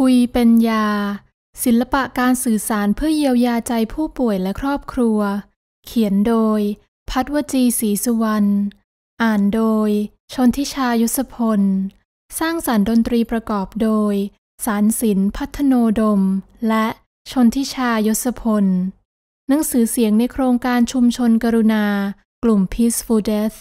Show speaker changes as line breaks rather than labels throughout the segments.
คุยเป็นยาศิลปะการสื่อสารเพื่อเยียวยาใจผู้ป่วยและครอบครัว เขียนโดยพัทวจีศรีสุวรรณอ่านโดยชนทิชายุสพล สร้างสารรค์ดนตรีประกอบโดย สารศิลพัฒโนดมและชนทิชายุสพลหนังสือเสียงในโครงการชุมชนกรุณากลุ่ม Peaceful Death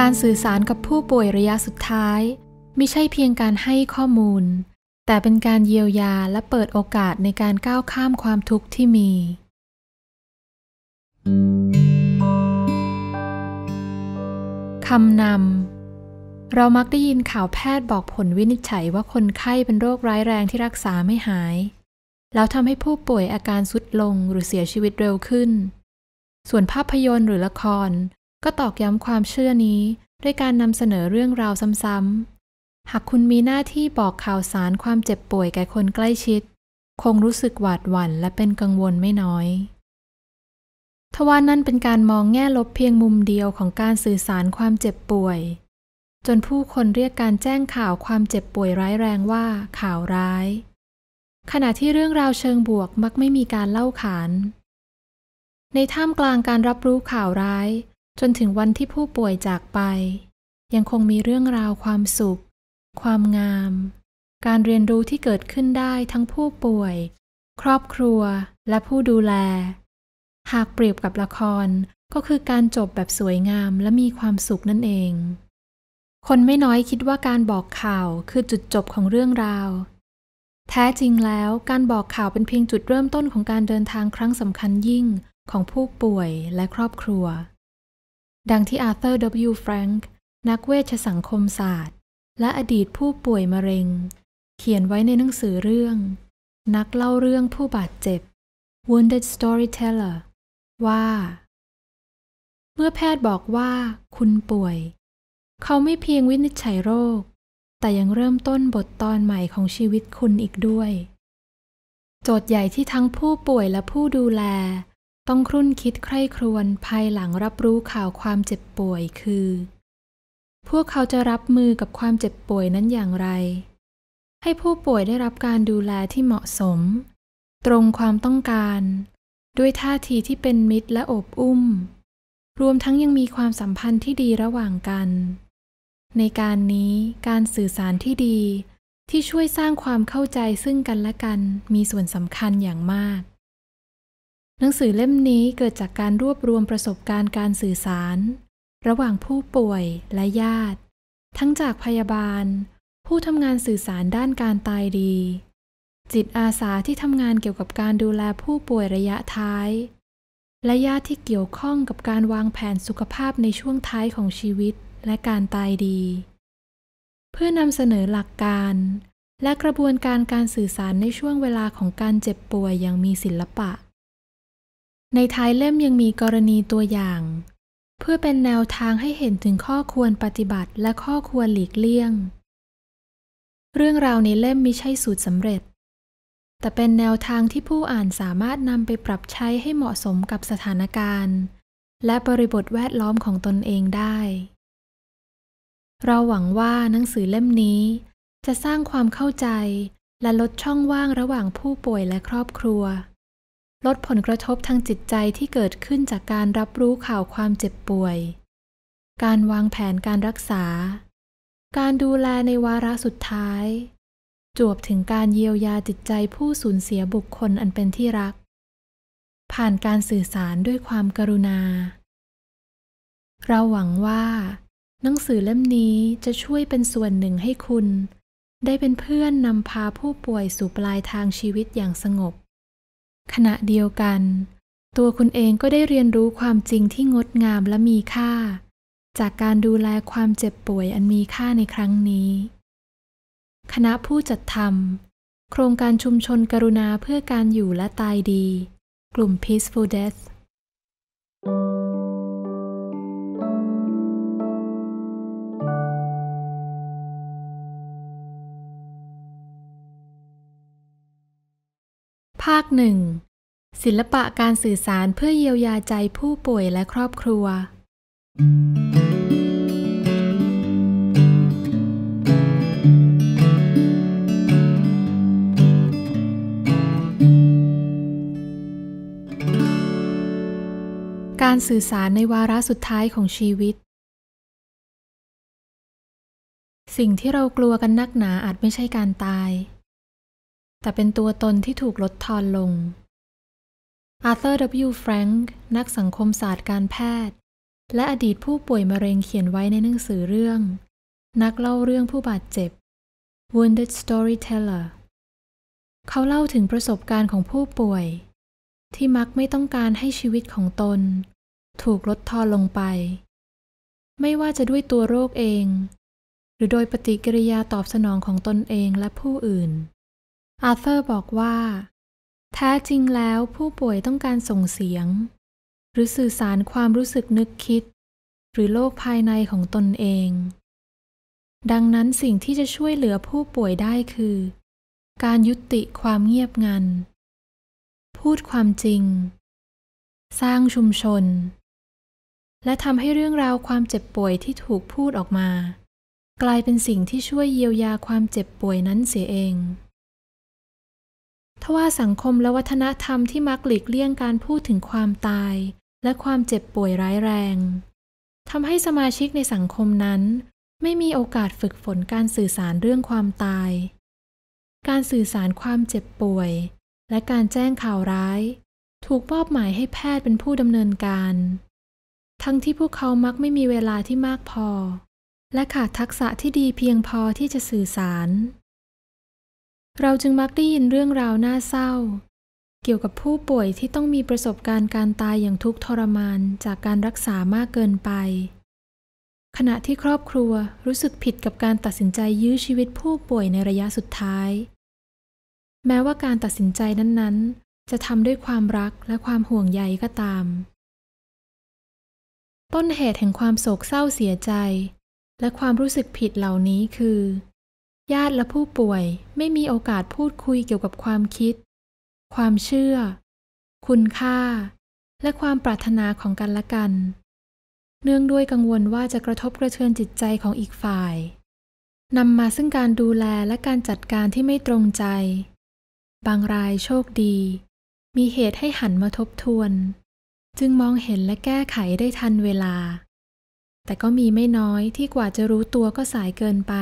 การสื่อสารกับผู้ป่วยระยะสุดท้ายไม่ใช่เพียงการให้ข้อมูล แต่เป็นการเยียวยาและเปิดโอกาสในการก้าวข้ามความทุกข์ที่มี คำนำ เรามักได้ยินข่าวแพทย์บอกผลวินิจฉัยว่าคนไข้เป็นโรคร้ายแรงที่รักษาไม่หายแล้วทำให้ผู้ป่วยอาการสุดลงหรือเสียชีวิตเร็วขึ้น ส่วนภาพยนตร์หรือละครก็ตอกย้ำความเชื่อนี้ด้วยการนำเสนอเรื่องราวซ้ำๆหากคุณมีหน้าที่บอกข่าวสารความเจ็บป่วยแก่คนใกล้ชิด คงรู้สึกหวาดหวั่นและเป็นกังวลไม่น้อย ทว่านั่นเป็นการมองแง่ลบเพียงมุมเดียวของการสื่อสารความเจ็บป่วย จนผู้คนเรียกการแจ้งข่าวความเจ็บป่วยร้ายแรงว่าข่าวร้าย ขณะที่เรื่องราวเชิงบวกมักไม่มีการเล่าขาน ในท่ามกลางการรับรู้ข่าวร้ายจนถึงวันที่ผู้ป่วยจากไป ยังคงมีเรื่องราวความสุข ความงาม การเรียนรู้ที่เกิดขึ้นได้ทั้งผู้ป่วย ครอบครัวและผู้ดูแล หากเปรียบกับละครก็คือการจบแบบสวยงามและมีความสุขนั่นเอง คนไม่น้อยคิดว่าการบอกข่าวคือจุดจบของเรื่องราว แท้จริงแล้วการบอกข่าวเป็นเพียงจุดเริ่มต้นของการเดินทางครั้งสำคัญยิ่งของผู้ป่วยและครอบครัวดังที่อาร์เธอร์ W. แฟรงค์ นักเวชสังคมศาสตร์ และอดีตผู้ป่วยมะเร็ง เขียนไว้ในหนังสือเรื่อง นักเล่าเรื่องผู้บาดเจ็บ Wounded Storyteller ว่า เมื่อแพทย์บอกว่าคุณป่วย เขาไม่เพียงวินิจฉัยโรค แต่ยังเริ่มต้นบทตอนใหม่ของชีวิตคุณอีกด้วย โจทย์ใหญ่ที่ทั้งผู้ป่วยและผู้ดูแลต้องครุ่นคิดใคร่ครวญภายหลังรับรู้ข่าวความเจ็บป่วยคือ พวกเขาจะรับมือกับความเจ็บป่วยนั้นอย่างไร ให้ผู้ป่วยได้รับการดูแลที่เหมาะสม ตรงความต้องการ ด้วยท่าทีที่เป็นมิตรและอบอุ้มรวมทั้งยังมีความสัมพันธ์ที่ดีระหว่างกัน ในการนี้การสื่อสารที่ดีที่ช่วยสร้างความเข้าใจซึ่งกันและกันมีส่วนสำคัญอย่างมากหนังสือเล่มนี้เกิดจากการรวบรวมประสบการณ์การสื่อสาร ระหว่างผู้ป่วยและญาติ ทั้งจากพยาบาล ผู้ทำงานสื่อสารด้านการตายดี จิตอาสาที่ทำงานเกี่ยวกับการดูแลผู้ป่วยระยะท้าย และญาติที่เกี่ยวข้องกับการวางแผนสุขภาพในช่วงท้ายของชีวิตและการตายดี เพื่อนำเสนอหลักการและกระบวนการการสื่อสารในช่วงเวลาของการเจ็บป่วยอย่างมีศิลปะในท้ายเล่มยังมีกรณีตัวอย่าง เพื่อเป็นแนวทางให้เห็นถึงข้อควรปฏิบัติและข้อควรหลีกเลี่ยง เรื่องราวในเล่มมิใช่สูตรสำเร็จ แต่เป็นแนวทางที่ผู้อ่านสามารถนำไปปรับใช้ให้เหมาะสมกับสถานการณ์ และบริบทแวดล้อมของตนเองได้ เราหวังว่าหนังสือเล่มนี้ จะสร้างความเข้าใจและลดช่องว่างระหว่างผู้ป่วยและครอบครัวลดผลกระทบทางจิตใจที่เกิดขึ้นจากการรับรู้ข่าวความเจ็บป่วย การวางแผนการรักษา การดูแลในวาระสุดท้ายจวบถึงการเยียวยาจิตใจผู้สูญเสียบุคคลอันเป็นที่รัก ผ่านการสื่อสารด้วยความกรุณา เราหวังว่า หนังสือเล่มนี้จะช่วยเป็นส่วนหนึ่งให้คุณ ได้เป็นเพื่อนนำพาผู้ป่วยสู่ปลายทางชีวิตอย่างสงบขณะเดียวกัน ตัวคุณเองก็ได้เรียนรู้ความจริงที่งดงามและมีค่า จากการดูแลความเจ็บป่วยอันมีค่าในครั้งนี้ คณะผู้จัดทำโครงการชุมชนกรุณาเพื่อการอยู่และตายดี กลุ่ม Peaceful Death thank you ภาคหนึ่งศิลปะการสื่อสารเพื่อเยียวยาใจผู้ป่วยและครอบครัว การสื่อสารในวาระสุดท้ายของชีวิต สิ่งที่เรากลัวกันนักหนาอาจไม่ใช่การตายแต่เป็นตัวตนที่ถูกลดทอนลงอาร์เธอร์ W. แฟรงค์นักสังคมศาสตร์การแพทย์ และอดีตผู้ป่วยมะเร็งเขียนไว้ในหนังสือเรื่อง นักเล่าเรื่องผู้บาดเจ็บ Wounded Storyteller เขาเล่าถึงประสบการณ์ของผู้ป่วย ที่มักไม่ต้องการให้ชีวิตของตน ถูกลดทอนลงไป ไม่ว่าจะด้วยตัวโรคเอง หรือโดยปฏิกิริยาตอบสนองของตนเองและผู้อื่นอาเธอร์บอกว่า แท้จริงแล้วผู้ป่วยต้องการส่งเสียง หรือสื่อสารความรู้สึกนึกคิด หรือโลกภายในของตนเอง ดังนั้นสิ่งที่จะช่วยเหลือผู้ป่วยได้คือ การยุติความเงียบงัน พูดความจริง สร้างชุมชน และทำให้เรื่องราวความเจ็บป่วยที่ถูกพูดออกมา กลายเป็นสิ่งที่ช่วยเยียวยาความเจ็บป่วยนั้นเสียเองทว่าสังคมและวัฒนธรรมที่มักหลีกเลี่ยงการพูดถึงความตาย และความเจ็บป่วยร้ายแรงทำให้สมาชิกในสังคมนั้น ไม่มีโอกาสฝึกฝนการสื่อสารเรื่องความตาย การสื่อสารความเจ็บป่วย และการแจ้งข่าวร้าย ถูกมอบหมายให้แพทย์เป็นผู้ดำเนินการ ทั้งที่พวกเขามักไม่มีเวลาที่มากพอ และขาดทักษะที่ดีเพียงพอที่จะสื่อสารเราจึงมักได้ยินเรื่องราวน่าเศร้า เกี่ยวกับผู้ป่วยที่ต้องมีประสบการณ์การตายอย่างทุกข์ทรมานจากการรักษามากเกินไป ขณะที่ครอบครัวรู้สึกผิดกับการตัดสินใจยื้อชีวิตผู้ป่วยในระยะสุดท้าย แม้ว่าการตัดสินใจนั้นๆจะทำด้วยความรักและความห่วงใยก็ตาม ต้นเหตุแห่งความโศกเศร้าเสียใจ และความรู้สึกผิดเหล่านี้คือญาติและผู้ป่วยไม่มีโอกาสพูดคุยเกี่ยวกับความคิด ความเชื่อ คุณค่า และความปรารถนาของกันและกัน เนื่องด้วยกังวลว่าจะกระทบกระเทือนจิตใจของอีกฝ่าย นำมาซึ่งการดูแลและการจัดการที่ไม่ตรงใจ บางรายโชคดี มีเหตุให้หันมาทบทวน จึงมองเห็นและแก้ไขได้ทันเวลา แต่ก็มีไม่น้อยที่กว่าจะรู้ตัวก็สายเกินไป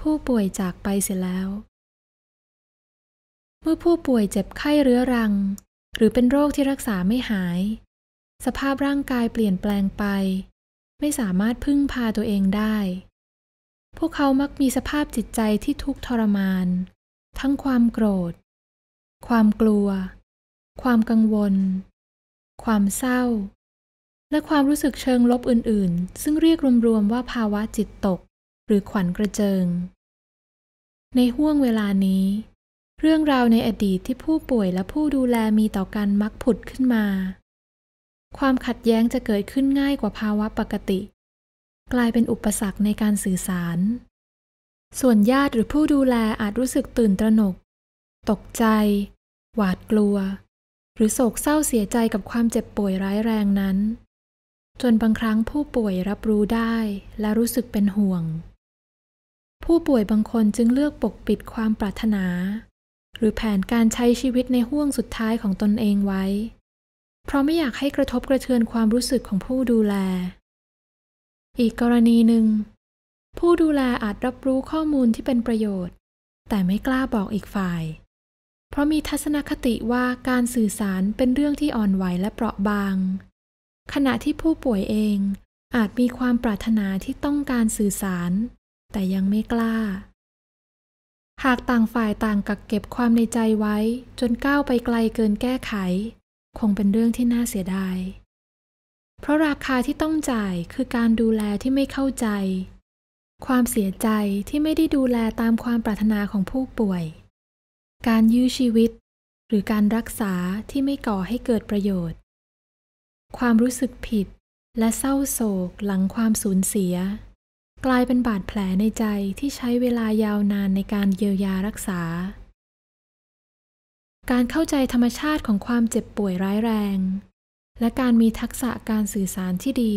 ผู้ป่วยจากไปเสียแล้ว เมื่อผู้ป่วยเจ็บไข้เรื้อรัง หรือเป็นโรคที่รักษาไม่หาย สภาพร่างกายเปลี่ยนแปลงไป ไม่สามารถพึ่งพาตัวเองได้ พวกเขามักมีสภาพจิตใจที่ทุกข์ทรมาน ทั้งความโกรธ ความกลัว ความกังวล ความเศร้า และความรู้สึกเชิงลบอื่นๆ ซึ่งเรียกรวมๆว่าภาวะจิตตกหรือขวัญกระเจิง ในห้วงเวลานี้ เรื่องราวในอดีตที่ผู้ป่วยและผู้ดูแลมีต่อกันมักผุดขึ้นมา ความขัดแย้งจะเกิดขึ้นง่ายกว่าภาวะปกติ กลายเป็นอุปสรรคในการสื่อสาร ส่วนญาติหรือผู้ดูแลอาจรู้สึกตื่นตระหนก ตกใจ หวาดกลัว หรือโศกเศร้าเสียใจกับความเจ็บป่วยร้ายแรงนั้น จนบางครั้งผู้ป่วยรับรู้ได้และรู้สึกเป็นห่วงผู้ป่วยบางคนจึงเลือกปกปิดความปรารถนา หรือแผนการใช้ชีวิตในห่วงสุดท้ายของตนเองไว้ เพราะไม่อยากให้กระทบกระเทือนความรู้สึกของผู้ดูแล อีกกรณีหนึ่ง ผู้ดูแลอาจรับรู้ข้อมูลที่เป็นประโยชน์ แต่ไม่กล้าบอกอีกฝ่าย เพราะมีทัศนคติว่าการสื่อสารเป็นเรื่องที่อ่อนไหวและเปราะบาง ขณะที่ผู้ป่วยเองอาจมีความปรารถนาที่ต้องการสื่อสารแต่ยังไม่กล้า หากต่างฝ่ายต่างกักเก็บความในใจไว้จนก้าวไปไกลเกินแก้ไข คงเป็นเรื่องที่น่าเสียดาย เพราะราคาที่ต้องจ่ายคือการดูแลที่ไม่เข้าใจ ความเสียใจที่ไม่ได้ดูแลตามความปรารถนาของผู้ป่วย การยื้อชีวิต หรือการรักษาที่ไม่ก่อให้เกิดประโยชน์ ความรู้สึกผิดและเศร้าโศกหลังความสูญเสียกลายเป็นบาดแผลในใจที่ใช้เวลายาวนานในการเยียวยารักษา การเข้าใจธรรมชาติของความเจ็บป่วยร้ายแรง และการมีทักษะการสื่อสารที่ดี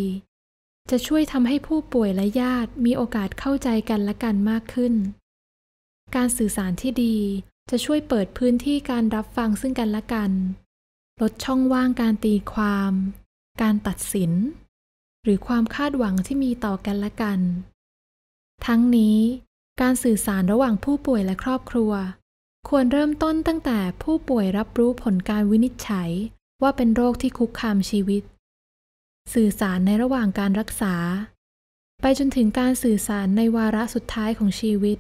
จะช่วยทำให้ผู้ป่วยและญาติมีโอกาสเข้าใจกันและกันมากขึ้น การสื่อสารที่ดีจะช่วยเปิดพื้นที่การรับฟังซึ่งกันและกัน ลดช่องว่างการตีความ การตัดสิน หรือความคาดหวังที่มีต่อกันและกันทั้งนี้การสื่อสารระหว่างผู้ป่วยและครอบครัว ควรเริ่มต้นตั้งแต่ผู้ป่วยรับรู้ผลการวินิจฉัย ว่าเป็นโรคที่คุกคามชีวิต สื่อสารในระหว่างการรักษา ไปจนถึงการสื่อสารในวาระสุดท้ายของชีวิต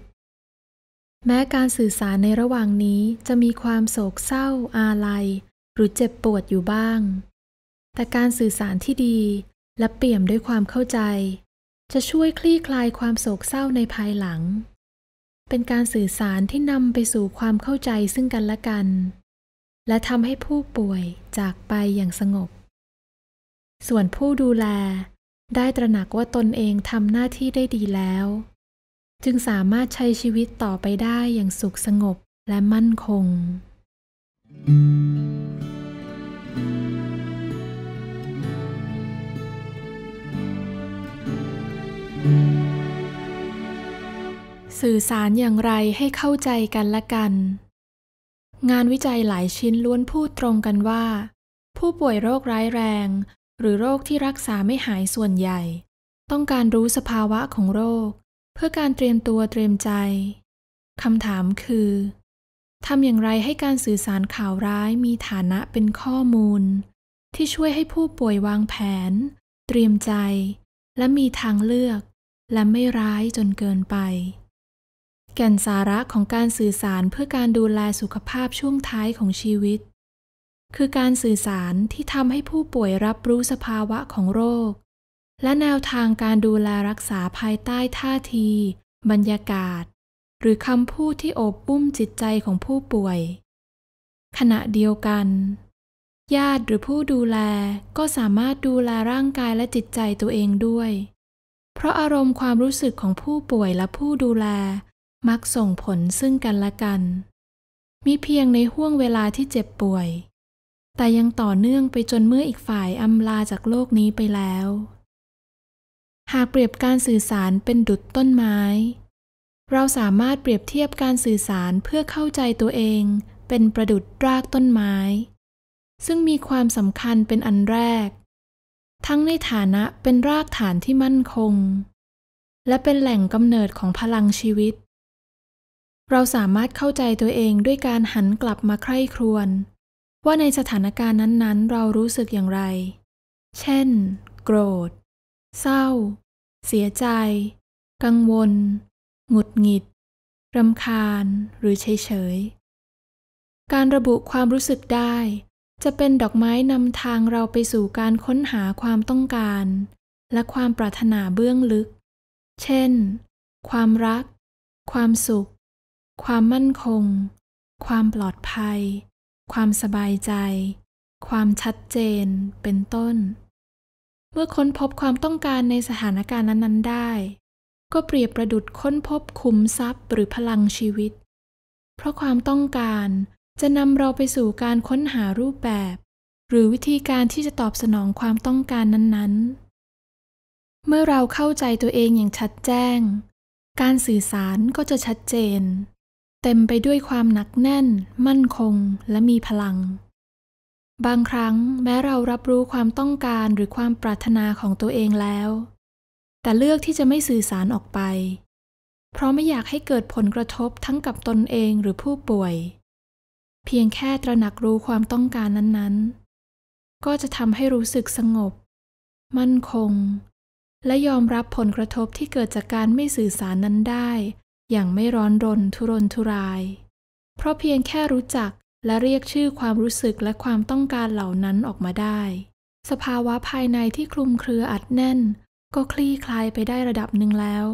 แม้การสื่อสารในระหว่างนี้จะมีความโศกเศร้า อาลัย หรือเจ็บปวดอยู่บ้าง แต่การสื่อสารที่ดีและเปี่ยมด้วยความเข้าใจจะช่วยคลี่คลายความโศกเศร้าในภายหลัง เป็นการสื่อสารที่นำไปสู่ความเข้าใจซึ่งกันและกัน และทำให้ผู้ป่วยจากไปอย่างสงบ ส่วนผู้ดูแลได้ตระหนักว่าตนเองทำหน้าที่ได้ดีแล้ว จึงสามารถใช้ชีวิตต่อไปได้อย่างสุขสงบและมั่นคง thank you สื่อสารอย่างไรให้เข้าใจกันและกัน งานวิจัยหลายชิ้นล้วนพูดตรงกันว่า ผู้ป่วยโรคร้ายแรงหรือโรคที่รักษาไม่หายส่วนใหญ่ ต้องการรู้สภาวะของโรคเพื่อการเตรียมตัวเตรียมใจ คำถามคือทำอย่างไรให้การสื่อสารข่าวร้ายมีฐานะเป็นข้อมูล ที่ช่วยให้ผู้ป่วยวางแผน เตรียมใจ และมีทางเลือกและไม่ร้ายจนเกินไป แก่นสาระของการสื่อสารเพื่อการดูแลสุขภาพช่วงท้ายของชีวิต คือการสื่อสารที่ทำให้ผู้ป่วยรับรู้สภาวะของโรค และแนวทางการดูแลรักษาภายใต้ท่าที บรรยากาศ หรือคำพูดที่โอบอุ้มจิตใจของผู้ป่วย ขณะเดียวกัน ญาติหรือผู้ดูแลก็สามารถดูแลร่างกายและจิตใจตัวเองด้วยเพราะอารมณ์ความรู้สึกของผู้ป่วยและผู้ดูแล มักส่งผลซึ่งกันและกัน มีเพียงในห่วงเวลาที่เจ็บป่วย แต่ยังต่อเนื่องไปจนเมื่ออีกฝ่ายอำลาจากโลกนี้ไปแล้ว หากเปรียบการสื่อสารเป็นดุดต้นไม้ เราสามารถเปรียบเทียบการสื่อสารเพื่อเข้าใจตัวเอง เป็นประดุดรากต้นไม้ ซึ่งมีความสำคัญเป็นอันแรกทั้งในฐานะเป็นรากฐานที่มั่นคง และเป็นแหล่งกำเนิดของพลังชีวิต เราสามารถเข้าใจตัวเองด้วยการหันกลับมาใคร่ครวญว่าในสถานการณ์นั้นๆเรารู้สึกอย่างไร เช่น โกรธ เศร้า เสียใจ กังวลหงุดหงิดรำคาญ หรือเฉยๆ การระบุความรู้สึกได้จะเป็นดอกไม้นำทางเราไปสู่การค้นหาความต้องการ และความปรารถนาเบื้องลึก เช่น ความรัก ความสุข ความมั่นคง ความปลอดภัย ความสบายใจ ความชัดเจน เป็นต้น เมื่อค้นพบความต้องการในสถานการณ์นั้นๆ ได้ ก็เปรียบประดุดค้นพบคุมทรัพย์หรือพลังชีวิต เพราะความต้องการจะนำเราไปสู่การค้นหารูปแบบ หรือวิธีการที่จะตอบสนองความต้องการนั้น ๆ เมื่อเราเข้าใจตัวเองอย่างชัดแจ้ง การสื่อสารก็จะชัดเจน เต็มไปด้วยความหนักแน่น มั่นคงและมีพลัง บางครั้งแม้เรารับรู้ความต้องการหรือความปรารถนาของตัวเองแล้ว แต่เลือกที่จะไม่สื่อสารออกไป เพราะไม่อยากให้เกิดผลกระทบทั้งกับตนเองหรือผู้ป่วยเพียงแค่ตระหนักรู้ความต้องการนั้นๆ ก็จะทำให้รู้สึกสงบ มั่นคง และยอมรับผลกระทบที่เกิดจากการไม่สื่อสารนั้นได้ อย่างไม่ร้อนรนทุรนทุราย เพราะเพียงแค่รู้จักและเรียกชื่อความรู้สึกและความต้องการเหล่านั้นออกมาได้ สภาวะภายในที่คลุมเครืออัดแน่น ก็คลี่คลายไปได้ระดับหนึ่งแล้ว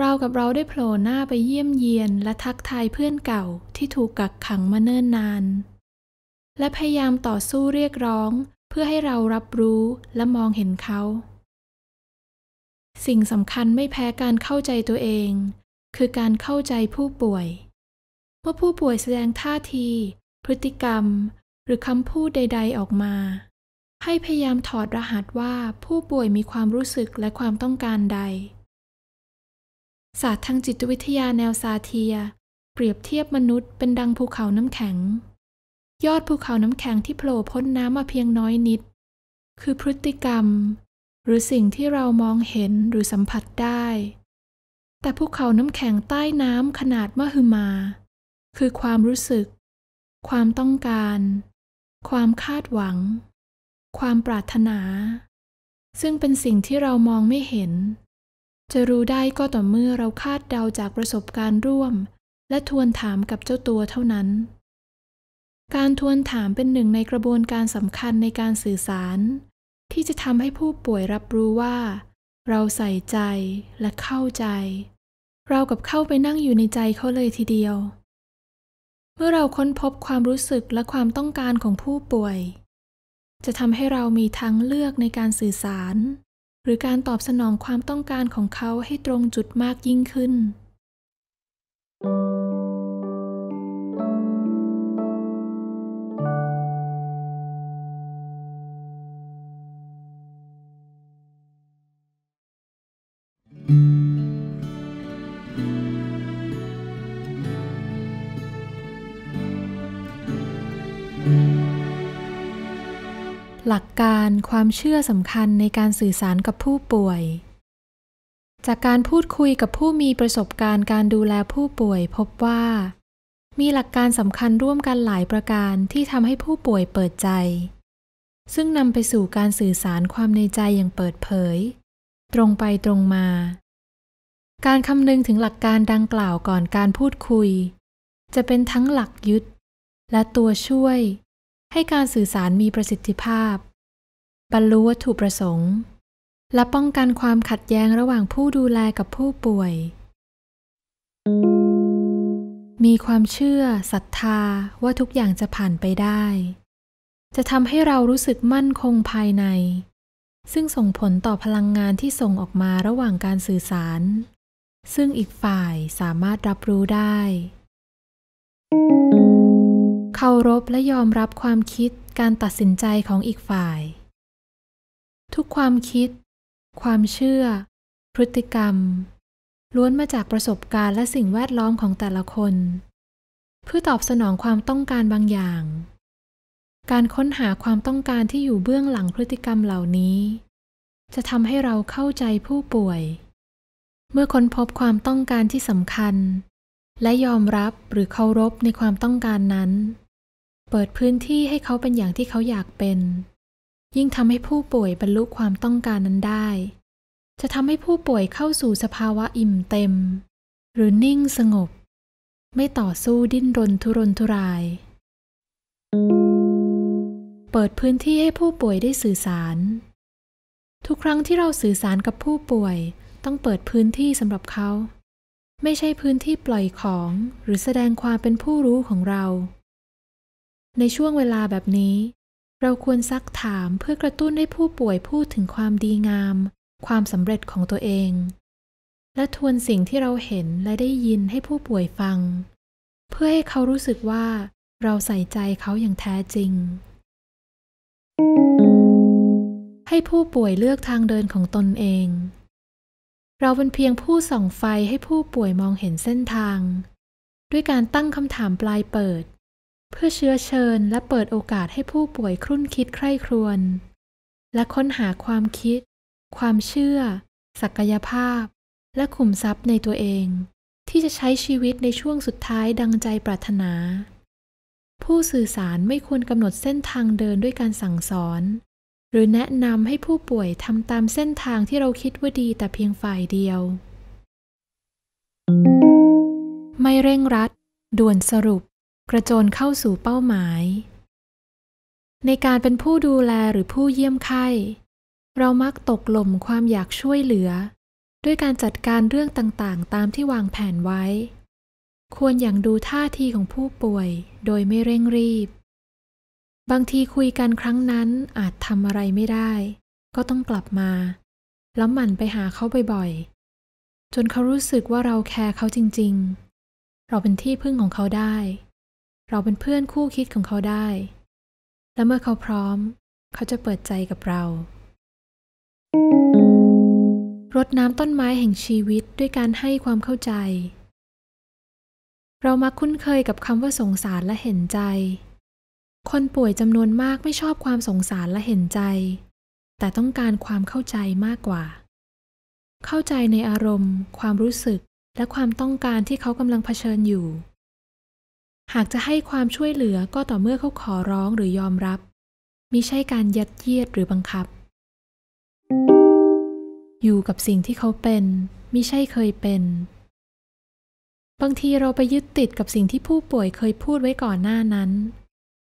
เรากับเราได้โผล่หน้าไปเยี่ยมเยียนและทักทายเพื่อนเก่าที่ถูกกักขังมาเนิ่นนาน และพยายามต่อสู้เรียกร้อง เพื่อให้เรารับรู้และมองเห็นเขา สิ่งสำคัญไม่แพ้การเข้าใจตัวเอง คือการเข้าใจผู้ป่วย เมื่อผู้ป่วยแสดงท่าที พฤติกรรม หรือคำพูดใดๆออกมา ให้พยายามถอดรหัสว่าผู้ป่วยมีความรู้สึกและความต้องการใดศาสตร์ทางจิตวิทยาแนวซาเทีย เปรียบเทียบมนุษย์เป็นดังภูเขาน้ำแข็ง ยอดภูเขาน้ำแข็งที่โผล่พ้นน้ำมาเพียงน้อยนิด คือพฤติกรรม หรือสิ่งที่เรามองเห็นหรือสัมผัสได้ แต่ภูเขาน้ำแข็งใต้น้ำขนาดมหึมา คือความรู้สึก ความต้องการ ความคาดหวัง ความปรารถนา ซึ่งเป็นสิ่งที่เรามองไม่เห็นจะรู้ได้ก็ต่อเมื่อเราคาดเดาจากประสบการณ์ร่วม และทวนถามกับเจ้าตัวเท่านั้น การทวนถามเป็นหนึ่งในกระบวนการสำคัญในการสื่อสาร ที่จะทำให้ผู้ป่วยรับรู้ว่า เราใส่ใจและเข้าใจ เรากับเข้าไปนั่งอยู่ในใจเขาเลยทีเดียว เมื่อเราค้นพบความรู้สึกและความต้องการของผู้ป่วย จะทำให้เรามีทางเลือกในการสื่อสารหรือการตอบสนองความต้องการของเขาให้ตรงจุดมากยิ่งขึ้นหลักการความเชื่อสำคัญในการสื่อสารกับผู้ป่วย จากการพูดคุยกับผู้มีประสบการณ์การดูแลผู้ป่วย พบว่า มีหลักการสำคัญร่วมกันหลายประการที่ทำให้ผู้ป่วยเปิดใจ ซึ่งนำไปสู่การสื่อสารความในใจอย่างเปิดเผย ตรงไปตรงมา การคำนึงถึงหลักการดังกล่าวก่อนการพูดคุย จะเป็นทั้งหลักยึดและตัวช่วยให้การสื่อสารมีประสิทธิภาพ บรรลุวัตถุประสงค์ และป้องกันความขัดแย้งระหว่างผู้ดูแลกับผู้ป่วย มีความเชื่อศรัทธา ว่าทุกอย่างจะผ่านไปได้ จะทำให้เรารู้สึกมั่นคงภายใน ซึ่งส่งผลต่อพลังงานที่ส่งออกมาระหว่างการสื่อสาร ซึ่งอีกฝ่ายสามารถรับรู้ได้เคารพและยอมรับความคิดการตัดสินใจของอีกฝ่าย ทุกความคิด ความเชื่อ พฤติกรรม ล้วนมาจากประสบการณ์ และสิ่งแวดล้อมของแต่ละคน เพื่อตอบสนองความต้องการบางอย่าง การค้นหาความต้องการที่อยู่เบื้องหลังพฤติกรรมเหล่านี้ จะทำให้เราเข้าใจผู้ป่วย เมื่อค้นพบความต้องการที่สำคัญ และยอมรับหรือเคารพในความต้องการนั้นเปิดพื้นที่ให้เขาเป็นอย่างที่เขาอยากเป็น ยิ่งทำให้ผู้ป่วยบรรลุความต้องการนั้นได้ จะทำให้ผู้ป่วยเข้าสู่สภาวะอิ่มเต็ม หรือนิ่งสงบ ไม่ต่อสู้ดิ้นรนทุรนทุราย เปิดพื้นที่ให้ผู้ป่วยได้สื่อสาร ทุกครั้งที่เราสื่อสารกับผู้ป่วยต้องเปิดพื้นที่สำหรับเขา ไม่ใช่พื้นที่ปล่อยของ หรือแสดงความเป็นผู้รู้ของเราในช่วงเวลาแบบนี้ เราควรซักถามเพื่อกระตุ้นให้ผู้ป่วยพูดถึงความดีงาม ความสำเร็จของตัวเอง และทวนสิ่งที่เราเห็นและได้ยินให้ผู้ป่วยฟัง เพื่อให้เขารู้สึกว่าเราใส่ใจเขาอย่างแท้จริง ให้ผู้ป่วยเลือกทางเดินของตนเอง เราเป็นเพียงผู้ส่องไฟให้ผู้ป่วยมองเห็นเส้นทาง ด้วยการตั้งคำถามปลายเปิดเพื่อเชื้อเชิญและเปิดโอกาสให้ผู้ป่วยครุ่นคิดใคร่ครวญและค้นหาความคิด ความเชื่อ ศักยภาพ และขุมทรัพย์ในตัวเอง ที่จะใช้ชีวิตในช่วงสุดท้ายดังใจปรารถนา ผู้สื่อสารไม่ควรกำหนดเส้นทางเดินด้วยการสั่งสอน หรือแนะนำให้ผู้ป่วยทำตามเส้นทางที่เราคิดว่าดีแต่เพียงฝ่ายเดียว ไม่เร่งรัดด่วนสรุปกระโจนเข้าสู่เป้าหมาย ในการเป็นผู้ดูแลหรือผู้เยี่ยมไข้ เรามักตกหล่มความอยากช่วยเหลือ ด้วยการจัดการเรื่องต่างๆ ตามที่วางแผนไว้ ควรอย่างดูท่าทีของผู้ป่วยโดยไม่เร่งรีบ บางทีคุยกันครั้งนั้นอาจทำอะไรไม่ได้ ก็ต้องกลับมาแล้วหมั่นไปหาเขาบ่อยๆจนเขารู้สึกว่าเราแคร์เขาจริงๆ เราเป็นที่พึ่งของเขาได้เราเป็นเพื่อนคู่คิดของเขาได้ และเมื่อเขาพร้อม เขาจะเปิดใจกับเรา รดน้ำต้นไม้แห่งชีวิตด้วยการให้ความเข้าใจ เรามักคุ้นเคยกับคำว่า สงสารและเห็นใจ คนป่วยจำนวนมากไม่ชอบความสงสารและเห็นใจ แต่ต้องการความเข้าใจมากกว่า เข้าใจในอารมณ์ ความรู้สึกและความต้องการที่เขากำลังเผชิญอยู่หากจะให้ความช่วยเหลือก็ต่อเมื่อเขาขอร้องหรือยอมรับมิใช่การยัดเยียดหรือบังคับ อยู่กับสิ่งที่เขาเป็นมิใช่เคยเป็น บางทีเราไปยึดติดกับสิ่งที่ผู้ป่วยเคยพูดไว้ก่อนหน้านั้น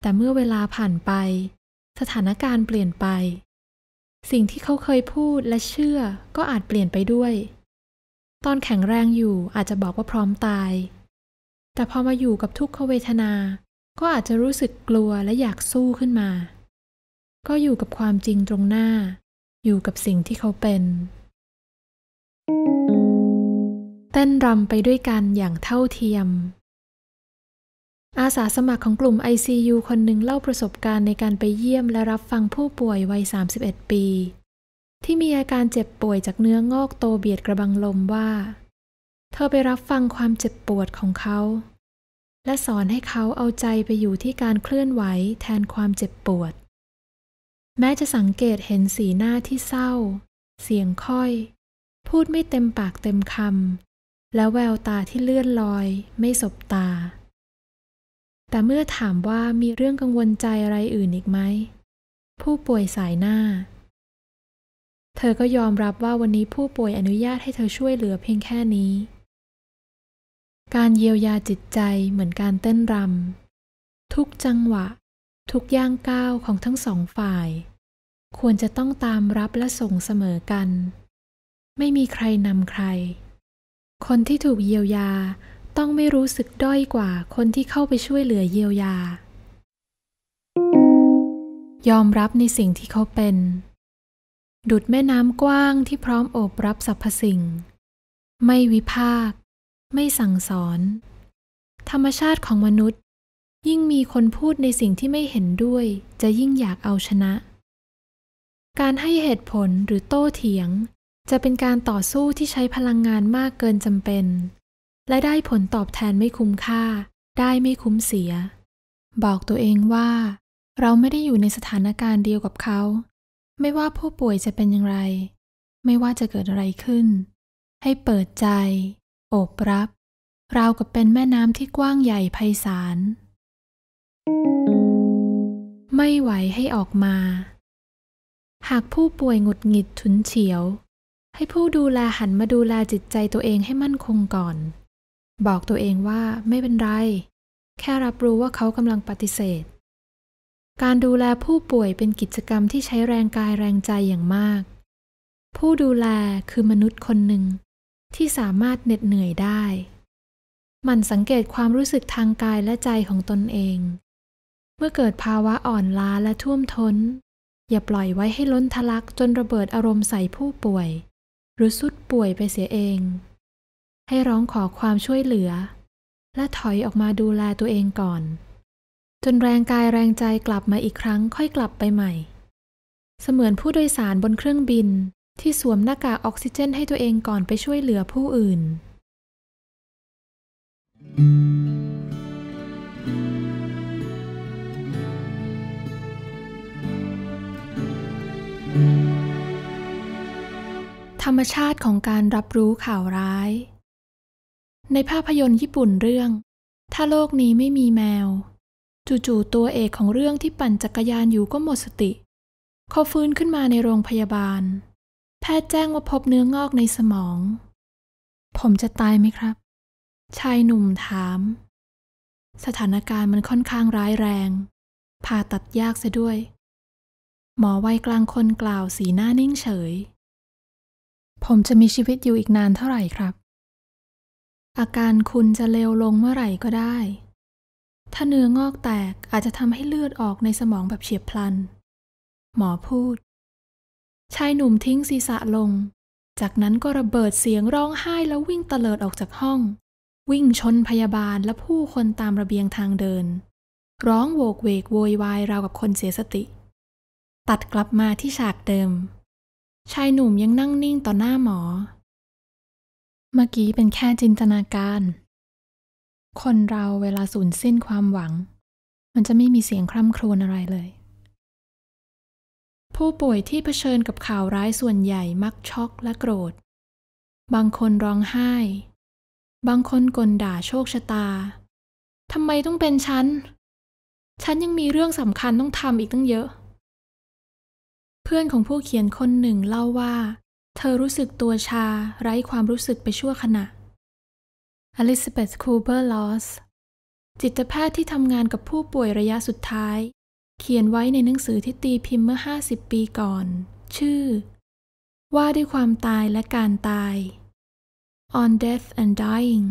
แต่เมื่อเวลาผ่านไป สถานการณ์เปลี่ยนไป สิ่งที่เขาเคยพูดและเชื่อก็อาจเปลี่ยนไปด้วย ตอนแข็งแรงอยู่อาจจะบอกว่าพร้อมตายแต่พอมาอยู่กับทุกขเวทนา ก็อาจจะรู้สึกกลัวและอยากสู้ขึ้นมา ก็อยู่กับความจริงตรงหน้า อยู่กับสิ่งที่เขาเป็น เต้นรำไปด้วยกันอย่างเท่าเทียม อาสาสมัครของกลุ่ม ICU คนหนึ่งเล่าประสบการณ์ในการไปเยี่ยมและรับฟังผู้ป่วยวัย 31 ปี ที่มีอาการเจ็บป่วยจากเนื้องอกโตเบียดกระบังลมว่าเธอไปรับฟังความเจ็บปวดของเขา และสอนให้เขาเอาใจไปอยู่ที่การเคลื่อนไหวแทนความเจ็บปวด แม้จะสังเกตเห็นสีหน้าที่เศร้า เสียงค่อย พูดไม่เต็มปากเต็มคำและแววตาที่เลื่อนลอย ไม่สบตา แต่เมื่อถามว่ามีเรื่องกังวลใจอะไรอื่นอีกไหม ผู้ป่วยสายหน้า เธอก็ยอมรับว่าวันนี้ผู้ป่วยอนุญาตให้เธอช่วยเหลือเพียงแค่นี้การเยียวยาจิตใจเหมือนการเต้นรำทุกจังหวะ ทุกย่างก้าวของทั้งสองฝ่าย ควรจะต้องตามรับและส่งเสมอกัน ไม่มีใครนำใคร คนที่ถูกเยียวยาต้องไม่รู้สึกด้อยกว่าคนที่เข้าไปช่วยเหลือเยียวยา ยอมรับในสิ่งที่เขาเป็นดุดแม่น้ำกว้างที่พร้อมโอบรับสรรพสิ่ง ไม่วิพากไม่สั่งสอน ธรรมชาติของมนุษย์ ยิ่งมีคนพูดในสิ่งที่ไม่เห็นด้วยจะยิ่งอยากเอาชนะ การให้เหตุผลหรือโต้เถียง จะเป็นการต่อสู้ที่ใช้พลังงานมากเกินจำเป็น และได้ผลตอบแทนไม่คุ้มค่า ได้ไม่คุ้มเสีย บอกตัวเองว่า เราไม่ได้อยู่ในสถานการณ์เดียวกับเขา ไม่ว่าผู้ป่วยจะเป็นอย่างไร ไม่ว่าจะเกิดอะไรขึ้น ให้เปิดใจโอบรับราวกับเป็นแม่น้ำที่กว้างใหญ่ไพศาลไม่ไหวให้ออกมา หากผู้ป่วยหงุดหงิดฉุนเฉียว ให้ผู้ดูแลหันมาดูแลจิตใจตัวเองให้มั่นคงก่อน บอกตัวเองว่าไม่เป็นไร แค่รับรู้ว่าเขากำลังปฏิเสธ การดูแลผู้ป่วยเป็นกิจกรรมที่ใช้แรงกายแรงใจอย่างมาก ผู้ดูแลคือมนุษย์คนหนึ่งที่สามารถเหน็ดเหนื่อยได้ มันสังเกตความรู้สึกทางกายและใจของตนเอง เมื่อเกิดภาวะอ่อนล้าและท่วมท้น อย่าปล่อยไว้ให้ล้นทะลักจนระเบิดอารมณ์ใส่ผู้ป่วย หรือสุดป่วยไปเสียเอง ให้ร้องขอความช่วยเหลือ และถอยออกมาดูแลตัวเองก่อน จนแรงกายแรงใจกลับมาอีกครั้งค่อยกลับไปใหม่ เสมือนผู้โดยสารบนเครื่องบินที่สวมหน้ากากออกซิเจนให้ตัวเองก่อนไปช่วยเหลือผู้อื่น ธรรมชาติของการรับรู้ข่าวร้าย ในภาพยนตร์ญี่ปุ่นเรื่อง ถ้าโลกนี้ไม่มีแมวจู่ๆตัวเอกของเรื่องที่ปั่นจักรยานอยู่ก็หมดสติ เขาฟื้นขึ้นมาในโรงพยาบาลแพทย์แจ้งว่าพบเนื้องอกในสมอง ผมจะตายไหมครับ ชายหนุ่มถาม สถานการณ์มันค่อนข้างร้ายแรงผ่าตัดยากเสียด้วย หมอวัยกลางคนกล่าวสีหน้านิ่งเฉย ผมจะมีชีวิตอยู่อีกนานเท่าไหร่ครับ อาการคุณจะเลวลงเมื่อไหร่ก็ได้ ถ้าเนื้องอกแตกอาจจะทำให้เลือดออกในสมองแบบเฉียบพลัน หมอพูดชายหนุ่มทิ้งศีรษะลง จากนั้นก็ระเบิดเสียงร้องไห้แล้ววิ่งเตลิดออกจากห้อง วิ่งชนพยาบาลและผู้คนตามระเบียงทางเดิน ร้องโวกเวกโวยวายราวกับคนเสียสติ ตัดกลับมาที่ฉากเดิม ชายหนุ่มยังนั่งนิ่งต่อหน้าหมอ เมื่อกี้เป็นแค่จินตนาการ คนเราเวลาสูญสิ้นความหวัง มันจะไม่มีเสียงคร่ำครวญอะไรเลยผู้ป่วยที่เผชิญกับข่าวร้ายส่วนใหญ่มักช็อกและโกรธ บางคนร้องไห้ บางคนกลด่าโชคชะตา ทำไมต้องเป็นฉัน ฉันยังมีเรื่องสำคัญต้องทำอีกตั้งเยอะ เพื่อนของผู้เขียนคนหนึ่งเล่าว่า เธอรู้สึกตัวชาไร้ความรู้สึกไปชั่วขณะ อลิซาเบธคูเบอร์ ลอสจิตแพทย์ที่ทำงานกับผู้ป่วยระยะสุดท้ายเขียนไว้ในหนังสือที่ตีพิมพ์เมื่อ 50 ปีก่อน ชื่อ ว่าด้วยความตายและการตาย On Death and Dying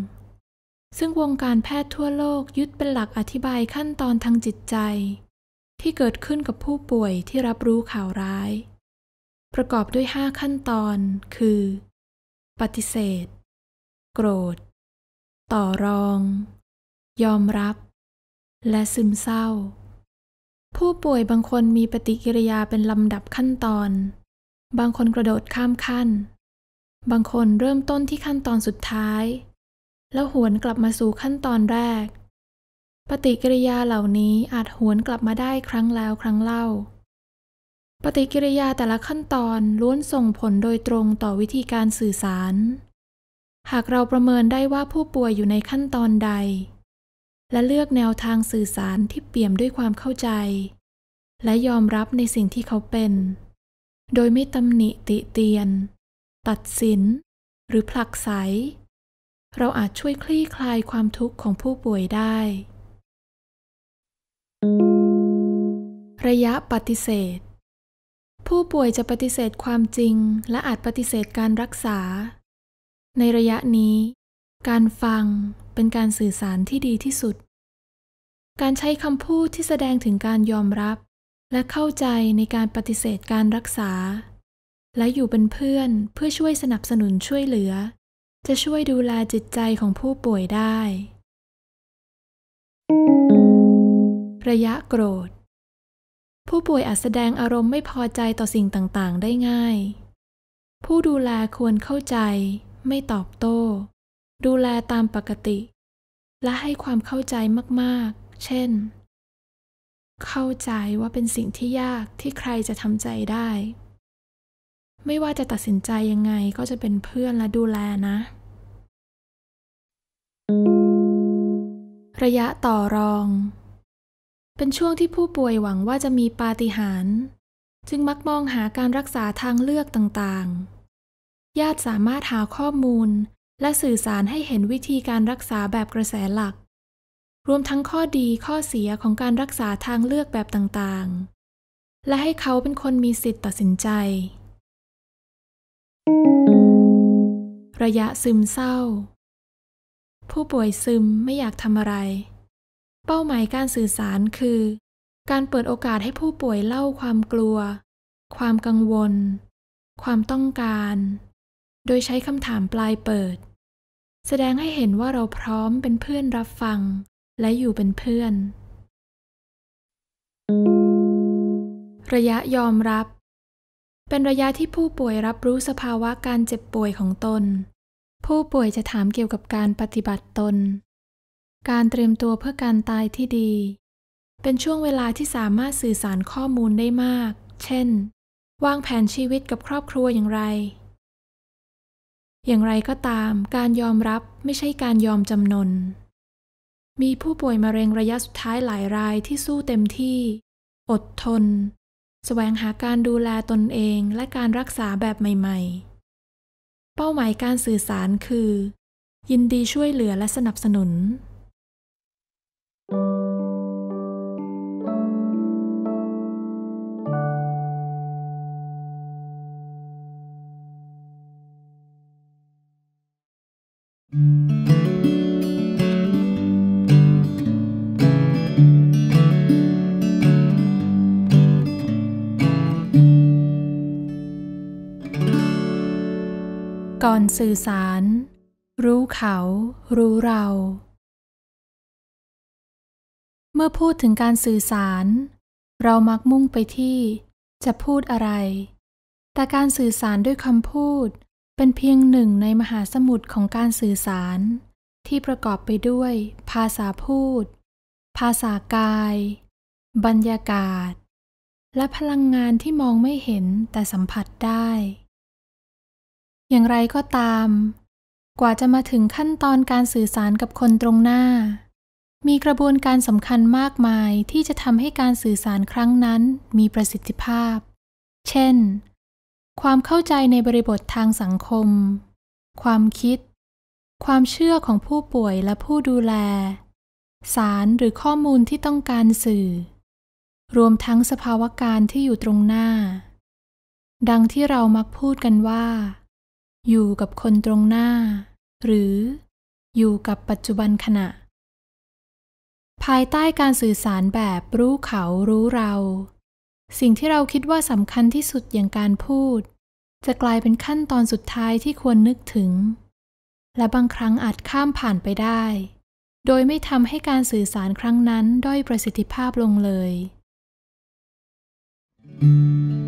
ซึ่งวงการแพทย์ทั่วโลกยึดเป็นหลักอธิบายขั้นตอนทางจิตใจ ที่เกิดขึ้นกับผู้ป่วยที่รับรู้ข่าวร้าย ประกอบด้วย 5 ขั้นตอนคือ ปฏิเสธ โกรธ ต่อรอง ยอมรับ และซึมเศร้าผู้ป่วยบางคนมีปฏิกิริยาเป็นลำดับขั้นตอน บางคนกระโดดข้ามขั้น บางคนเริ่มต้นที่ขั้นตอนสุดท้าย แล้วหวนกลับมาสู่ขั้นตอนแรก ปฏิกิริยาเหล่านี้อาจหวนกลับมาได้ครั้งแล้วครั้งเล่า ปฏิกิริยาแต่ละขั้นตอนล้วนส่งผลโดยตรงต่อวิธีการสื่อสาร หากเราประเมินได้ว่าผู้ป่วยอยู่ในขั้นตอนใดและเลือกแนวทางสื่อสารที่เปี่ยมด้วยความเข้าใจ และยอมรับในสิ่งที่เขาเป็น โดยไม่ตำหนิติเตียน ตัดสินหรือผลักไส เราอาจช่วยคลี่คลายความทุกข์ของผู้ป่วยได้ ระยะปฏิเสธ ผู้ป่วยจะปฏิเสธความจริงและอาจปฏิเสธการรักษา ในระยะนี้ การฟังเป็นการสื่อสารที่ดีที่สุด การใช้คำพูดที่แสดงถึงการยอมรับและเข้าใจในการปฏิเสธการรักษา และอยู่เป็นเพื่อนเพื่อช่วยสนับสนุนช่วยเหลือ จะช่วยดูแลจิตใจของผู้ป่วยได้ ระยะโกรธ ผู้ป่วยอาจแสดงอารมณ์ไม่พอใจต่อสิ่งต่างๆ ได้ง่าย ผู้ดูแลควรเข้าใจไม่ตอบโต้ดูแลตามปกติ และให้ความเข้าใจมาก ๆ เช่น เข้าใจว่าเป็นสิ่งที่ยากที่ใครจะทำใจได้ ไม่ว่าจะตัดสินใจยังไงก็จะเป็นเพื่อนและดูแลนะ ระยะต่อรอง เป็นช่วงที่ผู้ป่วยหวังว่าจะมีปาฏิหาริย์จึงมักมองหาการรักษาทางเลือกต่าง ๆ ญาติสามารถหาข้อมูลและสื่อสารให้เห็นวิธีการรักษาแบบกระแสหลัก รวมทั้งข้อดีข้อเสียของการรักษาทางเลือกแบบต่าง ๆ และให้เขาเป็นคนมีสิทธิ์ตัดสินใจ ระยะซึมเศร้า ผู้ป่วยซึมไม่อยากทำอะไร เป้าหมายการสื่อสารคือ การเปิดโอกาสให้ผู้ป่วยเล่าความกลัว ความกังวล ความต้องการ โดยใช้คำถามปลายเปิดแสดงให้เห็นว่าเราพร้อมเป็นเพื่อนรับฟัง และอยู่เป็นเพื่อน ระยะยอมรับ เป็นระยะที่ผู้ป่วยรับรู้สภาวะการเจ็บป่วยของตน ผู้ป่วยจะถามเกี่ยวกับการปฏิบัติตน การเตรียมตัวเพื่อการตายที่ดี เป็นช่วงเวลาที่สามารถสื่อสารข้อมูลได้มาก เช่น วางแผนชีวิตกับครอบครัวอย่างไรอย่างไรก็ตาม การยอมรับไม่ใช่การยอมจำนน มีผู้ป่วยมะเร็งระยะสุดท้ายหลายรายที่สู้เต็มที่ อดทน แสวงหาการดูแลตนเองและการรักษาแบบใหม่ๆ เป้าหมายการสื่อสารคือ ยินดีช่วยเหลือและสนับสนุนก่อนสื่อสาร รู้เขารู้เรา เมื่อพูดถึงการสื่อสาร เรามักมุ่งไปที่จะพูดอะไร แต่การสื่อสารด้วยคำพูดเป็นเพียงหนึ่งในมหาสมุทรของการสื่อสาร ที่ประกอบไปด้วยภาษาพูด ภาษากาย บรรยากาศ และพลังงานที่มองไม่เห็นแต่สัมผัสได้อย่างไรก็ตาม กว่าจะมาถึงขั้นตอนการสื่อสารกับคนตรงหน้า มีกระบวนการสำคัญมากมายที่จะทำให้การสื่อสารครั้งนั้นมีประสิทธิภาพ เช่น ความเข้าใจในบริบททางสังคม ความคิด ความเชื่อของผู้ป่วยและผู้ดูแล สารหรือข้อมูลที่ต้องการสื่อ รวมทั้งสภาวะการที่อยู่ตรงหน้า ดังที่เรามักพูดกันว่าอยู่กับคนตรงหน้า หรือ อยู่กับปัจจุบันขณะ ภายใต้การสื่อสารแบบรู้เขารู้เรา สิ่งที่เราคิดว่าสำคัญที่สุดอย่างการพูด จะกลายเป็นขั้นตอนสุดท้ายที่ควรนึกถึง และบางครั้งอาจข้ามผ่านไปได้ โดยไม่ทำให้การสื่อสารครั้งนั้นด้อยประสิทธิภาพลงเลย thank you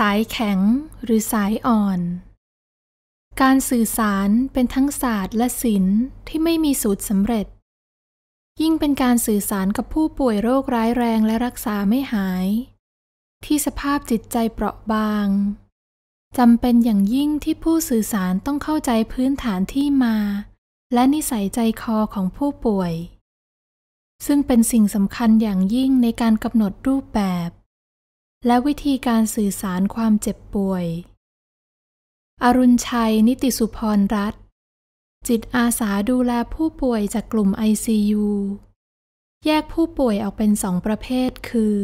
สายแข็งหรือสายอ่อน การสื่อสารเป็นทั้งศาสตร์และศิลป์ที่ไม่มีสูตรสำเร็จ ยิ่งเป็นการสื่อสารกับผู้ป่วยโรคร้ายแรงและรักษาไม่หาย ที่สภาพจิตใจเปราะบาง จำเป็นอย่างยิ่งที่ผู้สื่อสารต้องเข้าใจพื้นฐานที่มา และนิสัยใจคอของผู้ป่วย ซึ่งเป็นสิ่งสำคัญอย่างยิ่งในการกำหนดรูปแบบและวิธีการสื่อสารความเจ็บป่วย อรุณชัยนิติสุพรรัตจิตอาสาดูแลผู้ป่วยจากกลุ่ม ICU แยกผู้ป่วยออกเป็นสองประเภทคือ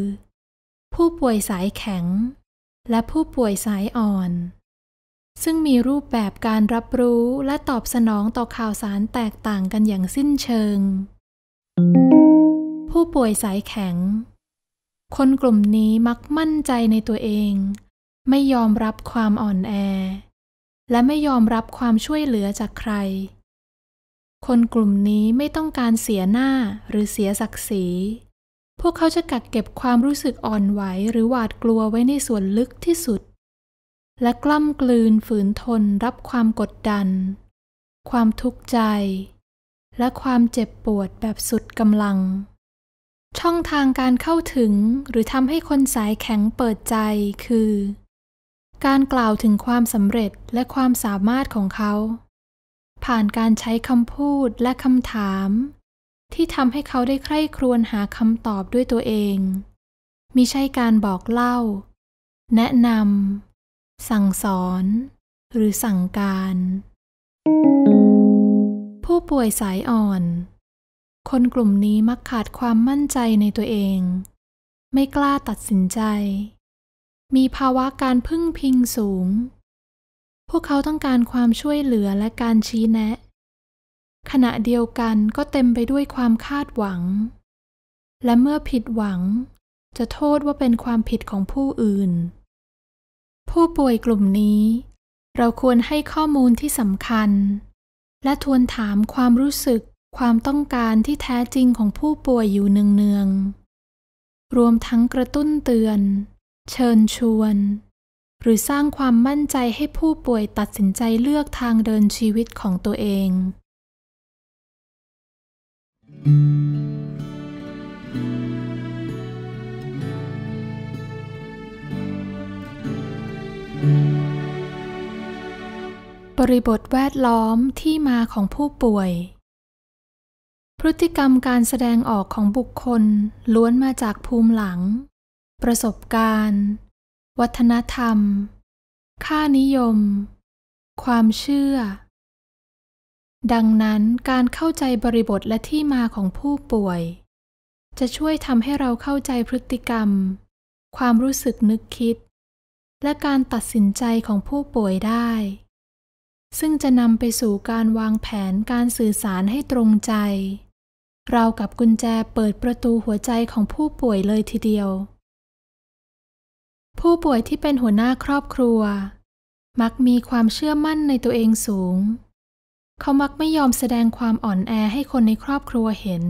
ผู้ป่วยสายแข็ง และผู้ป่วยสายอ่อน ซึ่งมีรูปแบบการรับรู้และตอบสนองต่อข่าวสารแตกต่างกันอย่างสิ้นเชิง ผู้ป่วยสายแข็งคนกลุ่มนี้มักมั่นใจในตัวเอง ไม่ยอมรับความอ่อนแอ และไม่ยอมรับความช่วยเหลือจากใคร คนกลุ่มนี้ไม่ต้องการเสียหน้าหรือเสียศักดิ์ศรี พวกเขาจะกักเก็บความรู้สึกอ่อนไหวหรือหวาดกลัวไว้ในส่วนลึกที่สุด และกล้ำกลืนฝืนทนรับความกดดัน ความทุกข์ใจ และความเจ็บปวดแบบสุดกำลังช่องทางการเข้าถึงหรือทำให้คนสายแข็งเปิดใจคือ การกล่าวถึงความสำเร็จและความสามารถของเขา ผ่านการใช้คำพูดและคำถาม ที่ทำให้เขาได้ใคร่ครวญหาคำตอบด้วยตัวเองมิใช่การบอกเล่า แนะนำสั่งสอน หรือสั่งการ ผู้ป่วยสายอ่อนคนกลุ่มนี้มักขาดความมั่นใจในตัวเอง ไม่กล้าตัดสินใจ มีภาวะการพึ่งพิงสูง พวกเขาต้องการความช่วยเหลือและการชี้แนะ ขณะเดียวกันก็เต็มไปด้วยความคาดหวัง และเมื่อผิดหวังจะโทษว่าเป็นความผิดของผู้อื่น ผู้ป่วยกลุ่มนี้ เราควรให้ข้อมูลที่สำคัญ และทวนถามความรู้สึกความต้องการที่แท้จริงของผู้ป่วยอยู่เนืองๆ รวมทั้งกระตุ้นเตือน เชิญชวน หรือสร้างความมั่นใจให้ผู้ป่วยตัดสินใจเลือกทางเดินชีวิตของตัวเองบริบทแวดล้อมที่มาของผู้ป่วยพฤติกรรมการแสดงออกของบุคคลล้วนมาจากภูมิหลัง ประสบการณ์ วัฒนธรรม ค่านิยม ความเชื่อ ดังนั้นการเข้าใจบริบทและที่มาของผู้ป่วย จะช่วยทำให้เราเข้าใจพฤติกรรม ความรู้สึกนึกคิด และการตัดสินใจของผู้ป่วยได้ ซึ่งจะนำไปสู่การวางแผนการสื่อสารให้ตรงใจราวกับกุญแจเปิดประตูหัวใจของผู้ป่วยเลยทีเดียว ผู้ป่วยที่เป็นหัวหน้าครอบครัว มักมีความเชื่อมั่นในตัวเองสูง เขามักไม่ยอมแสดงความอ่อนแอให้คนในครอบครัวเห็น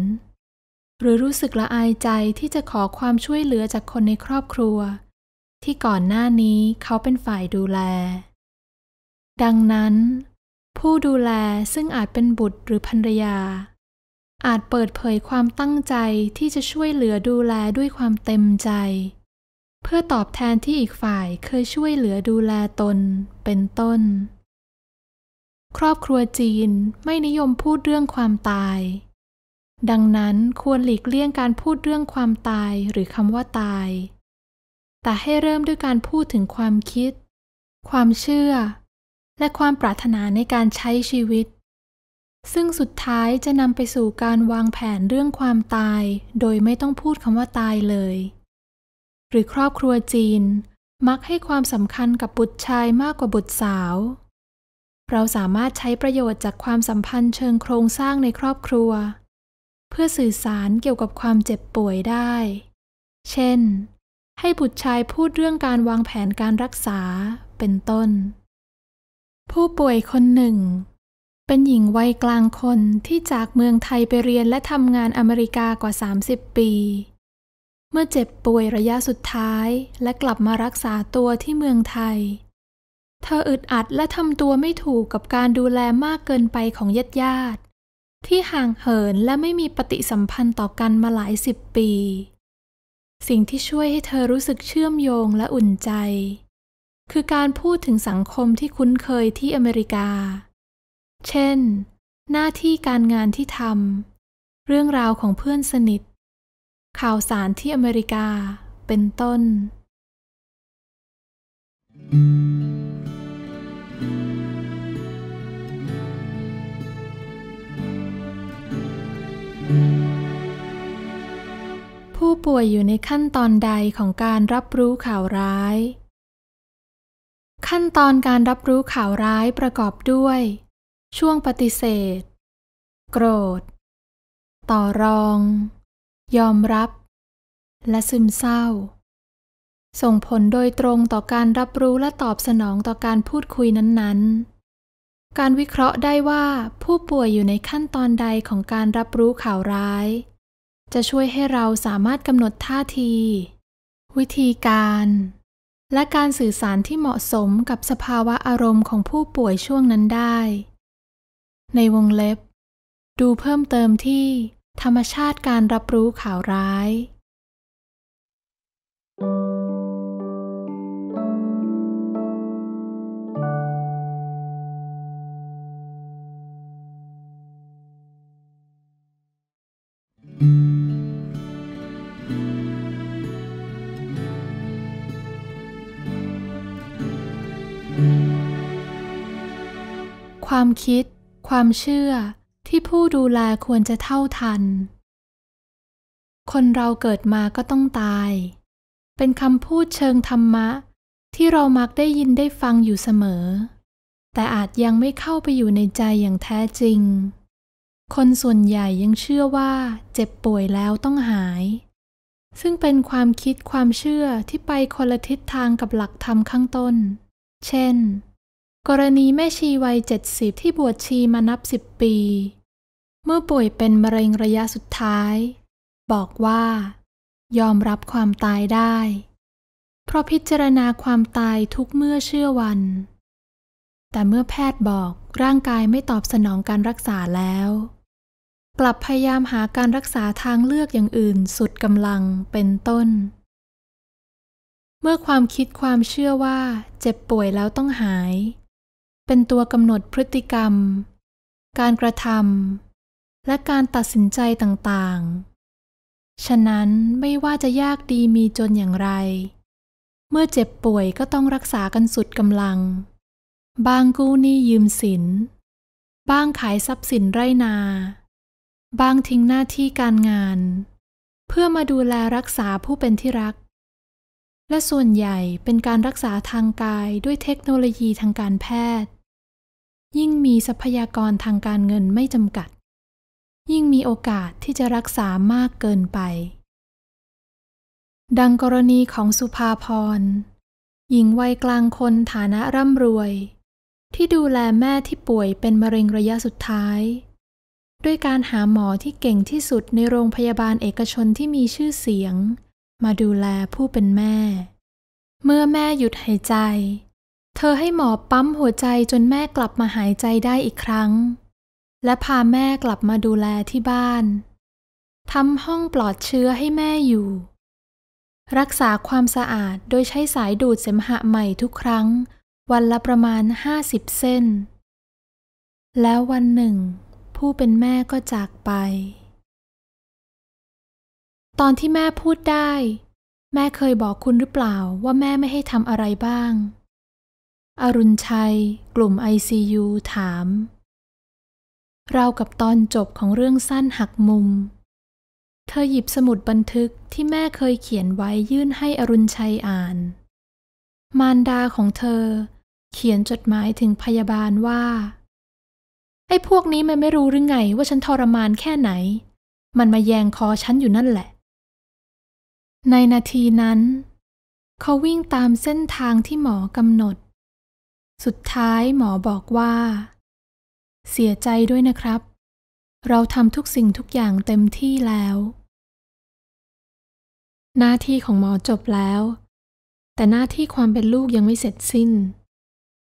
หรือรู้สึกละอายใจที่จะขอความช่วยเหลือจากคนในครอบครัว ที่ก่อนหน้านี้เขาเป็นฝ่ายดูแล ดังนั้น ผู้ดูแลซึ่งอาจเป็นบุตรหรือภรรยาอาจเปิดเผยความตั้งใจที่จะช่วยเหลือดูแลด้วยความเต็มใจ เพื่อตอบแทนที่อีกฝ่ายเคยช่วยเหลือดูแลตน เป็นต้น ครอบครัวจีนไม่นิยมพูดเรื่องความตาย ดังนั้นควรหลีกเลี่ยงการพูดเรื่องความตายหรือคำว่าตาย แต่ให้เริ่มด้วยการพูดถึงความคิด ความเชื่อ และความปรารถนาในการใช้ชีวิตซึ่งสุดท้ายจะนำไปสู่การวางแผนเรื่องความตาย โดยไม่ต้องพูดคำว่าตายเลย หรือครอบครัวจีนมักให้ความสำคัญกับบุตรชายมากกว่าบุตรสาว เราสามารถใช้ประโยชน์จากความสัมพันธ์เชิงโครงสร้างในครอบครัว เพื่อสื่อสารเกี่ยวกับความเจ็บป่วยได้ เช่น ให้บุตรชายพูดเรื่องการวางแผนการรักษาเป็นต้น ผู้ป่วยคนหนึ่งเป็นหญิงวัยกลางคนที่จากเมืองไทยไปเรียนและทำงานอเมริกากว่า 30 ปี เมื่อเจ็บป่วยระยะสุดท้ายและกลับมารักษาตัวที่เมืองไทย เธออึดอัดและทำตัวไม่ถูกกับการดูแลมากเกินไปของญาติญาติ ที่ห่างเหินและไม่มีปฏิสัมพันธ์ต่อกันมาหลายสิบปี สิ่งที่ช่วยให้เธอรู้สึกเชื่อมโยงและอุ่นใจ คือการพูดถึงสังคมที่คุ้นเคยที่อเมริกาเช่น หน้าที่การงานที่ทำเรื่องราวของเพื่อนสนิท ข่าวสารที่อเมริกาเป็นต้น ผู้ป่วยอยู่ในขั้นตอนใดของการรับรู้ข่าวร้าย ขั้นตอนการรับรู้ข่าวร้ายประกอบด้วยช่วงปฏิเสธ โกรธ ต่อรอง ยอมรับ และซึมเศร้า ส่งผลโดยตรงต่อการรับรู้และตอบสนองต่อการพูดคุยนั้นๆ การวิเคราะห์ได้ว่าผู้ป่วยอยู่ในขั้นตอนใดของการรับรู้ข่าวร้าย จะช่วยให้เราสามารถกำหนดท่าที วิธีการ และการสื่อสารที่เหมาะสมกับสภาวะอารมณ์ของผู้ป่วยช่วงนั้นได้ในวงเล็บ ดูเพิ่มเติมที่ธรรมชาติการรับรู้ข่าวร้าย ความคิดความเชื่อที่ผู้ดูแลควรจะเท่าทัน คนเราเกิดมาก็ต้องตาย เป็นคำพูดเชิงธรรมะ ที่เรามักได้ยินได้ฟังอยู่เสมอ แต่อาจยังไม่เข้าไปอยู่ในใจอย่างแท้จริง คนส่วนใหญ่ยังเชื่อว่าเจ็บป่วยแล้วต้องหาย ซึ่งเป็นความคิดความเชื่อที่ไปคนละทิศทางกับหลักธรรมข้างต้น เช่นกรณีแม่ชีวัยเจสบที่บวชชีมานับสิบปี เมื่อป่วยเป็นมะเร็งระยะสุดท้าย บอกว่า ยอมรับความตายได้ เพราะพิจารณาความตายทุกเมื่อเชื่อวัน แต่เมื่อแพทย์บอกร่างกายไม่ตอบสนองการรักษาแล้ว กลับพยายามหาการรักษาทางเลือกอย่างอื่นสุดกำลังเป็นต้น เมื่อความคิดความเชื่อว่าเจ็บป่วยแล้วต้องหายเป็นตัวกำหนดพฤติกรรม การกระทำ และการตัดสินใจต่างๆ ฉะนั้นไม่ว่าจะยากดีมีจนอย่างไร เมื่อเจ็บป่วยก็ต้องรักษากันสุดกำลัง บางกู้หนี้ยืมสิน บ้างขายทรัพย์สินไรนา บางทิ้งหน้าที่การงาน เพื่อมาดูแลรักษาผู้เป็นที่รัก และส่วนใหญ่เป็นการรักษาทางกายด้วยเทคโนโลยีทางการแพทย์ยิ่งมีทรัพยากรทางการเงินไม่จำกัด ยิ่งมีโอกาสที่จะรักษามากเกินไป ดังกรณีของสุภาพรหญิงวัยกลางคนฐานะร่ำรวย ที่ดูแลแม่ที่ป่วยเป็นมะเร็งระยะสุดท้าย ด้วยการหาหมอที่เก่งที่สุดในโรงพยาบาลเอกชนที่มีชื่อเสียง มาดูแลผู้เป็นแม่ เมื่อแม่หยุดหายใจเธอให้หมอปั๊มหัวใจจนแม่กลับมาหายใจได้อีกครั้ง และพาแม่กลับมาดูแลที่บ้านทำห้องปลอดเชื้อให้แม่อยู่ รักษาความสะอาดโดยใช้สายดูดเสมหะใหม่ทุกครั้ง วันละประมาณห้าสิบเส้น แล้ววันหนึ่ง ผู้เป็นแม่ก็จากไป ตอนที่แม่พูดได้ แม่เคยบอกคุณหรือเปล่าว่าแม่ไม่ให้ทำอะไรบ้างอรุณชัยกลุ่มไอซียูถาม เรากับตอนจบของเรื่องสั้นหักมุม เธอหยิบสมุดบันทึกที่แม่เคยเขียนไว้ยื่นให้อรุณชัยอ่าน มารดาของเธอเขียนจดหมายถึงพยาบาลว่า ไอ้พวกนี้มันไม่รู้หรือไงว่าฉันทรมานแค่ไหน มันมาแยงคอฉันอยู่นั่นแหละ ในนาทีนั้น เขาวิ่งตามเส้นทางที่หมอกำหนดสุดท้ายหมอบอกว่า เสียใจด้วยนะครับ เราทำทุกสิ่งทุกอย่างเต็มที่แล้ว หน้าที่ของหมอจบแล้ว แต่หน้าที่ความเป็นลูกยังไม่เสร็จสิ้น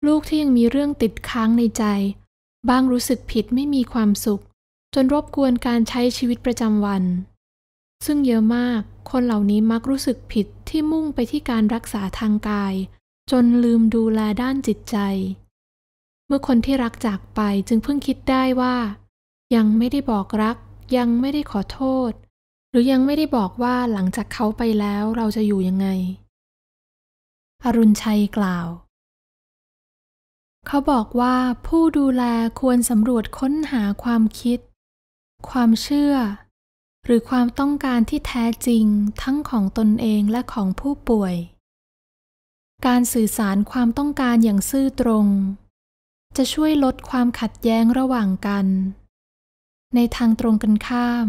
ลูกที่ยังมีเรื่องติดค้างในใจ บ้างรู้สึกผิดไม่มีความสุข จนรบกวนการใช้ชีวิตประจำวัน ซึ่งเยอะมากคนเหล่านี้มักรู้สึกผิดที่มุ่งไปที่การรักษาทางกายจนลืมดูแลด้านจิตใจ เมื่อคนที่รักจากไปจึงเพิ่งคิดได้ว่า ยังไม่ได้บอกรัก ยังไม่ได้ขอโทษ หรือยังไม่ได้บอกว่าหลังจากเขาไปแล้วเราจะอยู่ยังไง อรุณชัยกล่าว เขาบอกว่าผู้ดูแลควรสำรวจค้นหาความคิด ความเชื่อ หรือความต้องการที่แท้จริงทั้งของตนเองและของผู้ป่วยการสื่อสารความต้องการอย่างซื่อตรง จะช่วยลดความขัดแย้งระหว่างกัน ในทางตรงกันข้าม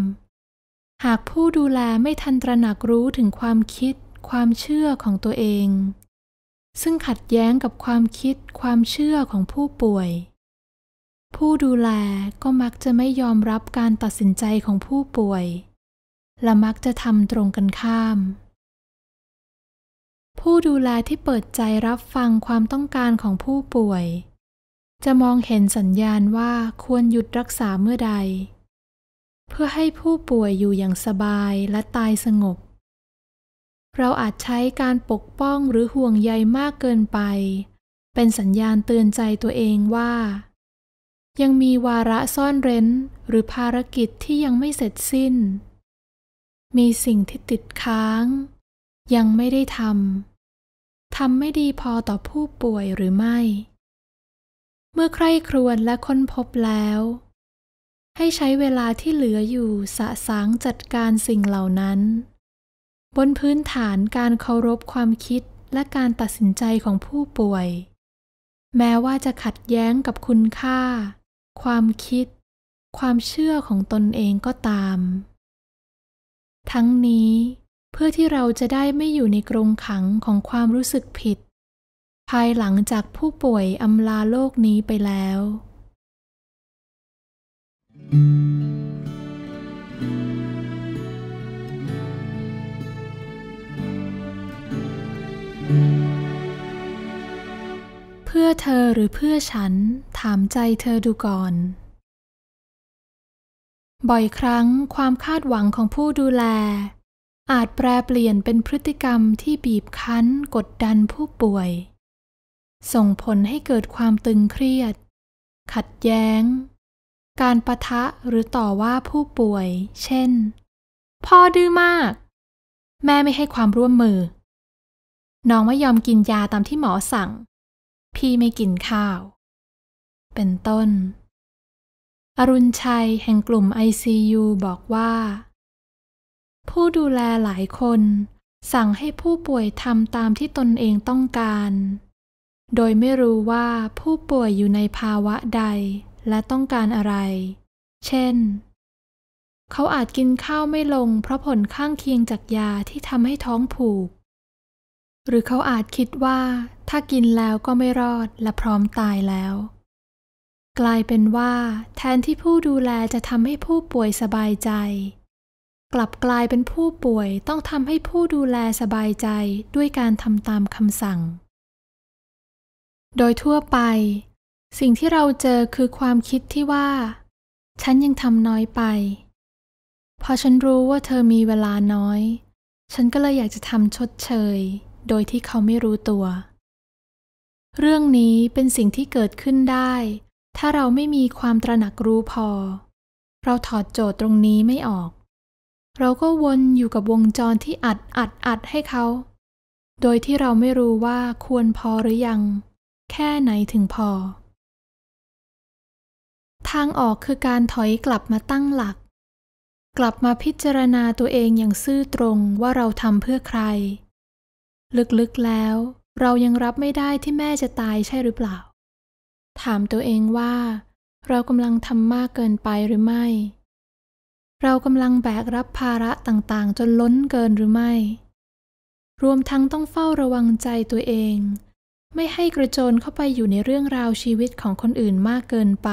หากผู้ดูแลไม่ทันตระหนักรู้ถึงความคิด ความเชื่อของตัวเอง ซึ่งขัดแย้งกับความคิดความเชื่อของผู้ป่วย ผู้ดูแลก็มักจะไม่ยอมรับการตัดสินใจของผู้ป่วย และมักจะทำตรงกันข้ามผู้ดูแลที่เปิดใจรับฟังความต้องการของผู้ป่วย จะมองเห็นสัญญาณว่าควรหยุดรักษาเมื่อใด เพื่อให้ผู้ป่วยอยู่อย่างสบายและตายสงบ เราอาจใช้การปกป้องหรือห่วงใยมากเกินไป เป็นสัญญาณเตือนใจตัวเองว่า ยังมีวาระซ่อนเร้นหรือภารกิจที่ยังไม่เสร็จสิ้น มีสิ่งที่ติดค้างยังไม่ได้ทำ ทำไม่ดีพอต่อผู้ป่วยหรือไม่ เมื่อใครครวญและค้นพบแล้ว ให้ใช้เวลาที่เหลืออยู่สะสางจัดการสิ่งเหล่านั้น บนพื้นฐานการเคารพความคิดและการตัดสินใจของผู้ป่วย แม้ว่าจะขัดแย้งกับคุณค่า ความคิด ความเชื่อของตนเองก็ตาม ทั้งนี้เพื่อที่เราจะได้ไม่อยู่ในกรงขังของความรู้สึกผิด ภายหลังจากผู้ป่วยอำลาโลกนี้ไปแล้ว เพื่อเธอหรือเพื่อฉันถามใจเธอดูก่อน บ่อยครั้งความคาดหวังของผู้ดูแลอาจแปรเปลี่ยนเป็นพฤติกรรมที่บีบคั้นกดดันผู้ป่วย ส่งผลให้เกิดความตึงเครียด ขัดแย้ง การประทะหรือต่อว่าผู้ป่วย เช่น พ่อดื้อมาก แม่ไม่ให้ความร่วมมือ น้องไม่ยอมกินยาตามที่หมอสั่ง
พี่ไม่กินข้าว เป็นต้น อ
รุณชัยแห่งกลุ่ม ICU บอกว่าผู้ดูแลหลายคน สั่งให้ผู้ป่วย ทำตามที่ตนเองต้องการ โดยไม่รู้ว่าผู้ป่วยอยู่ในภาวะใดและต้องการอะไร เช่น เขาอาจกินข้าวไม่ลงเพราะผลข้างเคียงจากยาที่ทำให้ท้องผูก หรือเขาอาจคิดว่าถ้ากินแล้วก็ไม่รอดและพร้อมตายแล้ว กลายเป็นว่า แทนที่ผู้ดูแลจะทำให้ผู้ป่วยสบายใจกลับกลายเป็นผู้ป่วยต้องทำให้ผู้ดูแลสบายใจด้วยการทำตามคำสั่ง โดยทั่วไป สิ่งที่เราเจอคือความคิดที่ว่า ฉันยังทำน้อยไป พอฉันรู้ว่าเธอมีเวลาน้อย ฉันก็เลยอยากจะทำชดเชย โดยที่เขาไม่รู้ตัว เรื่องนี้เป็นสิ่งที่เกิดขึ้นได้ ถ้าเราไม่มีความตระหนักรู้พอ เราถอดโจทย์ตรงนี้ไม่ออกเราก็วนอยู่กับวงจรที่อัด อัด อัดให้เขา โดยที่เราไม่รู้ว่าควรพอหรือยัง แค่ไหนถึงพอ ทางออกคือการถอยกลับมาตั้งหลัก กลับมาพิจารณาตัวเองอย่างซื่อตรงว่าเราทำเพื่อใคร ลึกๆ แล้วเรายังรับไม่ได้ที่แม่จะตายใช่หรือเปล่า ถามตัวเองว่า เรากำลังทำมากเกินไปหรือไม่เรากำลังแบกรับภาระต่างๆ จนล้นเกินหรือไม่ รวมทั้งต้องเฝ้าระวังใจตัวเอง ไม่ให้กระโจนเข้าไปอยู่ในเรื่องราวชีวิตของคนอื่นมากเกินไป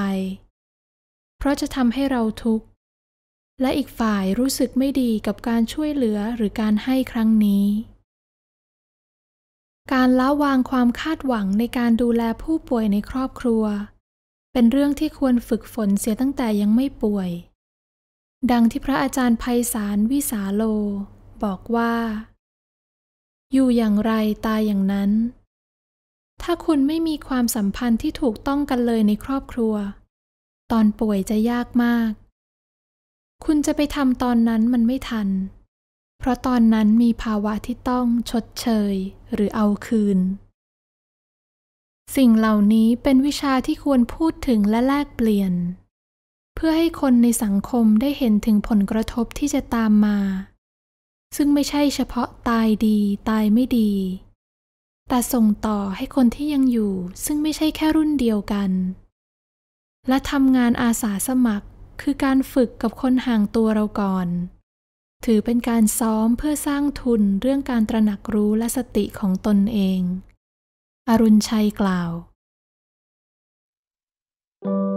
เพราะจะทำให้เราทุกข์ และอีกฝ่ายรู้สึกไม่ดีกับการช่วยเหลือหรือการให้ครั้งนี้ การละวางความคาดหวังในการดูแลผู้ป่วยในครอบครัว เป็นเรื่องที่ควรฝึกฝนเสียตั้งแต่ยังไม่ป่วยดังที่พระอาจารย์ไพศาลวิสาโล บอกว่า อยู่อย่างไรตายอย่างนั้น ถ้าคุณไม่มีความสัมพันธ์ที่ถูกต้องกันเลยในครอบครัว ตอนป่วยจะยากมาก คุณจะไปทำตอนนั้นมันไม่ทัน เพราะตอนนั้นมีภาวะที่ต้องชดเชยหรือเอาคืน สิ่งเหล่านี้เป็นวิชาที่ควรพูดถึงและแลกเปลี่ยนเพื่อให้คนในสังคมได้เห็นถึงผลกระทบที่จะตามมา ซึ่งไม่ใช่เฉพาะตายดี ตายไม่ดี แต่ส่งต่อให้คนที่ยังอยู่ซึ่งไม่ใช่แค่รุ่นเดียวกัน และทำงานอาสาสมัครคือการฝึกกับคนห่างตัวเราก่อน ถือเป็นการซ้อมเพื่อสร้างทุนเรื่องการตระหนักรู้และสติของตนเองอรุณชัยกล่าว
thank you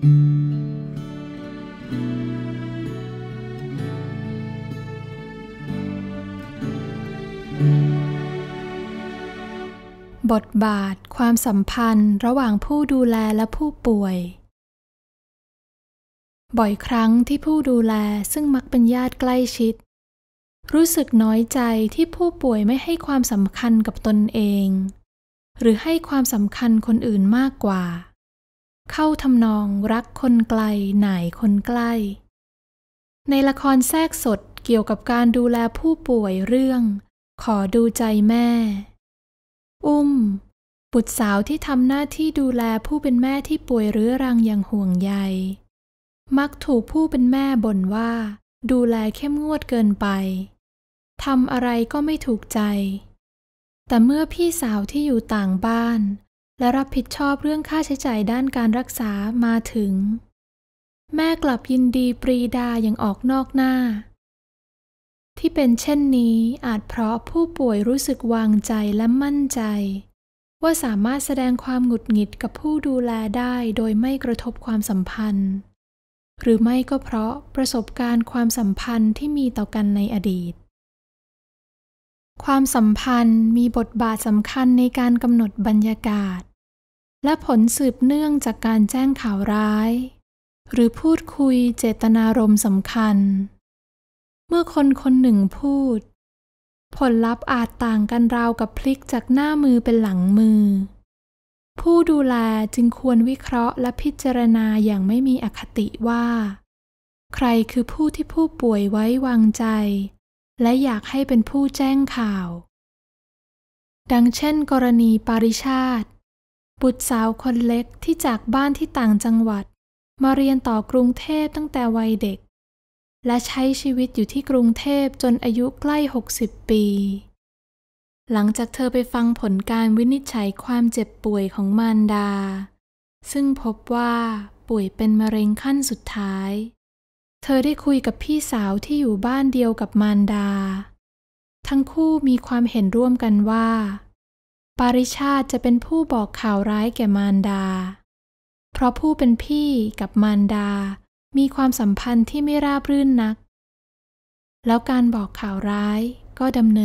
บทบาทค
วามสัมพันธ์ระหว่างผู้ดูแลและผู้ป่วย บ่อยครั้งที่ผู้ดูแลซึ่งมักเป็นญาติใกล้ชิด รู้สึกน้อยใจที่ผู้ป่วยไม่ให้ความสำคัญกับตนเอง หรือให้ความสำคัญคนอื่นมากกว่าเข้าทำนองรักคนไกลหนายคนใกล้ ในละครแทรกสดเกี่ยวกับการดูแลผู้ป่วยเรื่อง ขอดูใจแม่ อุ้มบุตรสาวที่ทำหน้าที่ดูแลผู้เป็นแม่ที่ป่วยเรื้อรังอย่างห่วงใยมักถูกผู้เป็นแม่บ่นว่า ดูแลเข้มงวดเกินไปทำอะไรก็ไม่ถูกใจ แต่เมื่อพี่สาวที่อยู่ต่างบ้านและรับผิดชอบเรื่องค่าใช้จ่ายด้านการรักษามาถึง แม่กลับยินดีปรีดาอย่างออกนอกหน้า ที่เป็นเช่นนี้อาจเพราะผู้ป่วยรู้สึกวางใจและมั่นใจ ว่าสามารถแสดงความหงุดหงิดกับผู้ดูแลได้โดยไม่กระทบความสัมพันธ์ หรือไม่ก็เพราะประสบการณ์ความสัมพันธ์ที่มีต่อกันในอดีต ความสัมพันธ์มีบทบาทสำคัญในการกำหนดบรรยากาศและผลสืบเนื่องจากการแจ้งข่าวร้าย หรือพูดคุยเจตนารมณ์สำคัญ เมื่อคนคนหนึ่งพูด ผลลัพธ์อาจต่างกันราวกับพลิกจากหน้ามือเป็นหลังมือ ผู้ดูแลจึงควรวิเคราะห์และพิจารณาอย่างไม่มีอคติว่า ใครคือผู้ที่ผู้ป่วยไว้วางใจ และอยากให้เป็นผู้แจ้งข่าว ดังเช่นกรณีปาริชาติบุตรสาวคนเล็ก ที่จากบ้านที่ต่างจังหวัด มาเรียนต่อกรุงเทพตั้งแต่วัยเด็ก และใช้ชีวิตอยู่ที่กรุงเทพจนอายุใกล้60 ปี หลังจากเธอไปฟังผลการวินิจฉัยความเจ็บป่วยของมารดา ซึ่งพบว่าป่วยเป็นมะเร็งขั้นสุดท้าย เธอได้คุยกับพี่สาวที่อยู่บ้านเดียวกับมารดา ทั้งคู่มีความเห็นร่วมกันว่าปาริชาติจะเป็นผู้บอกข่าวร้ายแก่มารดา เพราะผู้เป็นพี่กับมารดา มีความสัมพันธ์ที่ไม่ราบรื่นนัก แล้วการบอกข่าวร้ายก็ดำเน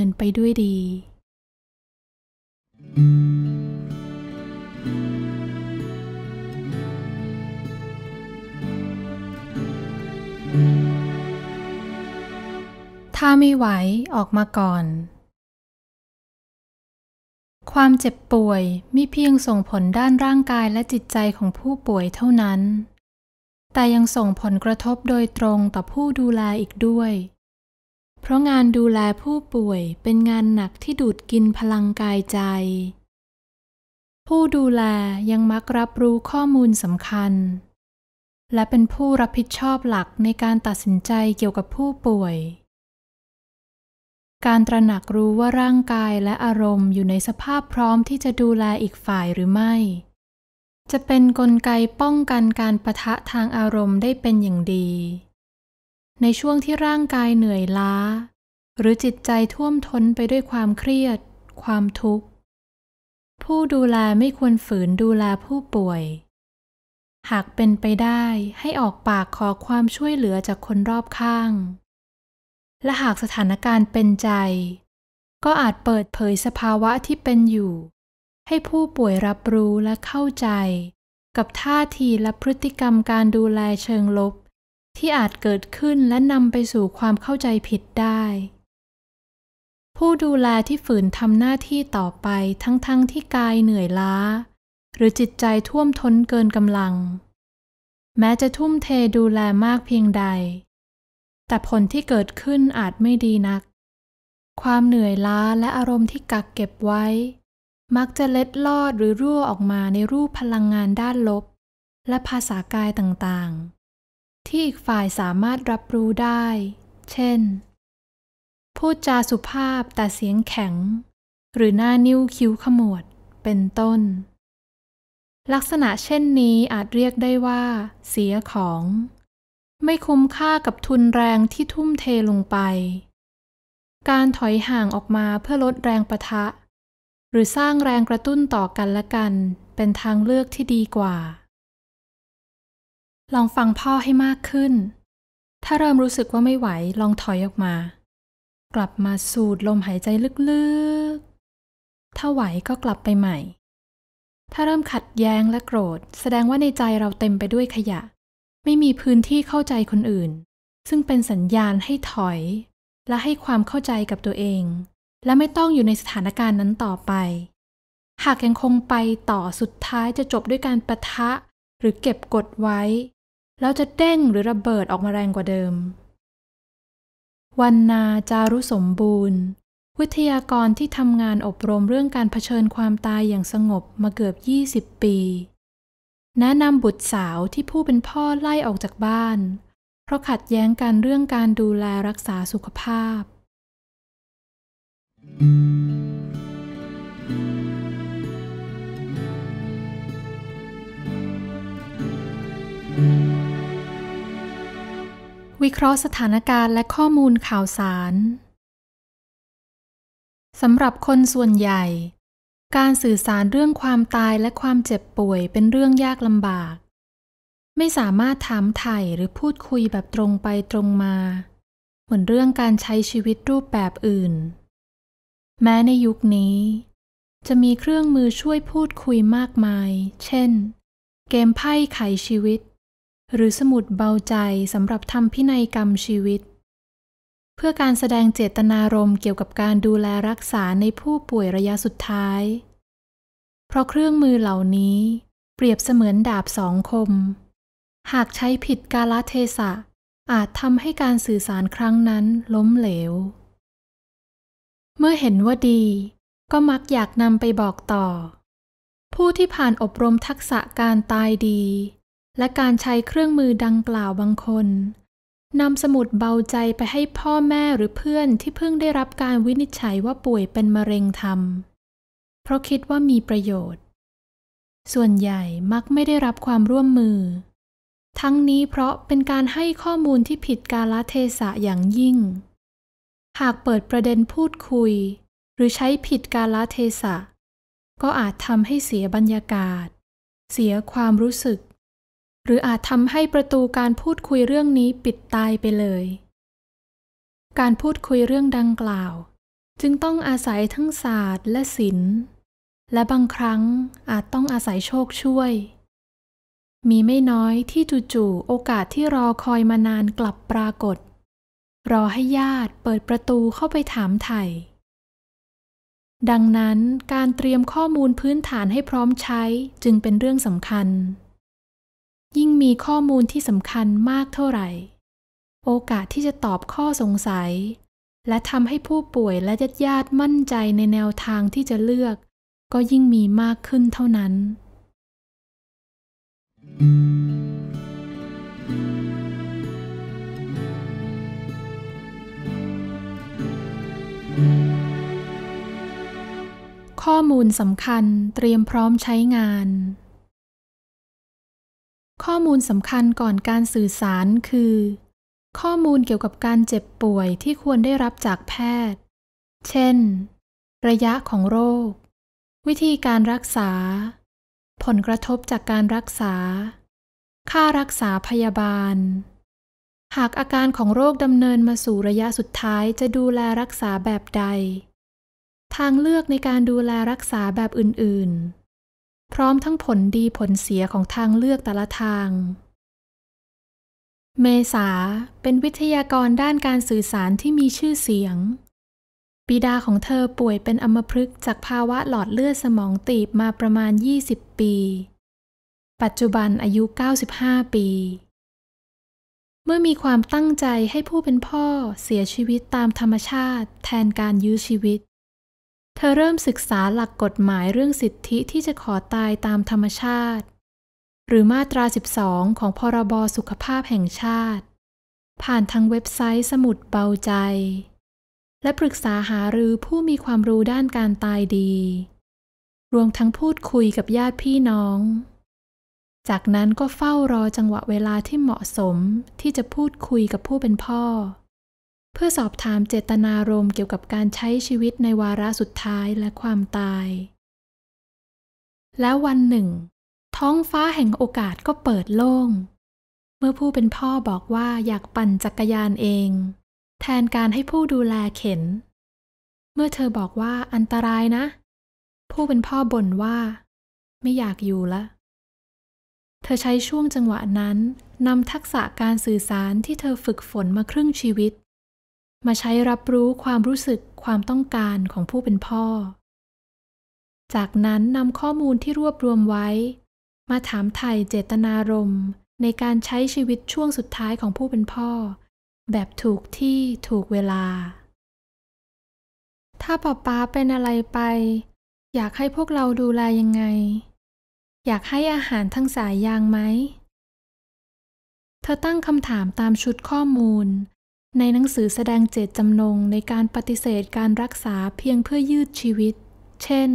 ินไปด้วยดี ถ้าไม่ไหวออกมาก่อนความเจ็บป่วยมิเพียงส่งผลด้านร่างกายและจิตใจของผู้ป่วยเท่านั้น แต่ยังส่งผลกระทบโดยตรงต่อผู้ดูแลอีกด้วย เพราะงานดูแลผู้ป่วยเป็นงานหนักที่ดูดกินพลังกายใจ ผู้ดูแลยังมักรับรู้ข้อมูลสำคัญ และเป็นผู้รับผิดชอบหลักในการตัดสินใจเกี่ยวกับผู้ป่วยการตระหนักรู้ว่าร่างกายและอารมณ์อยู่ในสภาพพร้อมที่จะดูแลอีกฝ่ายหรือไม่ จะเป็นนกลไกป้องกันการประทะทางอารมณ์ได้เป็นอย่างดี ในช่วงที่ร่างกายเหนื่อยล้า หรือจิตใจท่วมท้นไปด้วยความเครียด ความทุกข์ ผู้ดูแลไม่ควรฝืนดูแลผู้ป่วย หากเป็นไปได้ให้ออกปากขอความช่วยเหลือจากคนรอบข้างและหากสถานการณ์เป็นใจ ก็อาจเปิดเผยสภาวะที่เป็นอยู่ ให้ผู้ป่วยรับรู้และเข้าใจ กับท่าทีและพฤติกรรมการดูแลเชิงลบ ที่อาจเกิดขึ้นและนำไปสู่ความเข้าใจผิดได้ ผู้ดูแลที่ฝืนทำหน้าที่ต่อไปทั้งๆทที่กายเหนื่อยล้า หรือจิตใจท่วมท้นเกินกำลัง แม้จะทุ่มเทดูแลมากเพียงใดแต่ผลที่เกิดขึ้นอาจไม่ดีนัก ความเหนื่อยล้าและอารมณ์ที่กักเก็บไว้ มักจะเล็ดลอดหรือรั่วออกมาในรูปพลังงานด้านลบ และภาษากายต่างๆ ที่อีกฝ่ายสามารถรับรู้ได้ เช่น พูดจาสุภาพแต่เสียงแข็ง หรือหน้านิ้วคิ้วขมวด เป็นต้น ลักษณะเช่นนี้อาจเรียกได้ว่า เสียของไม่คุ้มค่ากับทุนแรงที่ทุ่มเทลงไป การถอยห่างออกมาเพื่อลดแรงประทะ หรือสร้างแรงกระตุ้นต่อกันและกัน เป็นทางเลือกที่ดีกว่า ลองฟังพ่อให้มากขึ้น ถ้าเริ่มรู้สึกว่าไม่ไหวลองถอยออกมา กลับมาสูดลมหายใจลึกๆ ถ้าไหวก็กลับไปใหม่ ถ้าเริ่มขัดแย้งและโกรธ แสดงว่าในใจเราเต็มไปด้วยขยะไม่มีพื้นที่เข้าใจคนอื่น ซึ่งเป็นสัญญาณให้ถอยและให้ความเข้าใจกับตัวเอง และไม่ต้องอยู่ในสถานการณ์นั้นต่อไป หากยังคงไปต่อสุดท้ายจะจบด้วยการประทะหรือเก็บกดไว้ แล้วจะเด้งหรือระเบิดออกมาแรงกว่าเดิม วันนาจารุสมบูรณ์ วิทยากรที่ทำงานอบรมเรื่องการเผชิญความตายอย่างสงบมาเกือบ 20 ปีแนะนำบุตรสาวที่ผู้เป็นพ่อไล่ออกจากบ้าน เพราะขัดแย้งกันเรื่องการดูแลรักษาสุขภาพ วิเคราะห์สถานการณ์และข้อมูลข่าวสาร สำหรับคนส่วนใหญ่การสื่อสารเรื่องความตายและความเจ็บป่วยเป็นเรื่องยากลำบาก ไม่สามารถถามไถ่ายหรือพูดคุยแบบตรงไปตรงมาเหมือนเรื่องการใช้ชีวิตรูปแบบอื่น แม้ในยุคนี้ จะมีเครื่องมือช่วยพูดคุยมากมาย เช่นเกมไพ่ไขชีวิต หรือสมุดเบาใจสำหรับทำพินัยกรรมชีวิตเพื่อการแสดงเจตนารมณ์เกี่ยวกับการดูแลรักษาในผู้ป่วยระยะสุดท้าย เพราะเครื่องมือเหล่านี้เปรียบเสมือนดาบสองคม หากใช้ผิดกาลเทศะ อาจทำให้การสื่อสารครั้งนั้นล้มเหลว เมื่อเห็นว่าดี ก็มักอยากนำไปบอกต่อ ผู้ที่ผ่านอบรมทักษะการตายดี และการใช้เครื่องมือดังกล่าวบางคนนำสมุดเบาใจไปให้พ่อแม่หรือเพื่อนที่เพิ่งได้รับการวินิจฉัยว่าป่วยเป็นมะเร็งทำเพราะคิดว่ามีประโยชน์ ส่วนใหญ่มักไม่ได้รับความร่วมมือ ทั้งนี้เพราะเป็นการให้ข้อมูลที่ผิดกาลเทศะอย่างยิ่ง หากเปิดประเด็นพูดคุย หรือใช้ผิดกาลเทศะก็อาจทำให้เสียบรรยากาศ เสียความรู้สึกหรืออาจทำให้ประตูการพูดคุยเรื่องนี้ปิดตายไปเลย การพูดคุยเรื่องดังกล่าว จึงต้องอาศัยทั้งศาสตร์และศิลป์ และบางครั้งอาจต้องอาศัยโชคช่วย มีไม่น้อยที่จู่ๆโอกาสที่รอคอยมานานกลับปรากฏ รอให้ญาติเปิดประตูเข้าไปถามไถ่ดังนั้นการเตรียมข้อมูลพื้นฐานให้พร้อมใช้ จึงเป็นเรื่องสำคัญยิ่งมีข้อมูลที่สำคัญมากเท่าไหร่ โอกาสที่จะตอบข้อสงสัย และทำให้ผู้ป่วยและญาติญาติมั่นใจในแนวทางที่จะเลือก ก็ยิ่งมีมากขึ้นเท่านั้น ข้อมูลสำคัญเตรียมพร้อมใช้งานข้อมูลสำคัญก่อนการสื่อสารคือ ข้อมูลเกี่ยวกับการเจ็บป่วยที่ควรได้รับจากแพทย์ เช่นระยะของโรค วิธีการรักษา ผลกระทบจากการรักษา ค่ารักษาพยาบาล หากอาการของโรคดำเนินมาสู่ระยะสุดท้ายจะดูแลรักษาแบบใด ทางเลือกในการดูแลรักษาแบบอื่นๆพร้อมทั้งผลดีผลเสียของทางเลือกแต่ละทาง เมษาเป็นวิทยากรด้านการสื่อสารที่มีชื่อเสียงบิดาของเธอป่วยเป็นอัมพฤกษ์จากภาวะหลอดเลือดสมองตีบมาประมาณ 20 ปี ปัจจุบันอายุ 95 ปี เมื่อมีความตั้งใจให้ผู้เป็นพ่อเสียชีวิตตามธรรมชาติแทนการยื้อชีวิตเธอเริ่มศึกษาหลักกฎหมายเรื่องสิทธิที่จะขอตายตามธรรมชาติ หรือมาตรา 12 ของพรบสุขภาพแห่งชาติ ผ่านทางเว็บไซต์สมุดเบาใจ และปรึกษาหารือผู้มีความรู้ด้านการตายดี รวมทั้งพูดคุยกับญาติพี่น้อง จากนั้นก็เฝ้ารอจังหวะเวลาที่เหมาะสมที่จะพูดคุยกับผู้เป็นพ่อเพื่อสอบถามเจตนารมณ์เกี่ยวกับการใช้ชีวิตในวาระสุดท้ายและความตาย แล้ววันหนึ่ง ท้องฟ้าแห่งโอกาสก็เปิดโล่ง เมื่อผู้เป็นพ่อบอกว่าอยากปั่นจักรยานเอง แทนการให้ผู้ดูแลเข็น เมื่อเธอบอกว่าอันตรายนะ ผู้เป็นพ่อบ่นว่า ไม่อยากอยู่ละ เธอใช้ช่วงจังหวะนั้นนำทักษะการสื่อสารที่เธอฝึกฝนมาครึ่งชีวิตมาใช้รับรู้ความรู้สึกความต้องการของผู้เป็นพ่อ จากนั้นนำข้อมูลที่รวบรวมไว้ มาถามไถ่เจตนารมณ์ในการใช้ชีวิตช่วงสุดท้ายของผู้เป็นพ่อ แบบถูกที่ถูกเวลา ถ้าป๊าป๊าเป็นอะไรไป อยากให้พวกเราดูแลยังไง อยากให้อาหารทั้งสายยางไหมเธอตั้งคำถามตามชุดข้อมูลในหนังสือแสดงเจตจำนงในการปฏิเสธการรักษาเพียงเพื่อยืดชีวิต เช่น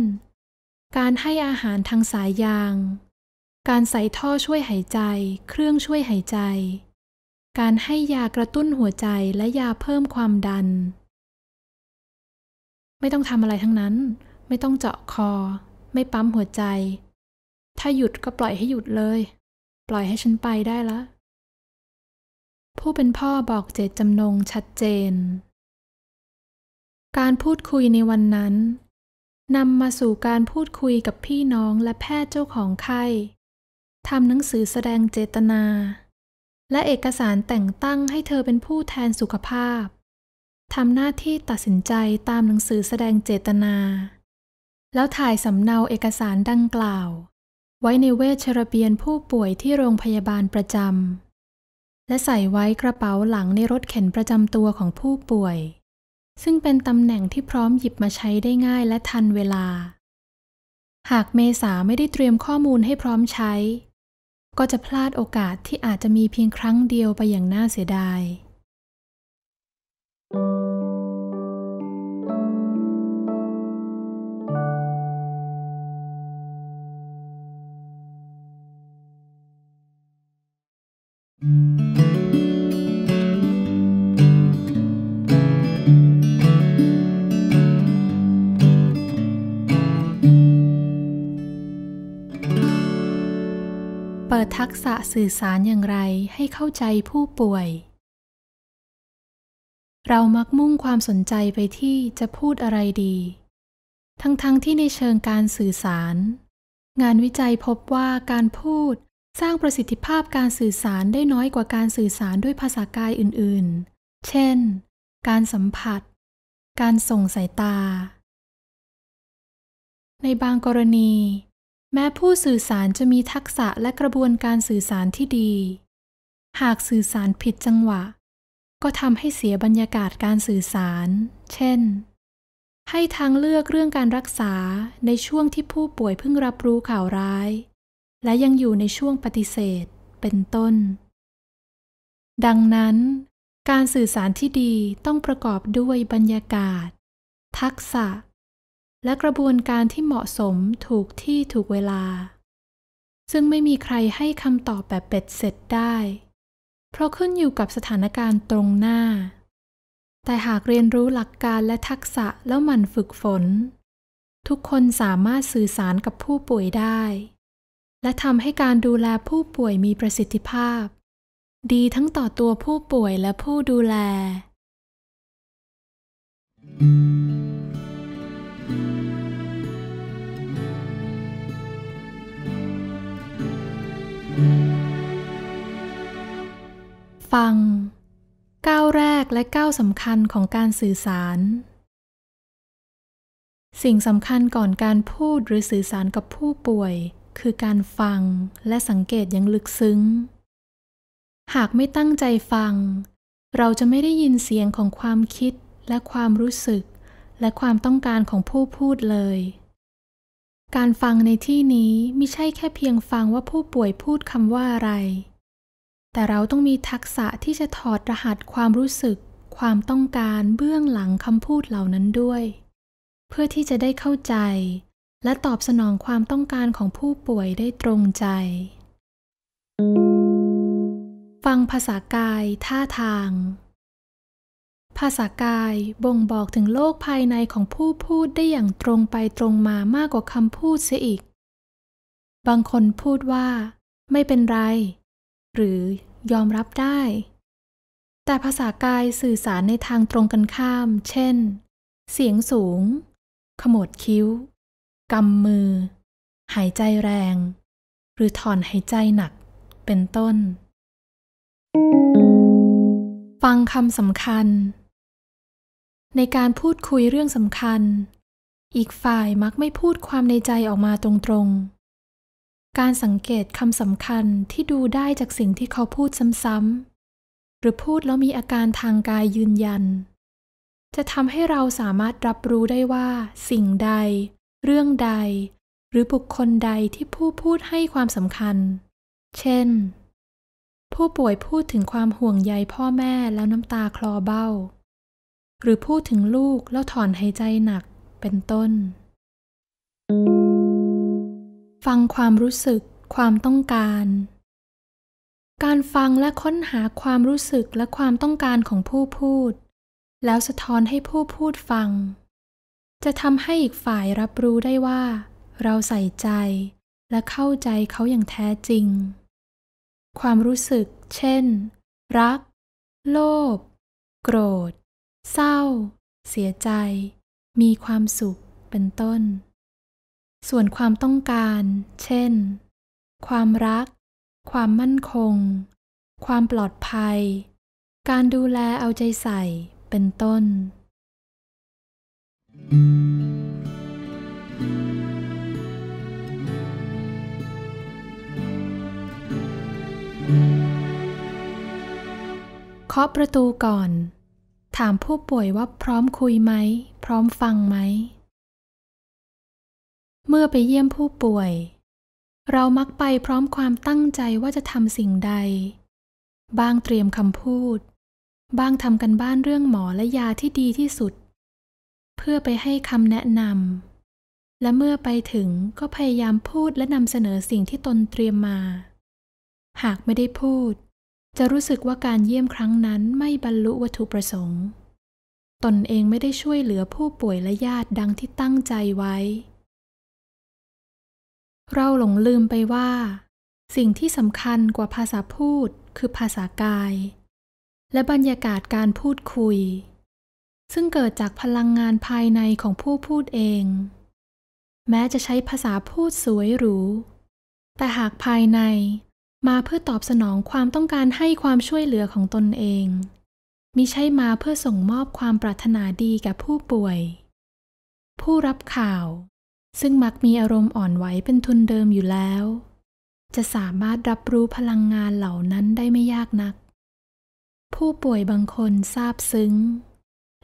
การให้อาหารทางสายยาง การใส่ท่อช่วยหายใจ เครื่องช่วยหายใจ การให้ยากระตุ้นหัวใจและยาเพิ่มความดัน ไม่ต้องทำอะไรทั้งนั้น ไม่ต้องเจาะคอ ไม่ปั๊มหัวใจ ถ้าหยุดก็ปล่อยให้หยุดเลย ปล่อยให้ฉันไปได้ละผู้เป็นพ่อบอกเจตจำนงชัดเจน การพูดคุยในวันนั้นนำมาสู่การพูดคุยกับพี่น้องและแพทย์เจ้าของไข้ทำหนังสือแสดงเจตนา และเอกสารแต่งตั้งให้เธอเป็นผู้แทนสุขภาพทำหน้าที่ตัดสินใจตามหนังสือแสดงเจตนา แล้วถ่ายสำเนาเอกสารดังกล่าว ไว้ในเวชระเบียนผู้ป่วยที่โรงพยาบาลประจำและใส่ไว้กระเป๋าหลังในรถเข็นประจำตัวของผู้ป่วย ซึ่งเป็นตำแหน่งที่พร้อมหยิบมาใช้ได้ง่ายและทันเวลา หากเมษาไม่ได้เตรียมข้อมูลให้พร้อมใช้ ก็จะพลาดโอกาสที่อาจจะมีเพียงครั้งเดียวไปอย่างน่าเสียดาย
เปิดทักษะสื่อสา
รอย่างไรให้เข้าใจผู้ป่วย เรามักมุ่งความสนใจไปที่จะพูดอะไรดี ทั้งๆทที่ในเชิงการสื่อสาร งานวิจัยพบว่าการพูดสร้างประสิทธิภาพการสื่อสารได้น้อยกว่าการสื่อสารด้วยภาษากายอื่นๆ เช่น การสัมผัส การส่งสายตา ในบางกรณี แม้ผู้สื่อสารจะมีทักษะและกระบวนการสื่อสารที่ดี หากสื่อสารผิดจังหวะ ก็ทำให้เสียบรรยากาศการสื่อสาร เช่น ให้ทางเลือกเรื่องการรักษาในช่วงที่ผู้ป่วยเพิ่งรับรู้ข่าวร้ายและยังอยู่ในช่วงปฏิเสธเป็นต้น ดังนั้น การสื่อสารที่ดีต้องประกอบด้วยบรรยากาศ ทักษะ และกระบวนการที่เหมาะสมถูกที่ถูกเวลา ซึ่งไม่มีใครให้คำตอบแบบเป็ดเสร็จได้ เพราะขึ้นอยู่กับสถานการณ์ตรงหน้า แต่หากเรียนรู้หลักการและทักษะแล้วหมั่นฝึกฝน ทุกคนสามารถสื่อสารกับผู้ป่วยได้และทำให้การดูแลผู้ป่วยมีประสิทธิภาพ ดีทั้งต่อตัวผู้ป่วยและผู้ดูแล ฟังก้าวแรกและก้าวสำคัญของการสื่อสาร สิ่งสำคัญก่อนการพูดหรือสื่อสารกับผู้ป่วยคือการฟังและสังเกตอย่างลึกซึ้ง หากไม่ตั้งใจฟัง เราจะไม่ได้ยินเสียงของความคิดและความรู้สึก และความต้องการของผู้พูดเลย การฟังในที่นี้ไม่ใช่แค่เพียงฟังว่าผู้ป่วยพูดคำว่าอะไร แต่เราต้องมีทักษะที่จะถอดรหัสความรู้สึก ความต้องการ เบื้องหลังคำพูดเหล่านั้นด้วย เพื่อที่จะได้เข้าใจและตอบสนองความต้องการของผู้ป่วยได้ตรงใจ ฟังภาษากายท่าทาง ภาษากายบ่งบอกถึงโลกภายในของผู้พูดได้อย่างตรงไปตรงมามากกว่าคำพูดเสียอีก บางคนพูดว่าไม่เป็นไรหรือยอมรับได้ แต่ภาษากายสื่อสารในทางตรงกันข้าม เช่น เสียงสูงขมวดคิ้วกำมือ หายใจแรง หรือถอนหายใจหนัก เป็นต้น ฟังคำสำคัญ ในการพูดคุยเรื่องสำคัญ อีกฝ่ายมักไม่พูดความในใจออกมาตรงๆ การสังเกตคำสำคัญที่ดูได้จากสิ่งที่เขาพูดซ้ำๆ หรือพูดแล้วมีอาการทางกายยืนยัน จะทำให้เราสามารถรับรู้ได้ว่าสิ่งใดเรื่องใดหรือบุคคลใดที่ผู้พูดให้ความสำคัญ เช่น ผู้ป่วยพูดถึงความห่วงใยพ่อแม่แล้วน้ำตาคลอเบ้า หรือพูดถึงลูกแล้วถอนหายใจหนักเป็นต้น ฟังความรู้สึกความต้องการ การฟังและค้นหาความรู้สึกและความต้องการของผู้พูด แล้วสะท้อนให้ผู้พูดฟังจะทำให้อีกฝ่ายรับรู้ได้ว่า เราใส่ใจและเข้าใจเขาอย่างแท้จริง ความรู้สึก เช่น รัก โลภ โกรธ เศร้า เสียใจ มีความสุข เป็นต้น ส่วนความต้องการ เช่น ความรัก ความมั่นคง ความปลอดภัย การดูแลเอาใจใส่ เป็นต้นเคาะประตูก่อน ถามผู้ป่วยว่าพร้อมคุยไหม พร้อมฟังไหม เมื่อไปเยี่ยมผู้ป่วย เรามักไปพร้อมความตั้งใจว่าจะทำสิ่งใดบางเตรียมคำพูดบางทำกันบ้านเรื่องหมอและยาที่ดีที่สุดเพื่อไปให้คำแนะนำและเมื่อไปถึงก็พยายามพูดและนำเสนอสิ่งที่ตนเตรียมมา หากไม่ได้พูด จะรู้สึกว่าการเยี่ยมครั้งนั้นไม่บรรลุวัตถุประสงค์ ตนเองไม่ได้ช่วยเหลือผู้ป่วยและญาติดังที่ตั้งใจไว้ เราหลงลืมไปว่า สิ่งที่สำคัญกว่าภาษาพูดคือภาษากาย และบรรยากาศการพูดคุยซึ่งเกิดจากพลังงานภายในของผู้พูดเอง แม้จะใช้ภาษาพูดสวยหรู แต่หากภายในมาเพื่อตอบสนองความต้องการให้ความช่วยเหลือของตนเอง มิใช่มาเพื่อส่งมอบความปรารถนาดีแก่ผู้ป่วย ผู้รับข่าว ซึ่งมักมีอารมณ์อ่อนไหวเป็นทุนเดิมอยู่แล้ว จะสามารถรับรู้พลังงานเหล่านั้นได้ไม่ยากนัก ผู้ป่วยบางคนซาบซึ้ง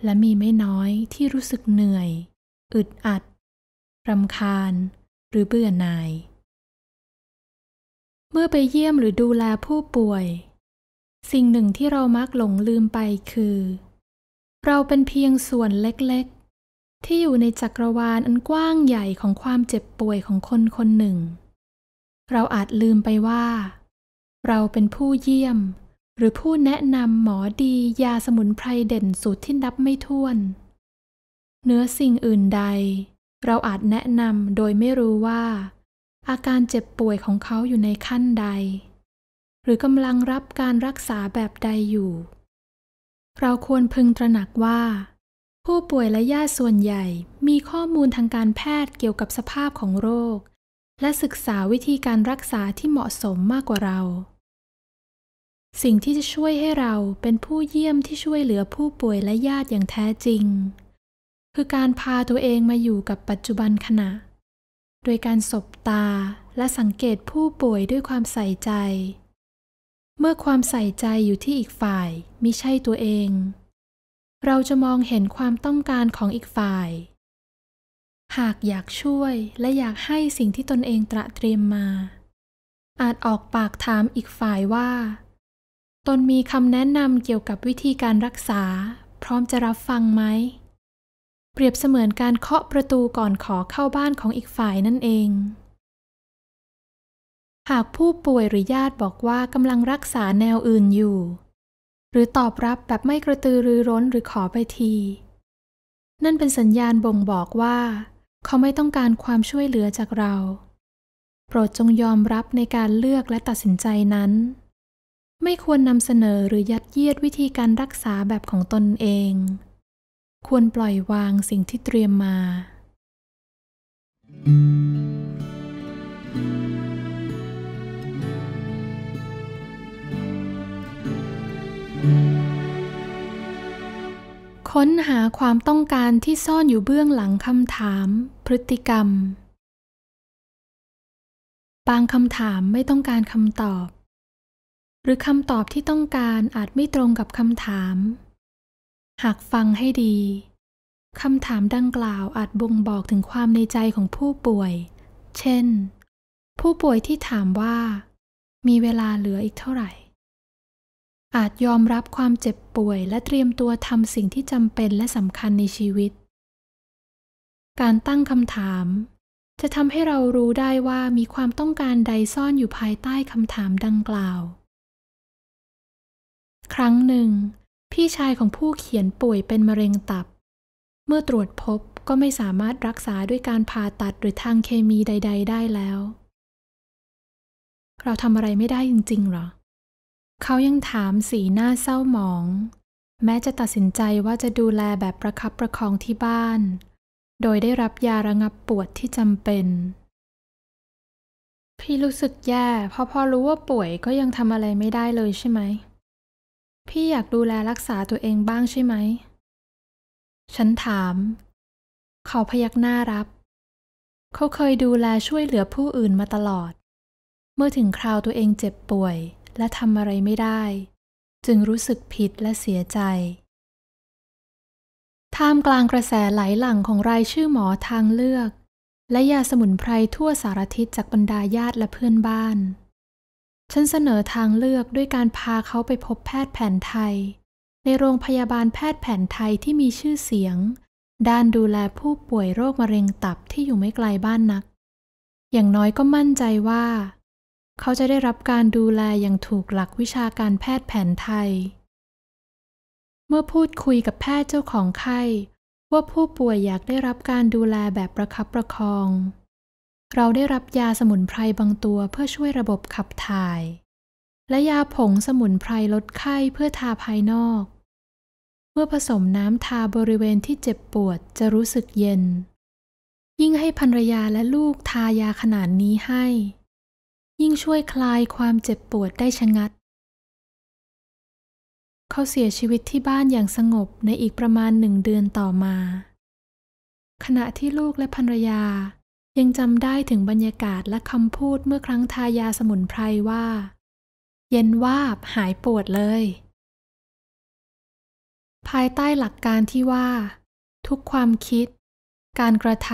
และมีไม่น้อยที่รู้สึกเหนื่อยอึดอัดรำคาญ หรือเบื่อหน่าย เมื่อไปเยี่ยมหรือดูแลผู้ป่วย สิ่งหนึ่งที่เรามักหลงลืมไปคือ เราเป็นเพียงส่วนเล็กๆ ที่อยู่ในจักรวาลอันกว้างใหญ่ของความเจ็บป่วยของคนคนหนึ่ง เราอาจลืมไปว่า เราเป็นผู้เยี่ยมหรือผู้แนะนำหมอดี ยาสมุนไพรเด่นสูตรที่นับไม่ถ้วน เนื้อสิ่งอื่นใด เราอาจแนะนำโดยไม่รู้ว่า อาการเจ็บป่วยของเขาอยู่ในขั้นใด หรือกำลังรับการรักษาแบบใดอยู่ เราควรพึงตระหนักว่า ผู้ป่วยและญาติส่วนใหญ่มีข้อมูลทางการแพทย์เกี่ยวกับสภาพของโรค และศึกษาวิธีการรักษาที่เหมาะสมมากกว่าเราสิ่งที่จะช่วยให้เราเป็นผู้เยี่ยมที่ช่วยเหลือผู้ป่วยและญาติอย่างแท้จริง คือการพาตัวเองมาอยู่กับปัจจุบันขณะ โดยการสบตาและสังเกตผู้ป่วยด้วยความใส่ใจ เมื่อความใส่ใจอยู่ที่อีกฝ่ายมิใช่ตัวเอง เราจะมองเห็นความต้องการของอีกฝ่าย หากอยากช่วยและอยากให้สิ่งที่ตนเองตระเตรียมมา อาจออกปากถามอีกฝ่ายว่าตนมีคำแนะนำเกี่ยวกับวิธีการรักษา พร้อมจะรับฟังไหม เปรียบเสมือนการเคาะประตูก่อนขอเข้าบ้านของอีกฝ่ายนั่นเอง หากผู้ป่วยหรือญาติบอกว่ากำลังรักษาแนวอื่นอยู่ หรือตอบรับแบบไม่กระตือรือร้นหรือขอไปที นั่นเป็นสัญญาณบ่งบอกว่า เขาไม่ต้องการความช่วยเหลือจากเรา โปรดจงยอมรับในการเลือกและตัดสินใจนั้นไม่ควรนำเสนอหรือยัดเยียดวิธีการรักษาแบบของตนเอง ควรปล่อยวางสิ่งที่เตรียมมา ค้นหาความต้องการที่ซ่อนอยู่เบื้องหลังคำถาม พฤติกรรม บางคำถามไม่ต้องการคำตอบหรือคำตอบที่ต้องการอาจไม่ตรงกับคำถาม หากฟังให้ดี คำถามดังกล่าวอาจบ่งบอกถึงความในใจของผู้ป่วย เช่น ผู้ป่วยที่ถามว่า มีเวลาเหลืออีกเท่าไหร่ อาจยอมรับความเจ็บป่วยและเตรียมตัวทำสิ่งที่จำเป็นและสำคัญในชีวิต การตั้งคำถาม จะทำให้เรารู้ได้ว่ามีความต้องการใดซ่อนอยู่ภายใต้คำถามดังกล่าวครั้งหนึ่ง พี่ชายของผู้เขียนป่วยเป็นมะเร็งตับ เมื่อตรวจพบก็ไม่สามารถรักษาด้วยการผ่าตัดหรือทางเคมีใด ๆ ได้แล้ว เราทำอะไรไม่ได้จริงๆหรอเขายังถามสีหน้าเศร้าหมอง แม้จะตัดสินใจว่าจะดูแลแบบประคับประคองที่บ้าน โดยได้รับยาระงับปวดที่จำเป็น พี่รู้สึกแย่ เพราะพอรู้ว่าป่วยก็ยังทำอะไรไม่ได้เลยใช่ไหมพี่อยากดูแลรักษาตัวเองบ้างใช่ไหม ฉันถาม เขาพยักหน้ารับ เขาเคยดูแลช่วยเหลือผู้อื่นมาตลอด เมื่อถึงคราวตัวเองเจ็บป่วยและทำอะไรไม่ได้ จึงรู้สึกผิดและเสียใจ ท่ามกลางกระแสไหลหลั่งของรายชื่อหมอทางเลือก และยาสมุนไพรทั่วสารทิศจากบรรดาญาติและเพื่อนบ้านฉันเสนอทางเลือกด้วยการพาเขาไปพบแพทย์แผนไทย ในโรงพยาบาลแพทย์แผนไทยที่มีชื่อเสียง ด้านดูแลผู้ป่วยโรคมะเร็งตับที่อยู่ไม่ไกลบ้านนัก อย่างน้อยก็มั่นใจว่า เขาจะได้รับการดูแลอย่างถูกหลักวิชาการแพทย์แผนไทย เมื่อพูดคุยกับแพทย์เจ้าของไข้ ว่าผู้ป่วยอยากได้รับการดูแลแบบประคับประคองเราได้รับยาสมุนไพรบางตัวเพื่อช่วยระบบขับถ่าย และยาผงสมุนไพรลดไข้เพื่อทาภายนอก เมื่อผสมน้ำทาบริเวณที่เจ็บปวดจะรู้สึกเย็น ยิ่งให้ภรรยาและลูกทายาขนาดนี้ให้ ยิ่งช่วยคลายความเจ็บปวดได้ชะงัด เขาเสียชีวิตที่บ้านอย่างสงบในอีกประมาณหนึ่งเดือนต่อมา ขณะที่ลูกและภรรยายังจำได้ถึงบรรยากาศและคำพูดเมื่อครั้งทายาสมุนไพรว่า เย็นวาบหายปวดเลย ภายใต้หลักการที่ว่า ทุกความคิด การกระท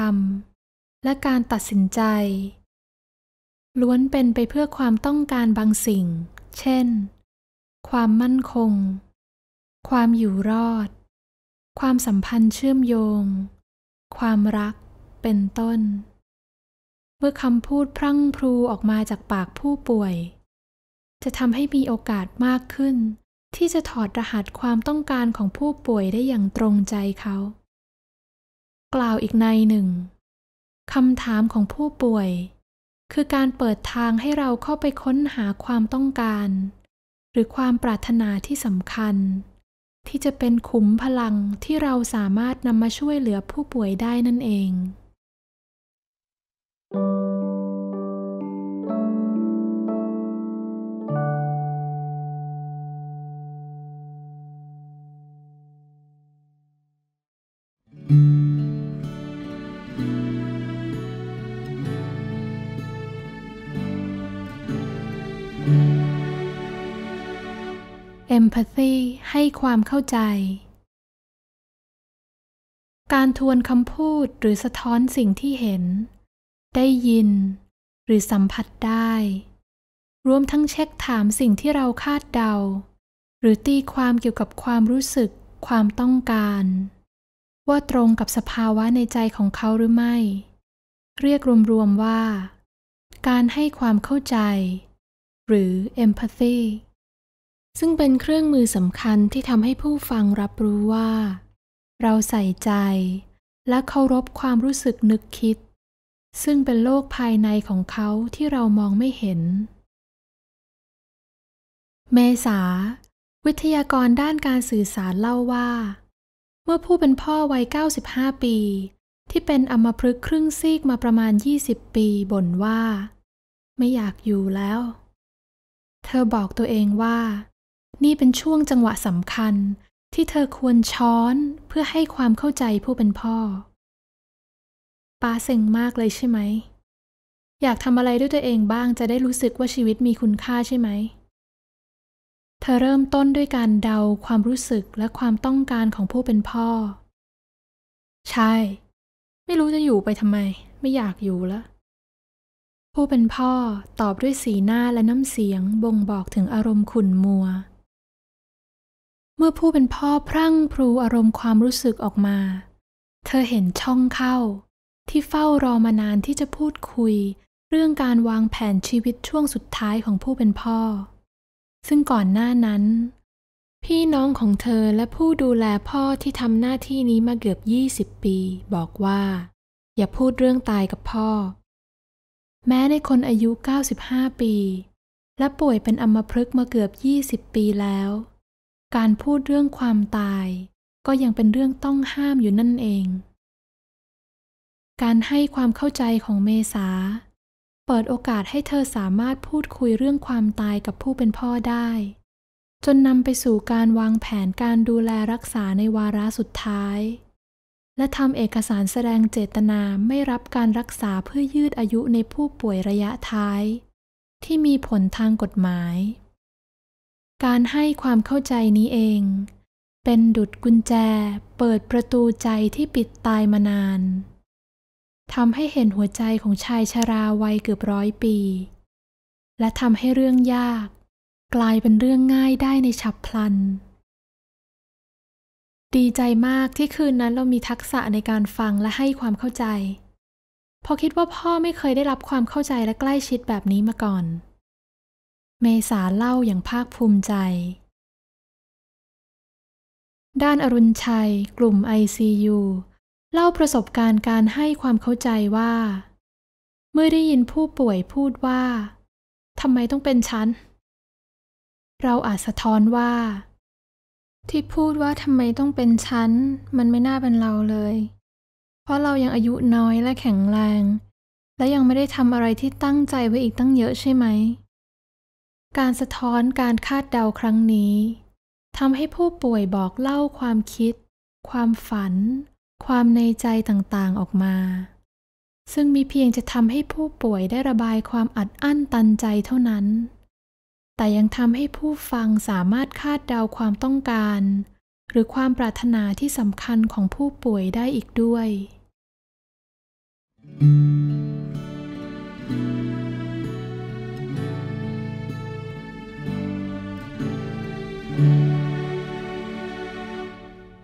ำและการตัดสินใจ ล้วนเป็นไปเพื่อความต้องการบางสิ่ง เช่น ความมั่นคง ความอยู่รอด ความสัมพันธ์เชื่อมโยง ความรักเป็นต้นเมื่อคำพูดพรั่งพรูออกมาจากปากผู้ป่วย จะทำให้มีโอกาสมากขึ้น ที่จะถอดรหัสความต้องการของผู้ป่วยได้อย่างตรงใจเขา กล่าวอีกในหนึ่งคำถามของผู้ป่วย คือการเปิดทางให้เราเข้าไปค้นหาความต้องการ หรือความปรารถนาที่สำคัญ ที่จะเป็นขุมพลังที่เราสามารถนำมาช่วยเหลือผู้ป่วยได้นั่นเอง Empathy ให้ความเข้าใจ การทวนคำพูดหรือสะท้อนสิ่งที่เห็น ได้ยินหรือสัมผัสได้ รวมทั้งเช็คถามสิ่งที่เราคาดเดา หรือตีความเกี่ยวกับความรู้สึกความต้องการว่าตรงกับสภาวะในใจของเขาหรือไม่ เรียกรวมๆว่า การให้ความเข้าใจ หรือ empathy ซึ่งเป็นเครื่องมือสำคัญที่ทำให้ผู้ฟังรับรู้ว่า เราใส่ใจและเคารพความรู้สึกนึกคิด ซึ่งเป็นโลกภายในของเขาที่เรามองไม่เห็น เมษา วิทยากรด้านการสื่อสารเล่าว่าเมื่อผู้เป็นพ่อวัย95 ปี ที่เป็นอมพฤกษครึ่งซีกมาประมาณ 20 ปีบ่นว่า ไม่อยากอยู่แล้ว เธอบอกตัวเองว่านี่เป็นช่วงจังหวะสำคัญที่เธอควรช้อนเพื่อให้ความเข้าใจผู้เป็นพ่อ ป้าเซ็งมากเลยใช่ไหม อยากทำอะไรด้วยตัวเองบ้างจะได้รู้สึกว่าชีวิตมีคุณค่าใช่ไหมเธอเริ่มต้นด้วยการเดาความรู้สึกและความต้องการของผู้เป็นพ่อ ใช่ ไม่รู้จะอยู่ไปทำไม ไม่อยากอยู่ละผู้เป็นพ่อตอบด้วยสีหน้าและน้ำเสียงบ่งบอกถึงอารมณ์ขุ่นมัว เมื่อผู้เป็นพ่อพรั่งพรูอารมณ์ความรู้สึกออกมา เธอเห็นช่องเข้าที่เฝ้ารอมานานที่จะพูดคุยเรื่องการวางแผนชีวิตช่วงสุดท้ายของผู้เป็นพ่อซึ่งก่อนหน้านั้น พี่น้องของเธอและผู้ดูแลพ่อที่ทำหน้าที่นี้มาเกือบ 20 ปี บอกว่า อย่าพูดเรื่องตายกับพ่อ แม้ในคนอายุ 95 ปี และป่วยเป็นอัมพฤกษ์มาเกือบ 20 ปีแล้ว การพูดเรื่องความตาย ก็ยังเป็นเรื่องต้องห้ามอยู่นั่นเอง การให้ความเข้าใจของเมษาเปิดโอกาสให้เธอสามารถพูดคุยเรื่องความตายกับผู้เป็นพ่อได้ จนนำไปสู่การวางแผนการดูแลรักษาในวาระสุดท้าย และทำเอกสารแสดงเจตนาไม่รับการรักษาเพื่อยืดอายุในผู้ป่วยระยะท้าย ที่มีผลทางกฎหมาย การให้ความเข้าใจนี้เองเป็นดุดกุญแจเปิดประตูใจที่ปิดตายมานานทำให้เห็นหัวใจของชายชราวัยเกือบร้อยปี และทำให้เรื่องยาก กลายเป็นเรื่องง่ายได้ในฉับพลัน ดีใจมากที่คืนนั้นเรามีทักษะในการฟังและให้ความเข้าใจ พอคิดว่าพ่อไม่เคยได้รับความเข้าใจและใกล้ชิดแบบนี้มาก่อน เมษาเล่าอย่างภาคภูมิใจ ด้านอรุณชัย กลุ่ม ICU เล่าประสบการณ์การให้ความเข้าใจว่า เมื่อได้ยินผู้ป่วยพูดว่าทำไมต้องเป็นฉัน เราอาจสะท้อนว่า ที่พูดว่าทำไมต้องเป็นฉัน มันไม่น่าเป็นเราเลย เพราะเรายังอายุน้อยและแข็งแรง และยังไม่ได้ทำอะไรที่ตั้งใจไว้อีกตั้งเยอะใช่ไหม การสะท้อนการคาดเดาครั้งนี้ทำให้ผู้ป่วยบอกเล่าความคิด ความฝันความในใจต่างๆออกมา ซึ่งมีเพียงจะทำให้ผู้ป่วยได้ระบายความอัดอั้นตันใจเท่านั้น แต่ยังทำให้ผู้ฟังสามารถคาดเดาความต้องการ หรือความปรารถนาที่สำคัญของผู้ป่วยได้อีกด้วย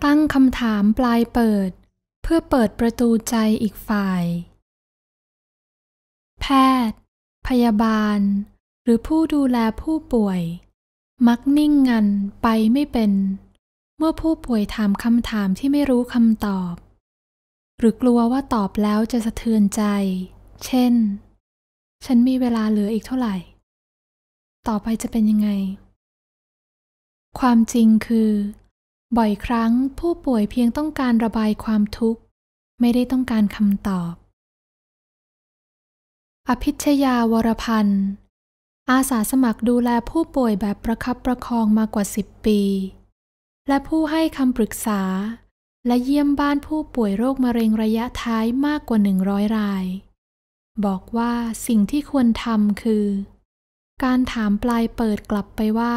ตั้งคำถามปลายเปิดพื่อเปิดประตูใจอีกฝ่าย แพทย์ พยาบาล หรือผู้ดูแลผู้ป่วย มักนิ่งงันไปไม่เป็น เมื่อผู้ป่วยถามคำถามที่ไม่รู้คำตอบ หรือกลัวว่าตอบแล้วจะสะเทือนใจ เช่น ฉันมีเวลาเหลืออีกเท่าไหร่ ต่อไปจะเป็นยังไง ความจริงคือบ่อยครั้งผู้ป่วยเพียงต้องการระบายความทุกข์ ไม่ได้ต้องการคำตอบ อภิชยาวรพันธ์ อาสาสมัครดูแลผู้ป่วยแบบประคับประคองมากว่า 10 ปี และผู้ให้คำปรึกษา และเยี่ยมบ้านผู้ป่วยโรคมะเร็งระยะท้ายมากกว่า 100 ราย บอกว่าสิ่งที่ควรทำคือ การถามปลายเปิดกลับไปว่า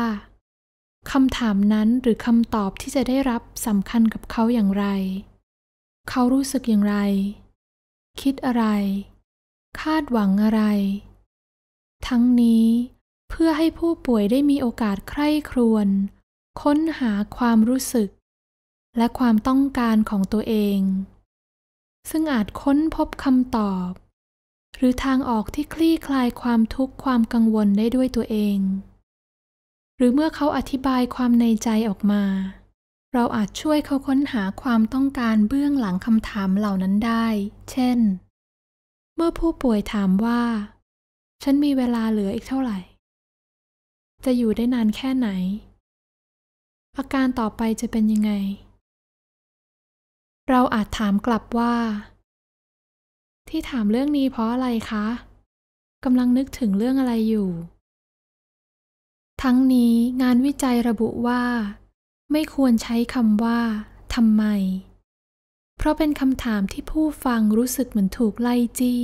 คำถามนั้นหรือคำตอบที่จะได้รับสำคัญกับเขาอย่างไร เขารู้สึกอย่างไร คิดอะไร คาดหวังอะไร ทั้งนี้เพื่อให้ผู้ป่วยได้มีโอกาสใคร่ครวญค้นหาความรู้สึก และความต้องการของตัวเอง ซึ่งอาจค้นพบคำตอบ หรือทางออกที่คลี่คลายความทุกข์ความกังวลได้ด้วยตัวเองรือเมื่อเขาอธิบายความในใจออกมา เราอาจช่วยเขาค้นหาความต้องการเบื้องหลังคำถามเหล่านั้นได้ เช่น เมื่อผู้ป่วยถามว่า ฉันมีเวลาเหลืออีกเท่าไหร่ จะอยู่ได้นานแค่ไหน อาการต่อไปจะเป็นยังไง เราอาจถามกลับว่า ที่ถามเรื่องนี้เพราะอะไรคะกำลังนึกถึงเรื่องอะไรอยู่ทั้งนี้งานวิจัยระบุว่า ไม่ควรใช้คำว่าทำไม เพราะเป็นคำถามที่ผู้ฟังรู้สึกเหมือนถูกไล่จี้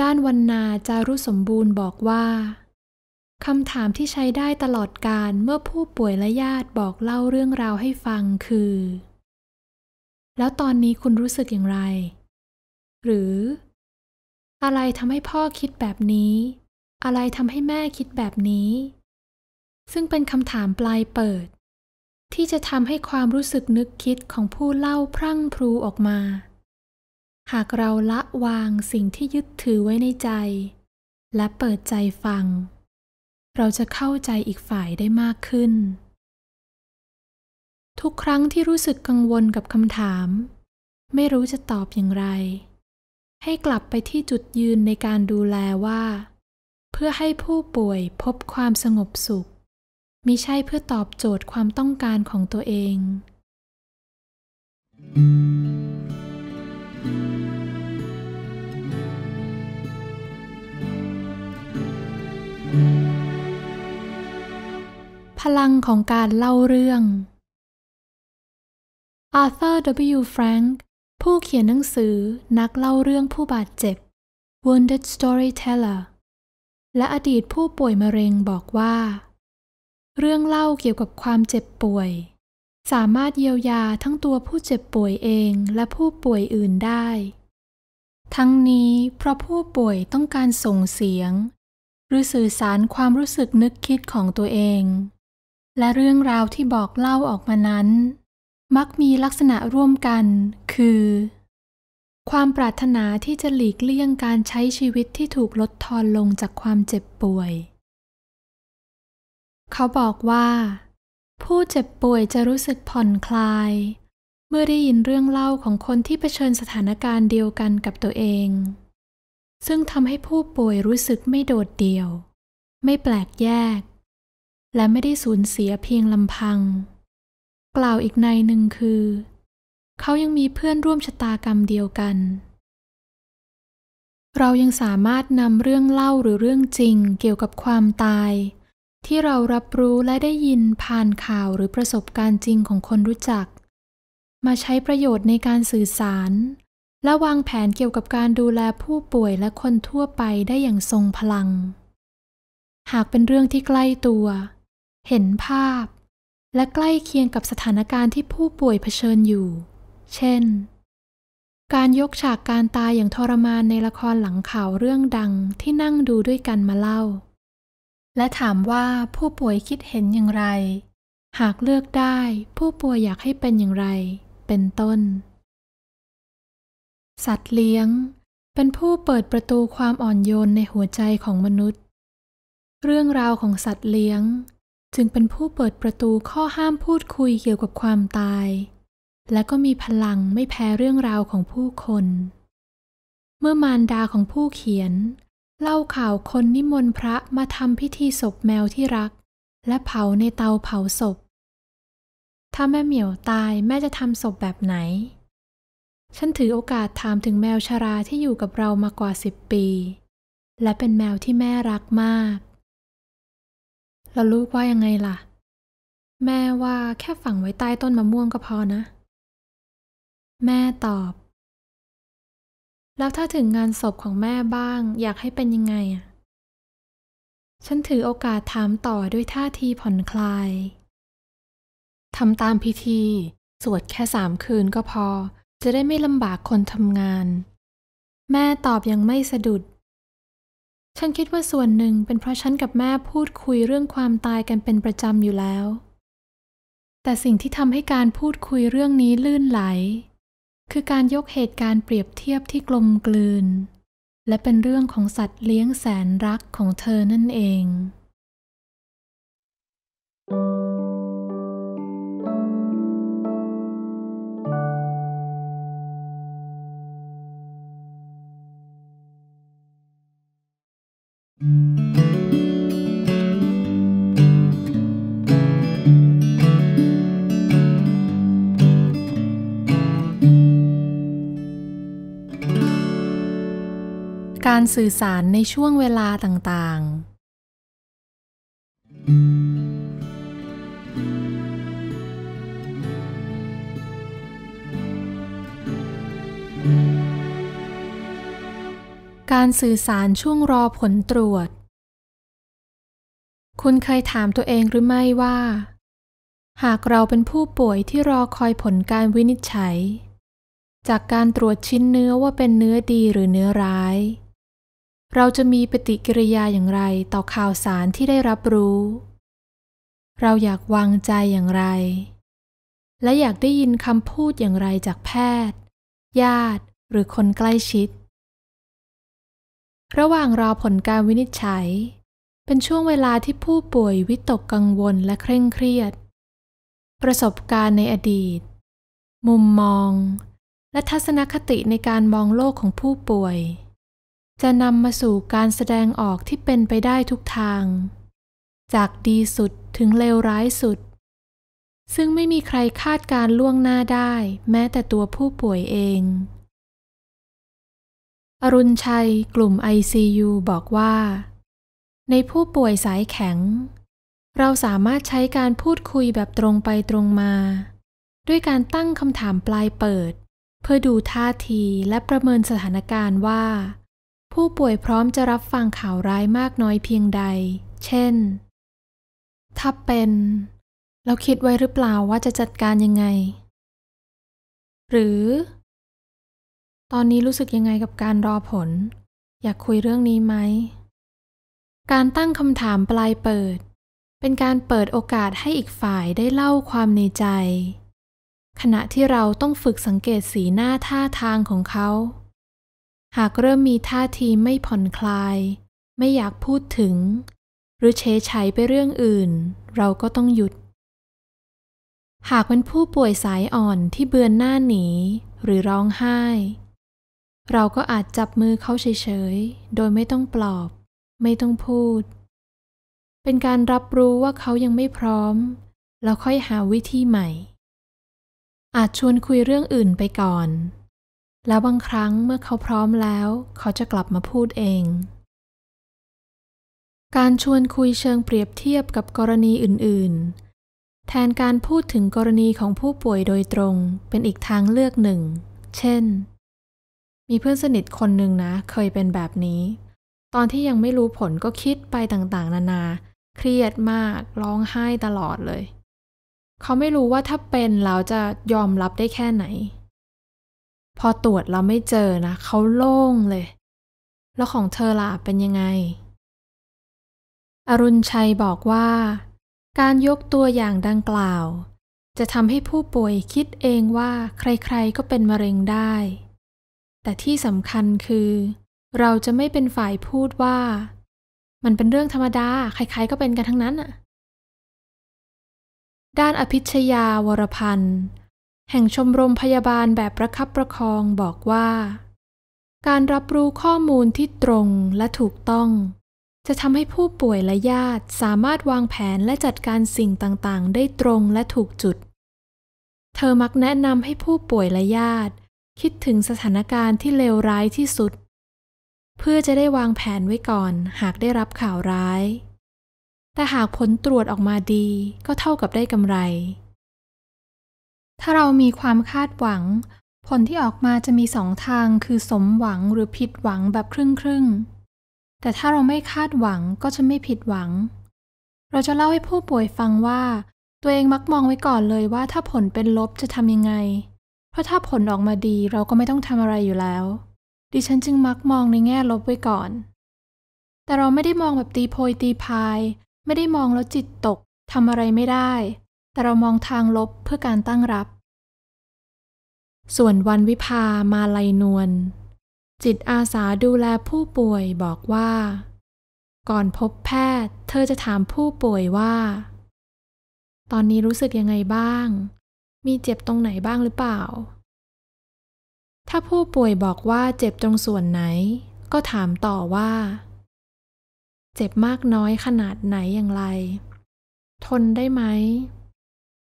ด้านวันนาจารุสมบูรณ์บอกว่าคำถามที่ใช้ได้ตลอดการเมื่อผู้ป่วยและญาติบอกเล่าเรื่องราวให้ฟังคือ แล้วตอนนี้คุณรู้สึกอย่างไร หรือ อะไรทำให้พ่อคิดแบบนี้อะไรทำให้แม่คิดแบบนี้ ซึ่งเป็นคำถามปลายเปิด ที่จะทำให้ความรู้สึกนึกคิดของผู้เล่าพรั่งพรูออกมา หากเราละวางสิ่งที่ยึดถือไว้ในใจ และเปิดใจฟัง เราจะเข้าใจอีกฝ่ายได้มากขึ้น ทุกครั้งที่รู้สึกกังวลกับคำถาม ไม่รู้จะตอบอย่างไร ให้กลับไปที่จุดยืนในการดูแลว่าเพื่อให้ผู้ป่วยพบความสงบสุข มิใช่เพื่อตอบโจทย์ความต้องการของตัวเอง พลังของการเล่าเรื่อง อาร์เธอร์ W. แฟรงค์ ผู้เขียนหนังสือนักเล่าเรื่องผู้บาดเจ็บ Wounded Storyteller และอดีตผู้ป่วยมะเร็งบอกว่าเรื่องเล่าเกี่ยวกับความเจ็บป่วย สามารถเยียวยาทั้งตัวผู้เจ็บป่วยเองและผู้ป่วยอื่นได้ ทั้งนี้เพราะผู้ป่วยต้องการส่งเสียง หรือสื่อสารความรู้สึกนึกคิดของตัวเอง และเรื่องราวที่บอกเล่าออกมานั้น มักมีลักษณะร่วมกัน คือความปรารถนาที่จะหลีกเลี่ยงการใช้ชีวิตที่ถูกลดทอนลงจากความเจ็บป่วย เขาบอกว่า ผู้เจ็บป่วยจะรู้สึกผ่อนคลาย เมื่อได้ยินเรื่องเล่าของคนที่เผชิญสถานการณ์เดียวกันกับตัวเอง ซึ่งทำให้ผู้ป่วยรู้สึกไม่โดดเดี่ยว ไม่แปลกแยก และไม่ได้สูญเสียเพียงลำพัง กล่าวอีกในหนึ่งคือเขายังมีเพื่อนร่วมชะตากรรมเดียวกัน เรายังสามารถนำเรื่องเล่าหรือเรื่องจริงเกี่ยวกับความตาย ที่เรารับรู้และได้ยินผ่านข่าวหรือประสบการณ์จริงของคนรู้จัก มาใช้ประโยชน์ในการสื่อสาร และวางแผนเกี่ยวกับการดูแลผู้ป่วยและคนทั่วไปได้อย่างทรงพลัง หากเป็นเรื่องที่ใกล้ตัว เห็นภาพ และใกล้เคียงกับสถานการณ์ที่ผู้ป่วยเผชิญอยู่เช่น การยกฉากการตายอย่างทรมานในละครหลังข่าวเรื่องดังที่นั่งดูด้วยกันมาเล่า และถามว่าผู้ป่วยคิดเห็นอย่างไร หากเลือกได้ผู้ป่วยอยากให้เป็นอย่างไร เป็นต้น สัตว์เลี้ยงเป็นผู้เปิดประตูความอ่อนโยนในหัวใจของมนุษย์ เรื่องราวของสัตว์เลี้ยง จึงเป็นผู้เปิดประตูข้อห้ามพูดคุยเกี่ยวกับความตายและก็มีพลังไม่แพ้เรื่องราวของผู้คน เมื่อมารดาของผู้เขียน เล่าข่าวคนนิมนต์พระมาทำพิธีศพแมวที่รัก และเผาในเตาเผาศพ ถ้าแม่เหมียวตายแม่จะทำศพแบบไหน ฉันถือโอกาสถามถึงแมวชราที่อยู่กับเรามากว่าสิบปี และเป็นแมวที่แม่รักมากแล้วลูกว่ายังไงล่ะ
แม่ว่าแค่ฝังไว้ใต้ต้นมะม่วงก็พอนะ
แม่ตอบ แล้วถ้าถึงงานศพของแม่บ้างอยากให้เป็นยังไงอ่ะฉันถือโอกาสถามต่อด้วยท่าทีผ่อนคลาย ทำตามพิธี สวดแค่สามคืนก็พอจะได้ไม่ลำบากคนทำงาน แม่ตอบยังไม่สะดุด ฉันคิดว่าส่วนหนึ่งเป็นเพราะฉันกับแม่พูดคุยเรื่องความตายกันเป็นประจำอยู่แล้ว แต่สิ่งที่ทำให้การพูดคุยเรื่องนี้ลื่นไหลคือการยกเหตุการณ์เปรียบเทียบที่กลมกลืน และเป็นเรื่องของสัตว์เลี้ยงแสนรักของเธอนั่นเอง
thank you
การสื่อสารในช่วงเวลาต่างๆ การสื่อสารช่วงรอผลตรวจ คุณเคยถามตัวเองหรือไม่ว่า หากเราเป็นผู้ป่วยที่รอคอยผลการวินิจฉัย จากการตรวจชิ้นเนื้อว่าเป็นเนื้อดีหรือเนื้อร้ายเราจะมีปฏิกิริยาอย่างไรต่อข่าวสารที่ได้รับรู้ เราอยากวางใจอย่างไร และอยากได้ยินคำพูดอย่างไรจากแพทย์ ญาติหรือคนใกล้ชิด ระหว่างรอผลการวินิจฉัย เป็นช่วงเวลาที่ผู้ป่วยวิตกกังวลและเคร่งเครียด ประสบการณ์ในอดีต มุมมอง และทัศนคติในการมองโลกของผู้ป่วยจะนำมาสู่การแสดงออกที่เป็นไปได้ทุกทาง จากดีสุดถึงเลวร้ายสุด ซึ่งไม่มีใครคาดการล่วงหน้าได้แม้แต่ตัวผู้ป่วยเอง อรุณชัยกลุ่ม ICU บอกว่า ในผู้ป่วยสายแข็ง เราสามารถใช้การพูดคุยแบบตรงไปตรงมา ด้วยการตั้งคำถามปลายเปิด เพื่อดูท่าทีและประเมินสถานการณ์ว่าผู้ป่วยพร้อมจะรับฟังข่าวร้ายมากน้อยเพียงใด เช่น ถ้าเป็น เราคิดไว้หรือเปล่าว่าจะจัดการยังไง หรือ ตอนนี้รู้สึกยังไงกับการรอผล อยากคุยเรื่องนี้ไหม การตั้งคำถามปลายเปิด เป็นการเปิดโอกาสให้อีกฝ่ายได้เล่าความในใจ ขณะที่เราต้องฝึกสังเกตสีหน้าท่าทางของเขาหากเริ่มมีท่าทีไม่ผ่อนคลาย ไม่อยากพูดถึง หรือเฉยเฉยไปเรื่องอื่น เราก็ต้องหยุด หากเป็นผู้ป่วยสายอ่อนที่เบือนหน้าหนีหรือร้องไห้ เราก็อาจจับมือเขาเฉยๆโดยไม่ต้องปลอบ ไม่ต้องพูด เป็นการรับรู้ว่าเขายังไม่พร้อมแล้วค่อยหาวิธีใหม่ อาจชวนคุยเรื่องอื่นไปก่อนแล้วบางครั้งเมื่อเขาพร้อมแล้ว เขาจะกลับมาพูดเอง การชวนคุยเชิงเปรียบเทียบกับกรณีอื่นๆ แทนการพูดถึงกรณีของผู้ป่วยโดยตรง เป็นอีกทางเลือกหนึ่ง เช่น มีเพื่อนสนิทคนหนึ่งนะ เคยเป็นแบบนี้ ตอนที่ยังไม่รู้ผลก็คิดไปต่างๆ นานา เครียดมากร้องไห้ตลอดเลย เขาไม่รู้ว่าถ้าเป็นเราจะยอมรับได้แค่ไหนพอตรวจเราไม่เจอนะ เขาโล่งเลย แล้วของเธอล่ะเป็นยังไง อรุณชัยบอกว่า การยกตัวอย่างดังกล่าว จะทำให้ผู้ป่วยคิดเองว่า ใครๆก็เป็นมะเร็งได้ แต่ที่สำคัญคือ เราจะไม่เป็นฝ่ายพูดว่ามันเป็นเรื่องธรรมดา ใครๆก็เป็นกันทั้งนั้นอะด้านอภิชยาวรพันธ์แห่งชมรมพยาบาลแบบประคับประคองบอกว่า การรับรู้ข้อมูลที่ตรงและถูกต้อง จะทำให้ผู้ป่วยและญาติสามารถวางแผนและจัดการสิ่งต่าง ๆ ได้ตรงและถูกจุด เธอมักแนะนำให้ผู้ป่วยและญาติคิดถึงสถานการณ์ที่เลวร้ายที่สุด เพื่อจะได้วางแผนไว้ก่อนหากได้รับข่าวร้าย แต่หากผลตรวจออกมาดีก็เท่ากับได้กำไรถ้าเรามีความคาดหวัง ผลที่ออกมาจะมีสองทางคือสมหวังหรือผิดหวังแบบครึ่งครึ่งแต่ถ้าเราไม่คาดหวังก็จะไม่ผิดหวัง เราจะเล่าให้ผู้ป่วยฟังว่าตัวเองมักมองไว้ก่อนเลยว่าถ้าผลเป็นลบจะทำยังไง เพราะถ้าผลออกมาดีเราก็ไม่ต้องทำอะไรอยู่แล้ว ดิฉันจึงมักมองในแง่ลบไว้ก่อน แต่เราไม่ได้มองแบบตีโพยตีพาย ไม่ได้มองแล้วจิตตกทำอะไรไม่ได้แต่เรามองทางลบเพื่อการตั้งรับ ส่วนวันวิพามาลัยนวลจิตอาสาดูแลผู้ป่วยบอกว่าก่อนพบแพทย์ เธอจะถามผู้ป่วยว่า ตอนนี้รู้สึกยังไงบ้าง มีเจ็บตรงไหนบ้างหรือเปล่า ถ้าผู้ป่วยบอกว่าเจ็บตรงส่วนไหน ก็ถามต่อว่า เจ็บมากน้อยขนาดไหนอย่างไร ทนได้ไหม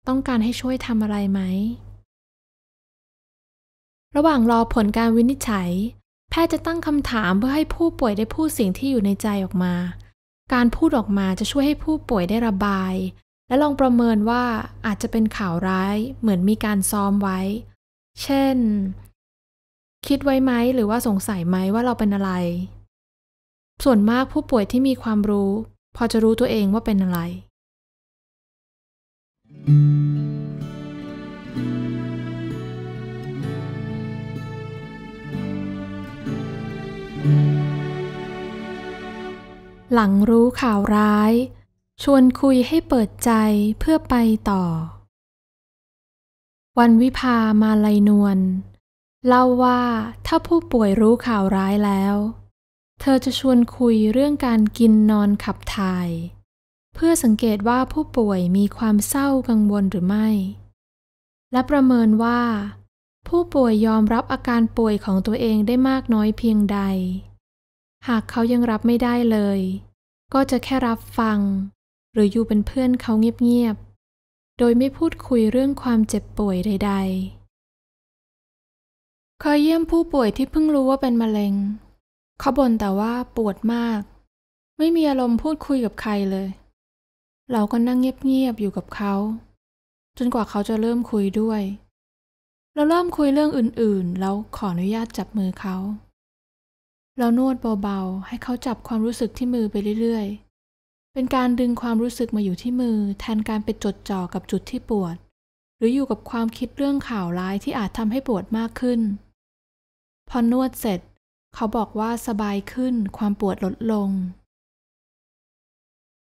ต้องการให้ช่วยทำอะไรไหม ระหว่างรอผลการวินิจฉัย แพทย์จะตั้งคำถามเพื่อให้ผู้ป่วยได้พูดสิ่งที่อยู่ในใจออกมา การพูดออกมาจะช่วยให้ผู้ป่วยได้ระบาย และลองประเมินว่าอาจจะเป็นข่าวร้าย เหมือนมีการซ้อมไว้ เช่น คิดไว้ไหม หรือว่าสงสัยไหมว่าเราเป็นอะไร ส่วนมากผู้ป่วยที่มีความรู้ พอจะรู้ตัวเองว่าเป็นอะไรหลังรู้ข่าวร้าย ชวนคุยให้เปิดใจเพื่อไปต่อ วันวิพามาลัยนวลเล่าว่าถ้าผู้ป่วยรู้ข่าวร้ายแล้ว เธอจะชวนคุยเรื่องการกินนอนขับถ่ายเพื่อสังเกตว่าผู้ป่วยมีความเศร้ากังวลหรือไม่ และประเมินว่า ผู้ป่วยยอมรับอาการป่วยของตัวเองได้มากน้อยเพียงใด หากเขายังรับไม่ได้เลย ก็จะแค่รับฟัง หรืออยู่เป็นเพื่อนเขาเงียบ ๆ โดยไม่พูดคุยเรื่องความเจ็บป่วยใด ๆ เคยเยี่ยมผู้ป่วยที่เพิ่งรู้ว่าเป็นมะเร็งเขาบ่นแต่ว่าปวดมาก ไม่มีอารมณ์พูดคุยกับใครเลยเราก็นั่งเงียบ ๆ อยู่กับเขา จนกว่าเขาจะเริ่มคุยด้วย เราเริ่มคุยเรื่องอื่นๆ แล้วขออนุญาตจับมือเขาเรานวดเบา ๆ ให้เขาจับความรู้สึกที่มือไปเรื่อย ๆ เป็นการดึงความรู้สึกมาอยู่ที่มือแทนการไปจดจ่อกับจุดที่ปวด หรืออยู่กับความคิดเรื่องข่าวร้ายที่อาจทำให้ปวดมากขึ้น พอนวดเสร็จเขาบอกว่าสบายขึ้น ความปวดลดลง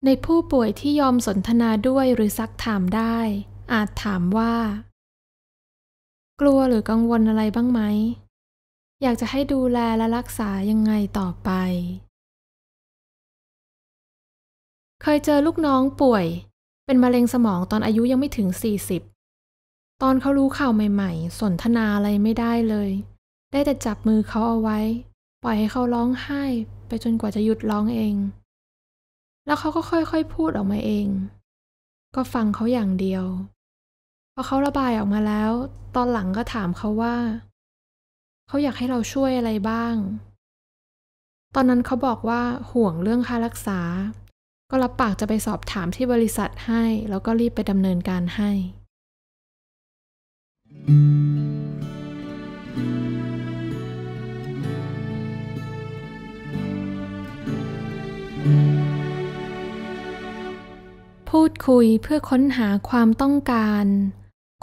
ในผู้ป่วยที่ยอมสนทนาด้วยหรือซักถามได้ อาจถามว่า กลัวหรือกังวลอะไรบ้างไหมอยากจะให้ดูแลและรักษายังไงต่อไป เคยเจอลูกน้องป่วย เป็นมะเร็งสมองตอนอายุยังไม่ถึง 40 ตอนเขารู้ข่าวใหม่ๆ สนทนาอะไรไม่ได้เลย ได้แต่จับมือเขาเอาไว้ ปล่อยให้เขาร้องไห้ไปจนกว่าจะหยุดร้องเองแล้วเขาก็ค่อย ๆ พูดออกมาเอง ก็ฟังเขาอย่างเดียว พอเขาระบายออกมาแล้ว ตอนหลังก็ถามเขาว่า เขาอยากให้เราช่วยอะไรบ้าง ตอนนั้นเขาบอกว่าห่วงเรื่องค่ารักษา ก็รับปากจะไปสอบถามที่บริษัทให้แล้วก็รีบไปดำเนินการให้ thank you พูดคุยเพื่อค้นหาความต้องการ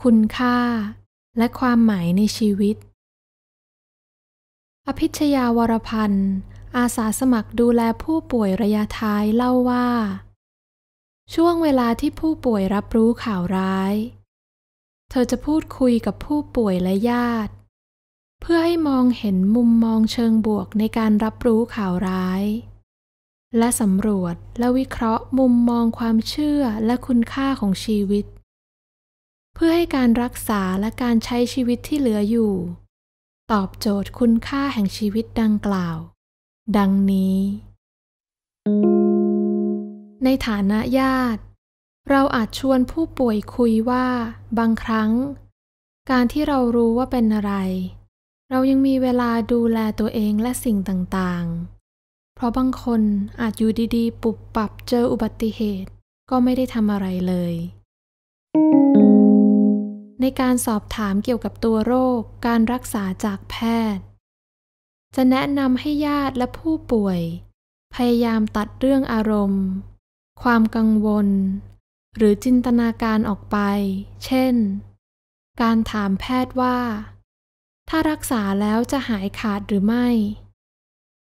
คุณค่า และความหมายในชีวิต อภิชยาวรพันธ์อาสาสมัครดูแลผู้ป่วยระยะท้ายเล่าว่า ช่วงเวลาที่ผู้ป่วยรับรู้ข่าวร้าย เธอจะพูดคุยกับผู้ป่วยและญาติ เพื่อให้มองเห็นมุมมองเชิงบวกในการรับรู้ข่าวร้ายและสำรวจและวิเคราะห์มุมมองความเชื่อและคุณค่าของชีวิต เพื่อให้การรักษาและการใช้ชีวิตที่เหลืออยู่ ตอบโจทย์คุณค่าแห่งชีวิตดังกล่าว ดังนี้ ในฐานะญาติ เราอาจชวนผู้ป่วยคุยว่า บางครั้ง การที่เรารู้ว่าเป็นอะไร เรายังมีเวลาดูแลตัวเองและสิ่งต่างๆราะบางคนอาจอยู่ดีๆ ปุบปับเจออุบัติเหตุ ก็ไม่ได้ทำอะไรเลย ในการสอบถามเกี่ยวกับตัวโรคการรักษาจากแพทย์ จะแนะนำให้ญาติและผู้ป่วย พยายามตัดเรื่องอารมณ์ ความกังวล หรือจินตนาการออกไป เช่น การถามแพทย์ว่า ถ้ารักษาแล้วจะหายขาดหรือไม่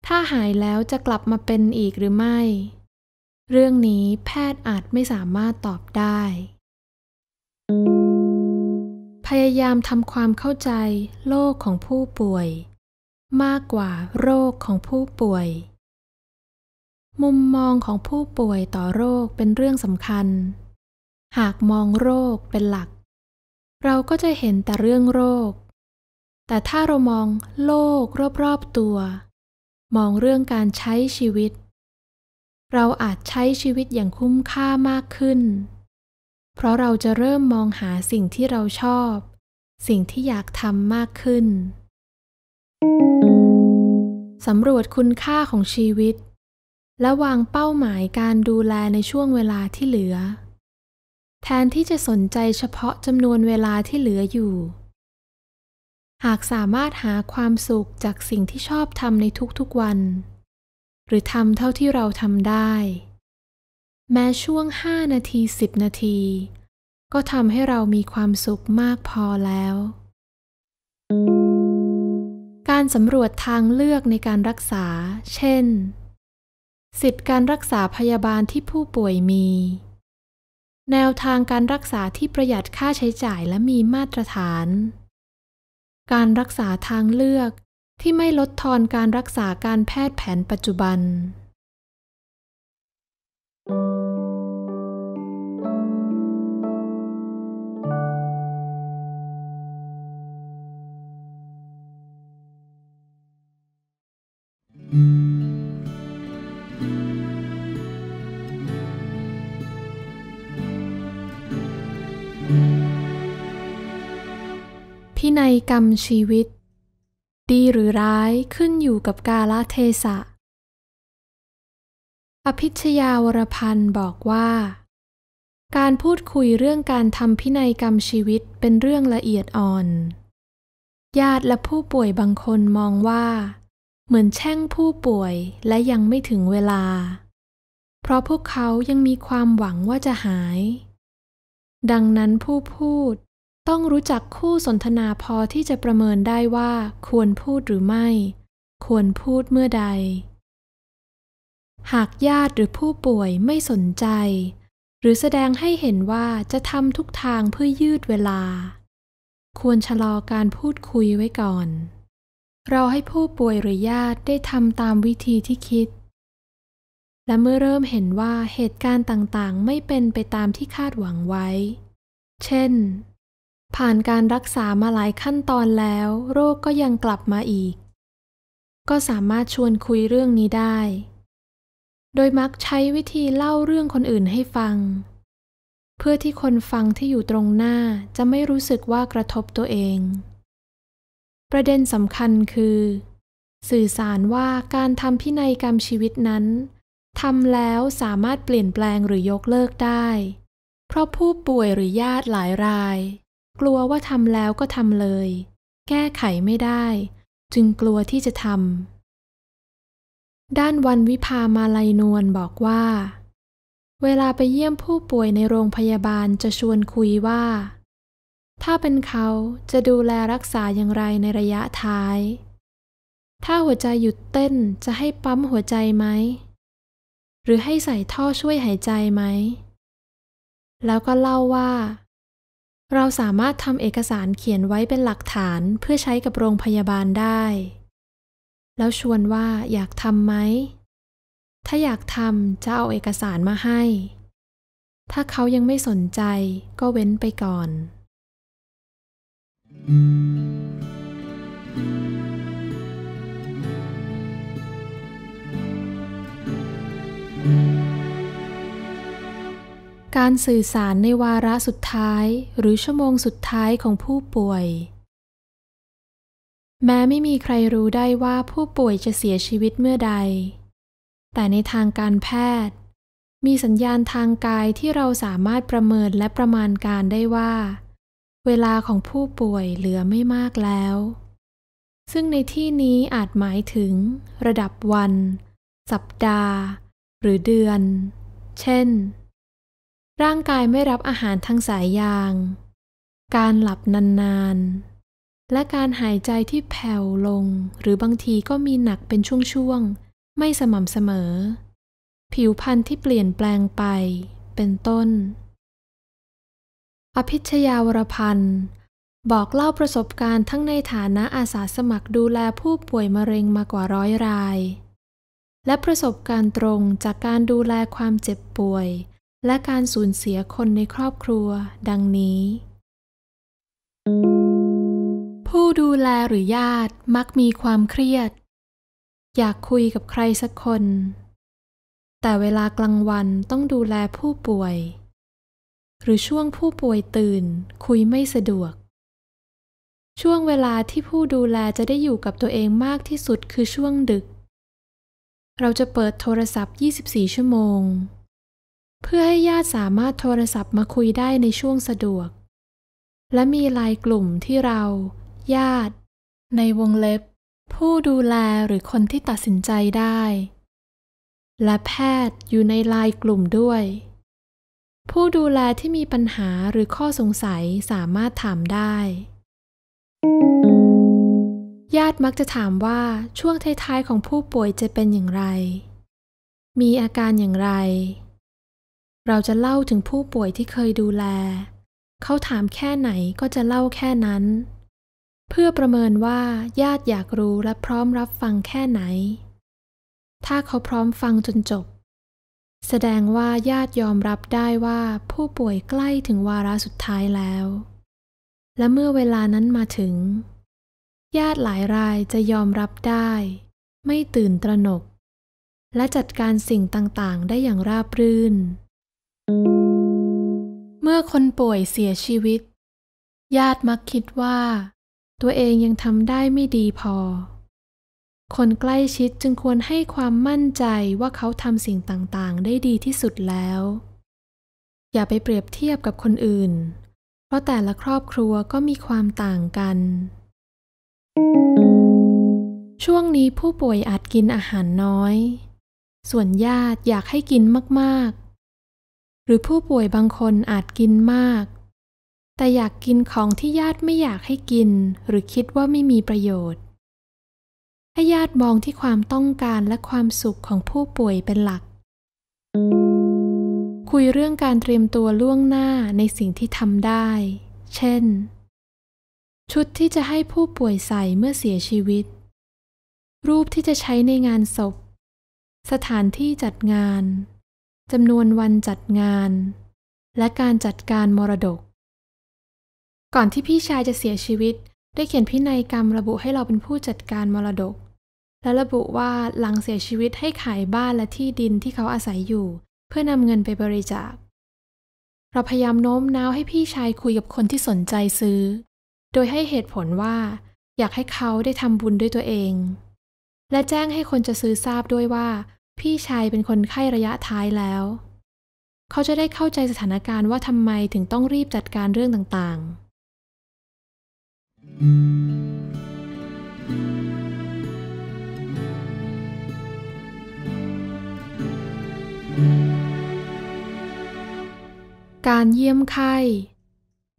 ถ้าหายแล้วจะกลับมาเป็นอีกหรือไม่ เรื่องนี้แพทย์อาจไม่สามารถตอบได้ พยายามทำความเข้าใจโรคของผู้ป่วย มากกว่า โรคของผู้ป่วย มุมมองของผู้ป่วยต่อโรคเป็นเรื่องสำคัญ หากมองโรคเป็นหลัก เราก็จะเห็นแต่เรื่องโรค แต่ถ้าเรามองโลกรอบๆตัวมองเรื่องการใช้ชีวิต เราอาจใช้ชีวิตอย่างคุ้มค่ามากขึ้น เพราะเราจะเริ่มมองหาสิ่งที่เราชอบ สิ่งที่อยากทำมากขึ้น สำรวจคุณค่าของชีวิตและวางเป้าหมายการดูแลในช่วงเวลาที่เหลือ แทนที่จะสนใจเฉพาะจำนวนเวลาที่เหลืออยู่หากสามารถหาความสุขจากสิ่งที่ชอบทำในทุกๆวัน หรือทำเท่าที่เราทำได้ แม้ช่วง 5 นาที 10 นาที ก็ทำให้เรามีความสุขมากพอแล้ว การสำรวจทางเลือกในการรักษา เช่น สิทธิการรักษาพยาบาลที่ผู้ป่วยมี แนวทางการรักษาที่ประหยัดค่าใช้จ่ายและมีมาตรฐานการรักษาทางเลือก ที่ไม่ลดทอนการรักษาการแพทย์แผนปัจจุบันินัยกรรมชีวิต ดีหรือร้ายขึ้นอยู่กับกาลเทศะ อภิชยาวรพันธ์บอกว่า การพูดคุยเรื่องการทำพินัยกรรมชีวิตเป็นเรื่องละเอียดอ่อน ญาติและผู้ป่วยบางคนมองว่า เหมือนแช่งผู้ป่วยและยังไม่ถึงเวลา เพราะพวกเขายังมีความหวังว่าจะหาย ดังนั้นผู้พูดต้องรู้จักคู่สนทนาพอที่จะประเมินได้ว่าควรพูดหรือไม่ ควรพูดเมื่อใด หากญาติหรือผู้ป่วยไม่สนใจ หรือแสดงให้เห็นว่าจะทำทุกทางเพื่อยืดเวลา ควรชะลอการพูดคุยไว้ก่อน เราให้ผู้ป่วยหรือญาติได้ทำตามวิธีที่คิด และเมื่อเริ่มเห็นว่าเหตุการณ์ต่างๆ ไม่เป็นไปตามที่คาดหวังไว้ เช่นผ่านการรักษามาหลายขั้นตอนแล้วโรคก็ยังกลับมาอีก ก็สามารถชวนคุยเรื่องนี้ได้ โดยมักใช้วิธีเล่าเรื่องคนอื่นให้ฟัง เพื่อที่คนฟังที่อยู่ตรงหน้าจะไม่รู้สึกว่ากระทบตัวเอง ประเด็นสำคัญคือ สื่อสารว่าการทำพินัยกรรมชีวิตนั้นทำแล้วสามารถเปลี่ยนแปลงหรือยกเลิกได้ เพราะผู้ป่วยหรือญาติหลายรายกลัวว่าทำแล้วก็ทำเลย แก้ไขไม่ได้ จึงกลัวที่จะทำ ด้านวันวิพามาลัยนวลบอกว่า เวลาไปเยี่ยมผู้ป่วยในโรงพยาบาลจะชวนคุยว่า ถ้าเป็นเขาจะดูแลรักษาอย่างไรในระยะท้าย ถ้าหัวใจหยุดเต้นจะให้ปั๊มหัวใจไหม หรือให้ใส่ท่อช่วยหายใจไหม แล้วก็เล่าว่าเราสามารถทำเอกสารเขียนไว้เป็นหลักฐานเพื่อใช้กับโรงพยาบาลได้ แล้วชวนว่าอยากทำไหม ถ้าอยากทำจะเอาเอกสารมาให้ ถ้าเขายังไม่สนใจก็เว้นไปก่อน thank you การสื่อสารในวาระสุดท้ายหรือชั่วโมงสุดท้ายของผู้ป่วย แม้ไม่มีใครรู้ได้ว่าผู้ป่วยจะเสียชีวิตเมื่อใด แต่ในทางการแพทย์ มีสัญญาณทางกายที่เราสามารถประเมินและประมาณการได้ว่า เวลาของผู้ป่วยเหลือไม่มากแล้ว ซึ่งในที่นี้อาจหมายถึงระดับวัน สัปดาห์ หรือเดือน เช่นร่างกายไม่รับอาหารทางสายยาง การหลับนานๆ และการหายใจที่แผ่วลงหรือบางทีก็มีหนักเป็นช่วง ๆ ไม่สม่ำเสมอ ผิวพรรณที่เปลี่ยนแปลงไป เป็นต้น อภิชยาวรพันธ์ บอกเล่าประสบการณ์ทั้งในฐานะอาสาสมัครดูแลผู้ป่วยมะเร็งมากว่าร้อยราย และประสบการณ์ตรงจากการดูแลความเจ็บป่วยและการสูญเสียคนในครอบครัวดังนี้ ผู้ดูแลหรือญาติมักมีความเครียด อยากคุยกับใครสักคน แต่เวลากลางวันต้องดูแลผู้ป่วย หรือช่วงผู้ป่วยตื่นคุยไม่สะดวก ช่วงเวลาที่ผู้ดูแลจะได้อยู่กับตัวเองมากที่สุดคือช่วงดึก เราจะเปิดโทรศัพท์ 24 ชั่วโมงเพื่อให้ญาติสามารถโทรศัพท์มาคุยได้ในช่วงสะดวก และมีลายกลุ่มที่เรา ญาติ ในวงเล็บ ผู้ดูแลหรือคนที่ตัดสินใจได้ และแพทย์อยู่ในลายกลุ่มด้วย ผู้ดูแลที่มีปัญหาหรือข้อสงสัยสามารถถามได้ ญาติมักจะถามว่าช่วงท้ายๆของผู้ป่วยจะเป็นอย่างไร มีอาการอย่างไรเราจะเล่าถึงผู้ป่วยที่เคยดูแล เขาถามแค่ไหนก็จะเล่าแค่นั้น เพื่อประเมินว่าญาติอยากรู้และพร้อมรับฟังแค่ไหน ถ้าเขาพร้อมฟังจนจบ แสดงว่าญาติยอมรับได้ว่าผู้ป่วยใกล้ถึงวาระสุดท้ายแล้ว และเมื่อเวลานั้นมาถึง ญาติหลายรายจะยอมรับได้ ไม่ตื่นตระหนก และจัดการสิ่งต่าง ๆ ได้อย่างราบรื่นเมื่อคนป่วยเสียชีวิต ญาติมักคิดว่า ตัวเองยังทำได้ไม่ดีพอ คนใกล้ชิดจึงควรให้ความมั่นใจว่าเขาทำสิ่งต่างๆได้ดีที่สุดแล้ว อย่าไปเปรียบเทียบกับคนอื่น เพราะแต่ละครอบครัวก็มีความต่างกัน ช่วงนี้ผู้ป่วยอาจกินอาหารน้อย ส่วนญาติอยากให้กินมากรือผู้ป่วยบางคนอาจกินมาก แต่อยากกินของที่ญาติไม่อยากให้กินหรือคิดว่าไม่มีประโยชน์ ให้ญาติมองที่ความต้องการและความสุขของผู้ป่วยเป็นหลัก คุยเรื่องการเตรียมตัวล่วงหน้าในสิ่งที่ทำได้ เช่น ชุดที่จะให้ผู้ป่วยใส่เมื่อเสียชีวิต รูปที่จะใช้ในงานศพ สถานที่จัดงานจำนวนวันจัดงานและการจัดการมรดก ก่อนที่พี่ชายจะเสียชีวิต ได้เขียนพินัยกรรมระบุให้เราเป็นผู้จัดการมรดก และระบุว่าหลังเสียชีวิตให้ขายบ้านและที่ดินที่เขาอาศัยอยู่ เพื่อนำเงินไปบริจาคเราพยายามโน้มน้าวให้พี่ชายคุยกับคนที่สนใจซื้อ โดยให้เหตุผลว่า อยากให้เขาได้ทำบุญด้วยตัวเอง และแจ้งให้คนจะซื้อทราบด้วยว่าพี่ชายเป็นคนไข้ระยะท้ายแล้ว เขาจะได้เข้าใจสถานการณ์ว่าทำไมถึงต้องรีบจัดการเรื่องต่างๆ การเยี่ยมไข้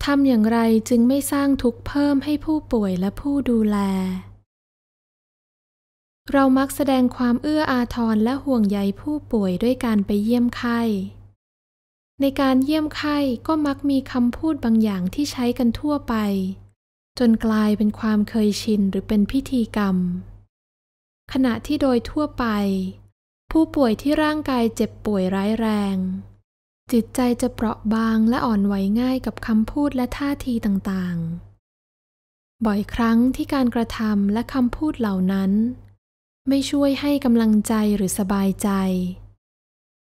ทำอย่างไรจึงไม่สร้างทุกข์เพิ่มให้ผู้ป่วยและผู้ดูแลเรามักแสดงความ เอื้ออาทรและห่วงใยผู้ป่วยด้วยการไปเยี่ยมไข้ ในการเยี่ยมไข้ก็มักมีคำพูดบางอย่างที่ใช้กันทั่วไป จนกลายเป็นความเคยชิน หรือเป็นพิธีกรรม ขณะที่โดยทั่วไป ผู้ป่วยที่ร่างกายเจ็บป่วยร้ายแรง จิตใจจะเปราะบางและอ่อนไหวง่ายกับคำพูดและท่าทีต่างๆ บ่อยครั้งที่การกระทำและคำพูดเหล่านั้นไม่ช่วยให้กำลังใจหรือสบายใจ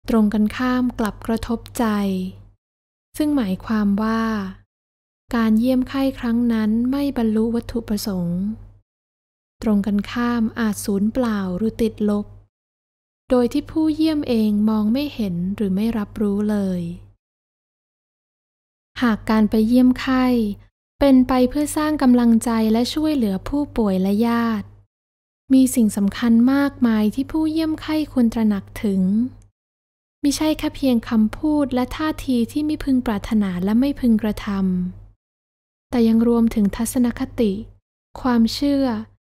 ตรงกันข้ามกลับกระทบใจ ซึ่งหมายความว่า การเยี่ยมไข้ครั้งนั้นไม่บรรลุวัตถุประสงค์ ตรงกันข้ามอาจสูญเปล่าหรือติดลบ โดยที่ผู้เยี่ยมเองมองไม่เห็นหรือไม่รับรู้เลย หากการไปเยี่ยมไข้เป็นไปเพื่อสร้างกำลังใจและช่วยเหลือผู้ป่วยและญาติมีสิ่งสำคัญมากมายที่ผู้เยี่ยมไข้ควรตระหนักถึง มิใช่แค่เพียงคำพูดและท่าทีที่ไม่พึงปรารถนาและไม่พึงกระทำแต่ยังรวมถึงทัศนคติ ความเชื่อ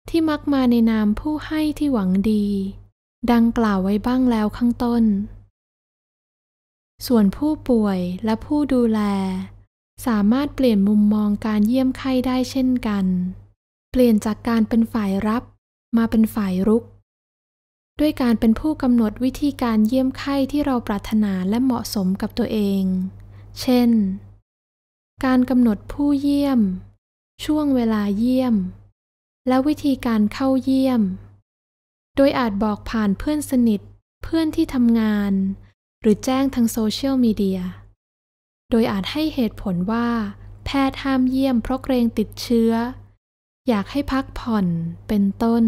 ที่มักมาในนามผู้ให้ที่หวังดี ดังกล่าวไว้บ้างแล้วข้างต้น ส่วนผู้ป่วยและผู้ดูแล สามารถเปลี่ยนมุมมองการเยี่ยมไข้ได้เช่นกัน เปลี่ยนจากการเป็นฝ่ายรับมาเป็นฝ่ายรุก ด้วยการเป็นผู้กำหนดวิธีการเยี่ยมไข้ ที่เราปรารถนาและเหมาะสมกับตัวเอง เช่น การกำหนดผู้เยี่ยม ช่วงเวลาเยี่ยม และวิธีการเข้าเยี่ยม โดยอาจบอกผ่านเพื่อนสนิท เพื่อนที่ทำงาน หรือแจ้งทางโซเชียลมีเดีย โดยอาจให้เหตุผลว่า แพทย์ห้ามเยี่ยมเพราะเกรงติดเชื้ออยากให้พักผ่อนเป็นต้น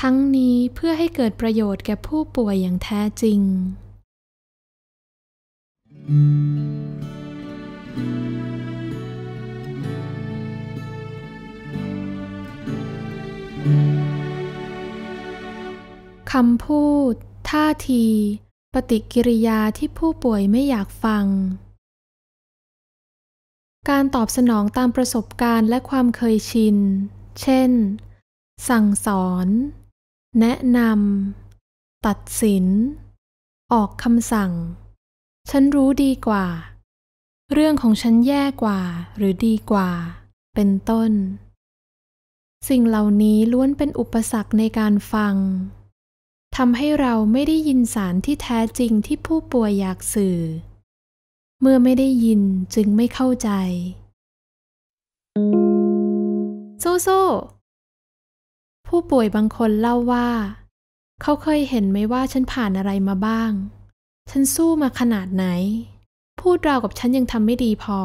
ทั้งนี้เพื่อให้เกิดประโยชน์แก่ผู้ป่วยอย่างแท้จริงคำพูด ท่าที ปฏิกิริยาที่ผู้ป่วยไม่อยากฟังการตอบสนองตามประสบการณ์และความเคยชิน เช่น สั่งสอน แนะนำ ตัดสิน ออกคำสั่ง ฉันรู้ดีกว่า เรื่องของฉันแย่กว่า หรือดีกว่า เป็นต้น สิ่งเหล่านี้ล้วนเป็นอุปสรรคในการฟัง ทำให้เราไม่ได้ยินสารที่แท้จริงที่ผู้ป่วยอยากสื่อเมื่อไม่ได้ยินจึงไม่เข้าใจโซโซผู้ป่วยบางคนเล่าว่า เขาเคยเห็นไหมว่าฉันผ่านอะไรมาบ้าง ฉันสู้มาขนาดไหน พูดราวกับฉันยังทำไม่ดีพอ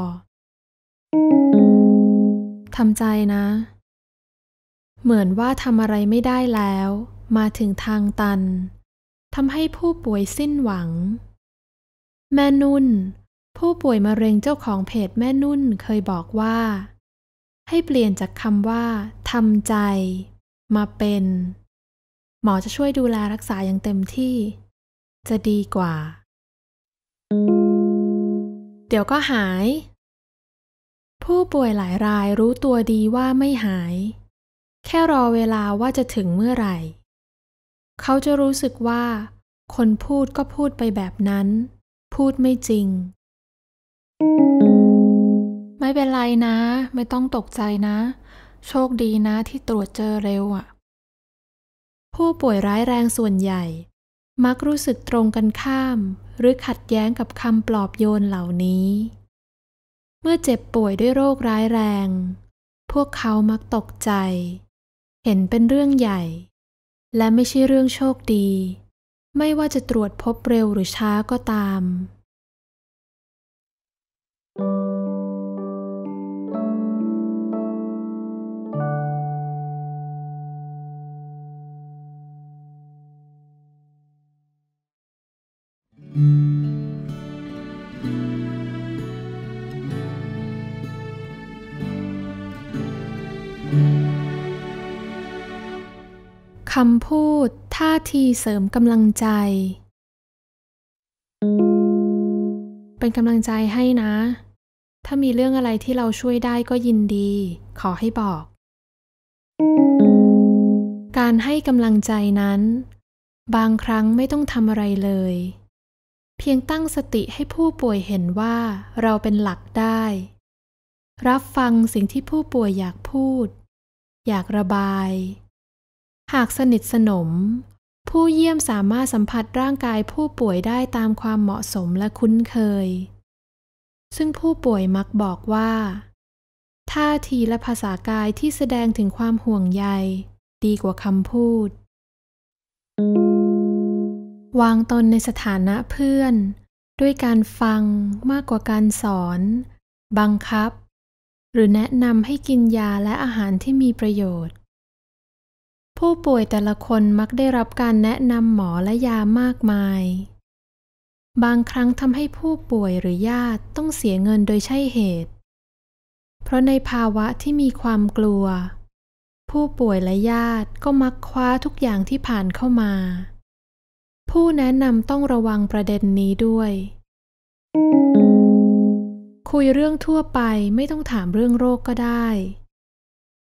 ทำใจนะ เหมือนว่าทำอะไรไม่ได้แล้ว มาถึงทางตันทำให้ผู้ป่วยสิ้นหวัง แม่นุ่นผู้ป่วยมะเร็งเจ้าของเพจแม่นุ่นเคยบอกว่า ให้เปลี่ยนจากคำว่าทำใจมาเป็น หมอจะช่วยดูแลรักษาอย่างเต็มที่ จะดีกว่า เดี๋ยวก็หาย ผู้ป่วยหลายรายรู้ตัวดีว่าไม่หาย แค่รอเวลาว่าจะถึงเมื่อไหร่ เขาจะรู้สึกว่า คนพูดก็พูดไปแบบนั้น พูดไม่จริงไม่เป็นไรนะ ไม่ต้องตกใจนะ โชคดีนะที่ตรวจเจอเร็วอะ่ะ ผู้ป่วยร้ายแรงส่วนใหญ่ มักรู้สึกตรงกันข้าม หรือขัดแย้งกับคำปลอบโยนเหล่านี้ เมื่อเจ็บป่วยด้วยโรคร้ายแรง พวกเขามักตกใจ เห็นเป็นเรื่องใหญ่ และไม่ใช่เรื่องโชคดี ไม่ว่าจะตรวจพบเร็วหรือช้าก็ตามคำพูดท่าทีเสริมกำลังใจ เป็นกำลังใจให้นะ ถ้ามีเรื่องอะไรที่เราช่วยได้ก็ยินดี ขอให้บอก การให้กำลังใจนั้น บางครั้งไม่ต้องทำอะไรเลยเพียงตั้งสติให้ผู้ป่วยเห็นว่าเราเป็นหลักได้ รับฟังสิ่งที่ผู้ป่วยอยากพูด อยากระบาย หากสนิทสนม ผู้เยี่ยมสามารถสัมผัสร่างกายผู้ป่วยได้ตามความเหมาะสมและคุ้นเคย ซึ่งผู้ป่วยมักบอกว่า ท่าทีและภาษากายที่แสดงถึงความห่วงใยดีกว่าคำพูด thank you วางตนในสถานะเพื่อนด้วยการฟังมากกว่าการสอนบังคับ หรือแนะนำให้กินยาและอาหารที่มีประโยชน์ ผู้ป่วยแต่ละคนมักได้รับการแนะนำหมอและยามากมาย บางครั้งทำให้ผู้ป่วยหรือญาติต้องเสียเงินโดยใช่เหตุ เพราะในภาวะที่มีความกลัว ผู้ป่วยและญาติก็มักคว้าทุกอย่างที่ผ่านเข้ามาผู้แนะนำต้องระวังประเด็นนี้ด้วย คุยเรื่องทั่วไปไม่ต้องถามเรื่องโรคก็ได้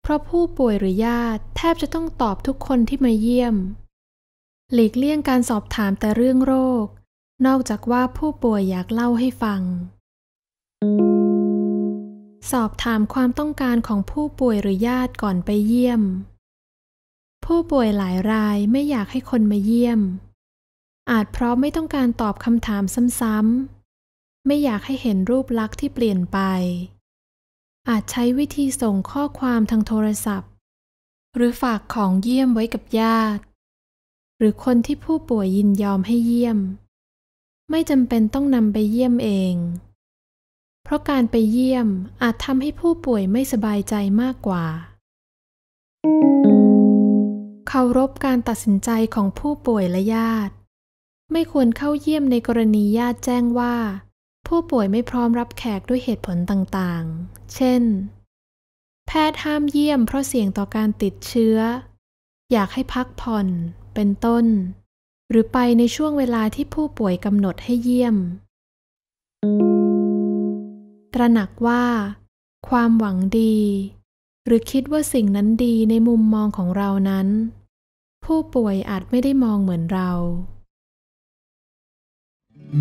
เพราะผู้ป่วยหรือญาติแทบจะต้องตอบทุกคนที่มาเยี่ยม หลีกเลี่ยงการสอบถามแต่เรื่องโรค นอกจากว่าผู้ป่วยอยากเล่าให้ฟัง สอบถามความต้องการของผู้ป่วยหรือญาติก่อนไปเยี่ยม ผู้ป่วยหลายรายไม่อยากให้คนมาเยี่ยมอาจเพราะไม่ต้องการตอบคำถามซ้ำๆไม่อยากให้เห็นรูปลักษณ์ที่เปลี่ยนไป อาจใช้วิธีส่งข้อความทางโทรศัพท์ หรือฝากของเยี่ยมไว้กับญาติ หรือคนที่ผู้ป่วยยินยอมให้เยี่ยม ไม่จำเป็นต้องนำไปเยี่ยมเอง เพราะการไปเยี่ยมอาจทำให้ผู้ป่วยไม่สบายใจมากกว่า เคารพการตัดสินใจของผู้ป่วยและญาติไม่ควรเข้าเยี่ยมในกรณีญาติแจ้งว่า ผู้ป่วยไม่พร้อมรับแขกด้วยเหตุผลต่างๆ เช่น แพทย์ห้ามเยี่ยม เพราะเสี่ยงต่อการติดเชื้อ อยากให้พักผ่อน เป็นต้น หรือไปในช่วงเวลาที่ผู้ป่วยกำหนดให้เยี่ยม ตระหนักว่า ความหวังดี หรือคิดว่าสิ่งนั้นดีในมุมมองของเรานั้น ผู้ป่วยอาจไม่ได้มองเหมือนเราผู้ดูแล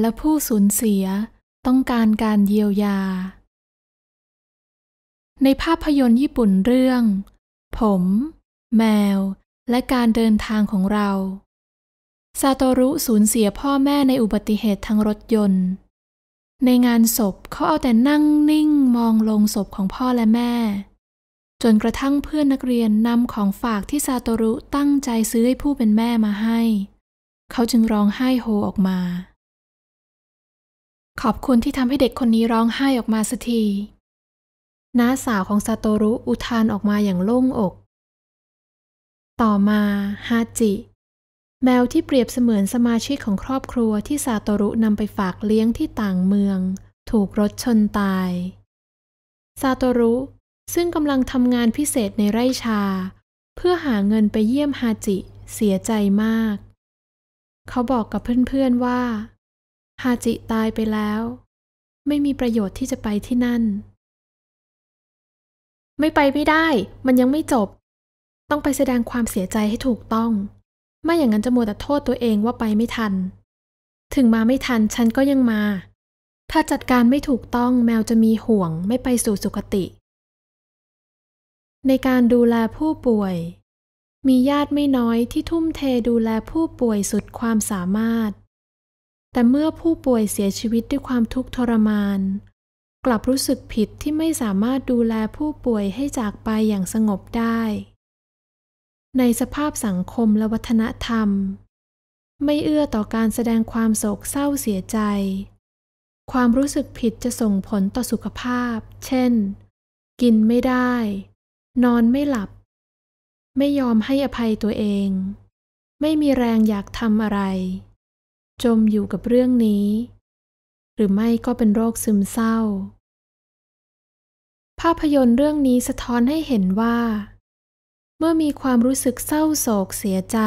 และผู้สูญเสียต้องการการเยียวยา ในภาพยนตร์ญี่ปุ่นเรื่อง ผม แมว และการเดินทางของเราซาโตรุสูญเสียพ่อแม่ในอุบัติเหตุทางรถยนต์ในงานศพเขาเอาแต่นั่งนิ่งมองลงศพของพ่อและแม่ จนกระทั่งเพื่อนนักเรียนนำของฝากที่ซาโตรุตั้งใจซื้อให้ผู้เป็นแม่มาให้เขาจึงร้องไห้โฮออกมา ขอบคุณที่ทำให้เด็กคนนี้ร้องไห้ออกมาสักทีน้าสาวของซาโตรุอุทานออกมาอย่างโล่งอก ต่อมาฮาจิแมวที่เปรียบเสมือนสมาชิกของครอบครัวที่ซาโตรุนำไปฝากเลี้ยงที่ต่างเมือง ถูกรถชนตายซาโตรุ ซึ่งกำลังทำงานพิเศษในไร่ชา เพื่อหาเงินไปเยี่ยมฮาจิเสียใจมาก เขาบอกกับเพื่อนๆว่าฮาจิตายไปแล้ว ไม่มีประโยชน์ที่จะไปที่นั่น ไม่ไปไม่ได้ มันยังไม่จบ ต้องไปแสดงความเสียใจให้ถูกต้องไม่อย่างนั้นจะมัวแต่โทษตัวเองว่าไปไม่ทัน ถึงมาไม่ทันฉันก็ยังมา ถ้าจัดการไม่ถูกต้องแมวจะมีห่วงไม่ไปสู่สุขติ ในการดูแลผู้ป่วย มีญาติไม่น้อยที่ทุ่มเทดูแลผู้ป่วยสุดความสามารถ แต่เมื่อผู้ป่วยเสียชีวิตด้วยความทุกข์ทรมาน กลับรู้สึกผิดที่ไม่สามารถดูแลผู้ป่วยให้จากไปอย่างสงบได้ในสภาพสังคมและวัฒนธรรม ไม่เอื้อต่อการแสดงความโศกเศร้าเสียใจ ความรู้สึกผิดจะส่งผลต่อสุขภาพ เช่น กินไม่ได้ นอนไม่หลับ ไม่ยอมให้อภัยตัวเอง ไม่มีแรงอยากทำอะไร จมอยู่กับเรื่องนี้ หรือไม่ก็เป็นโรคซึมเศร้า ภาพยนตร์เรื่องนี้สะท้อนให้เห็นว่าเมื่อมีความรู้สึกเศร้าโศกเสียใจ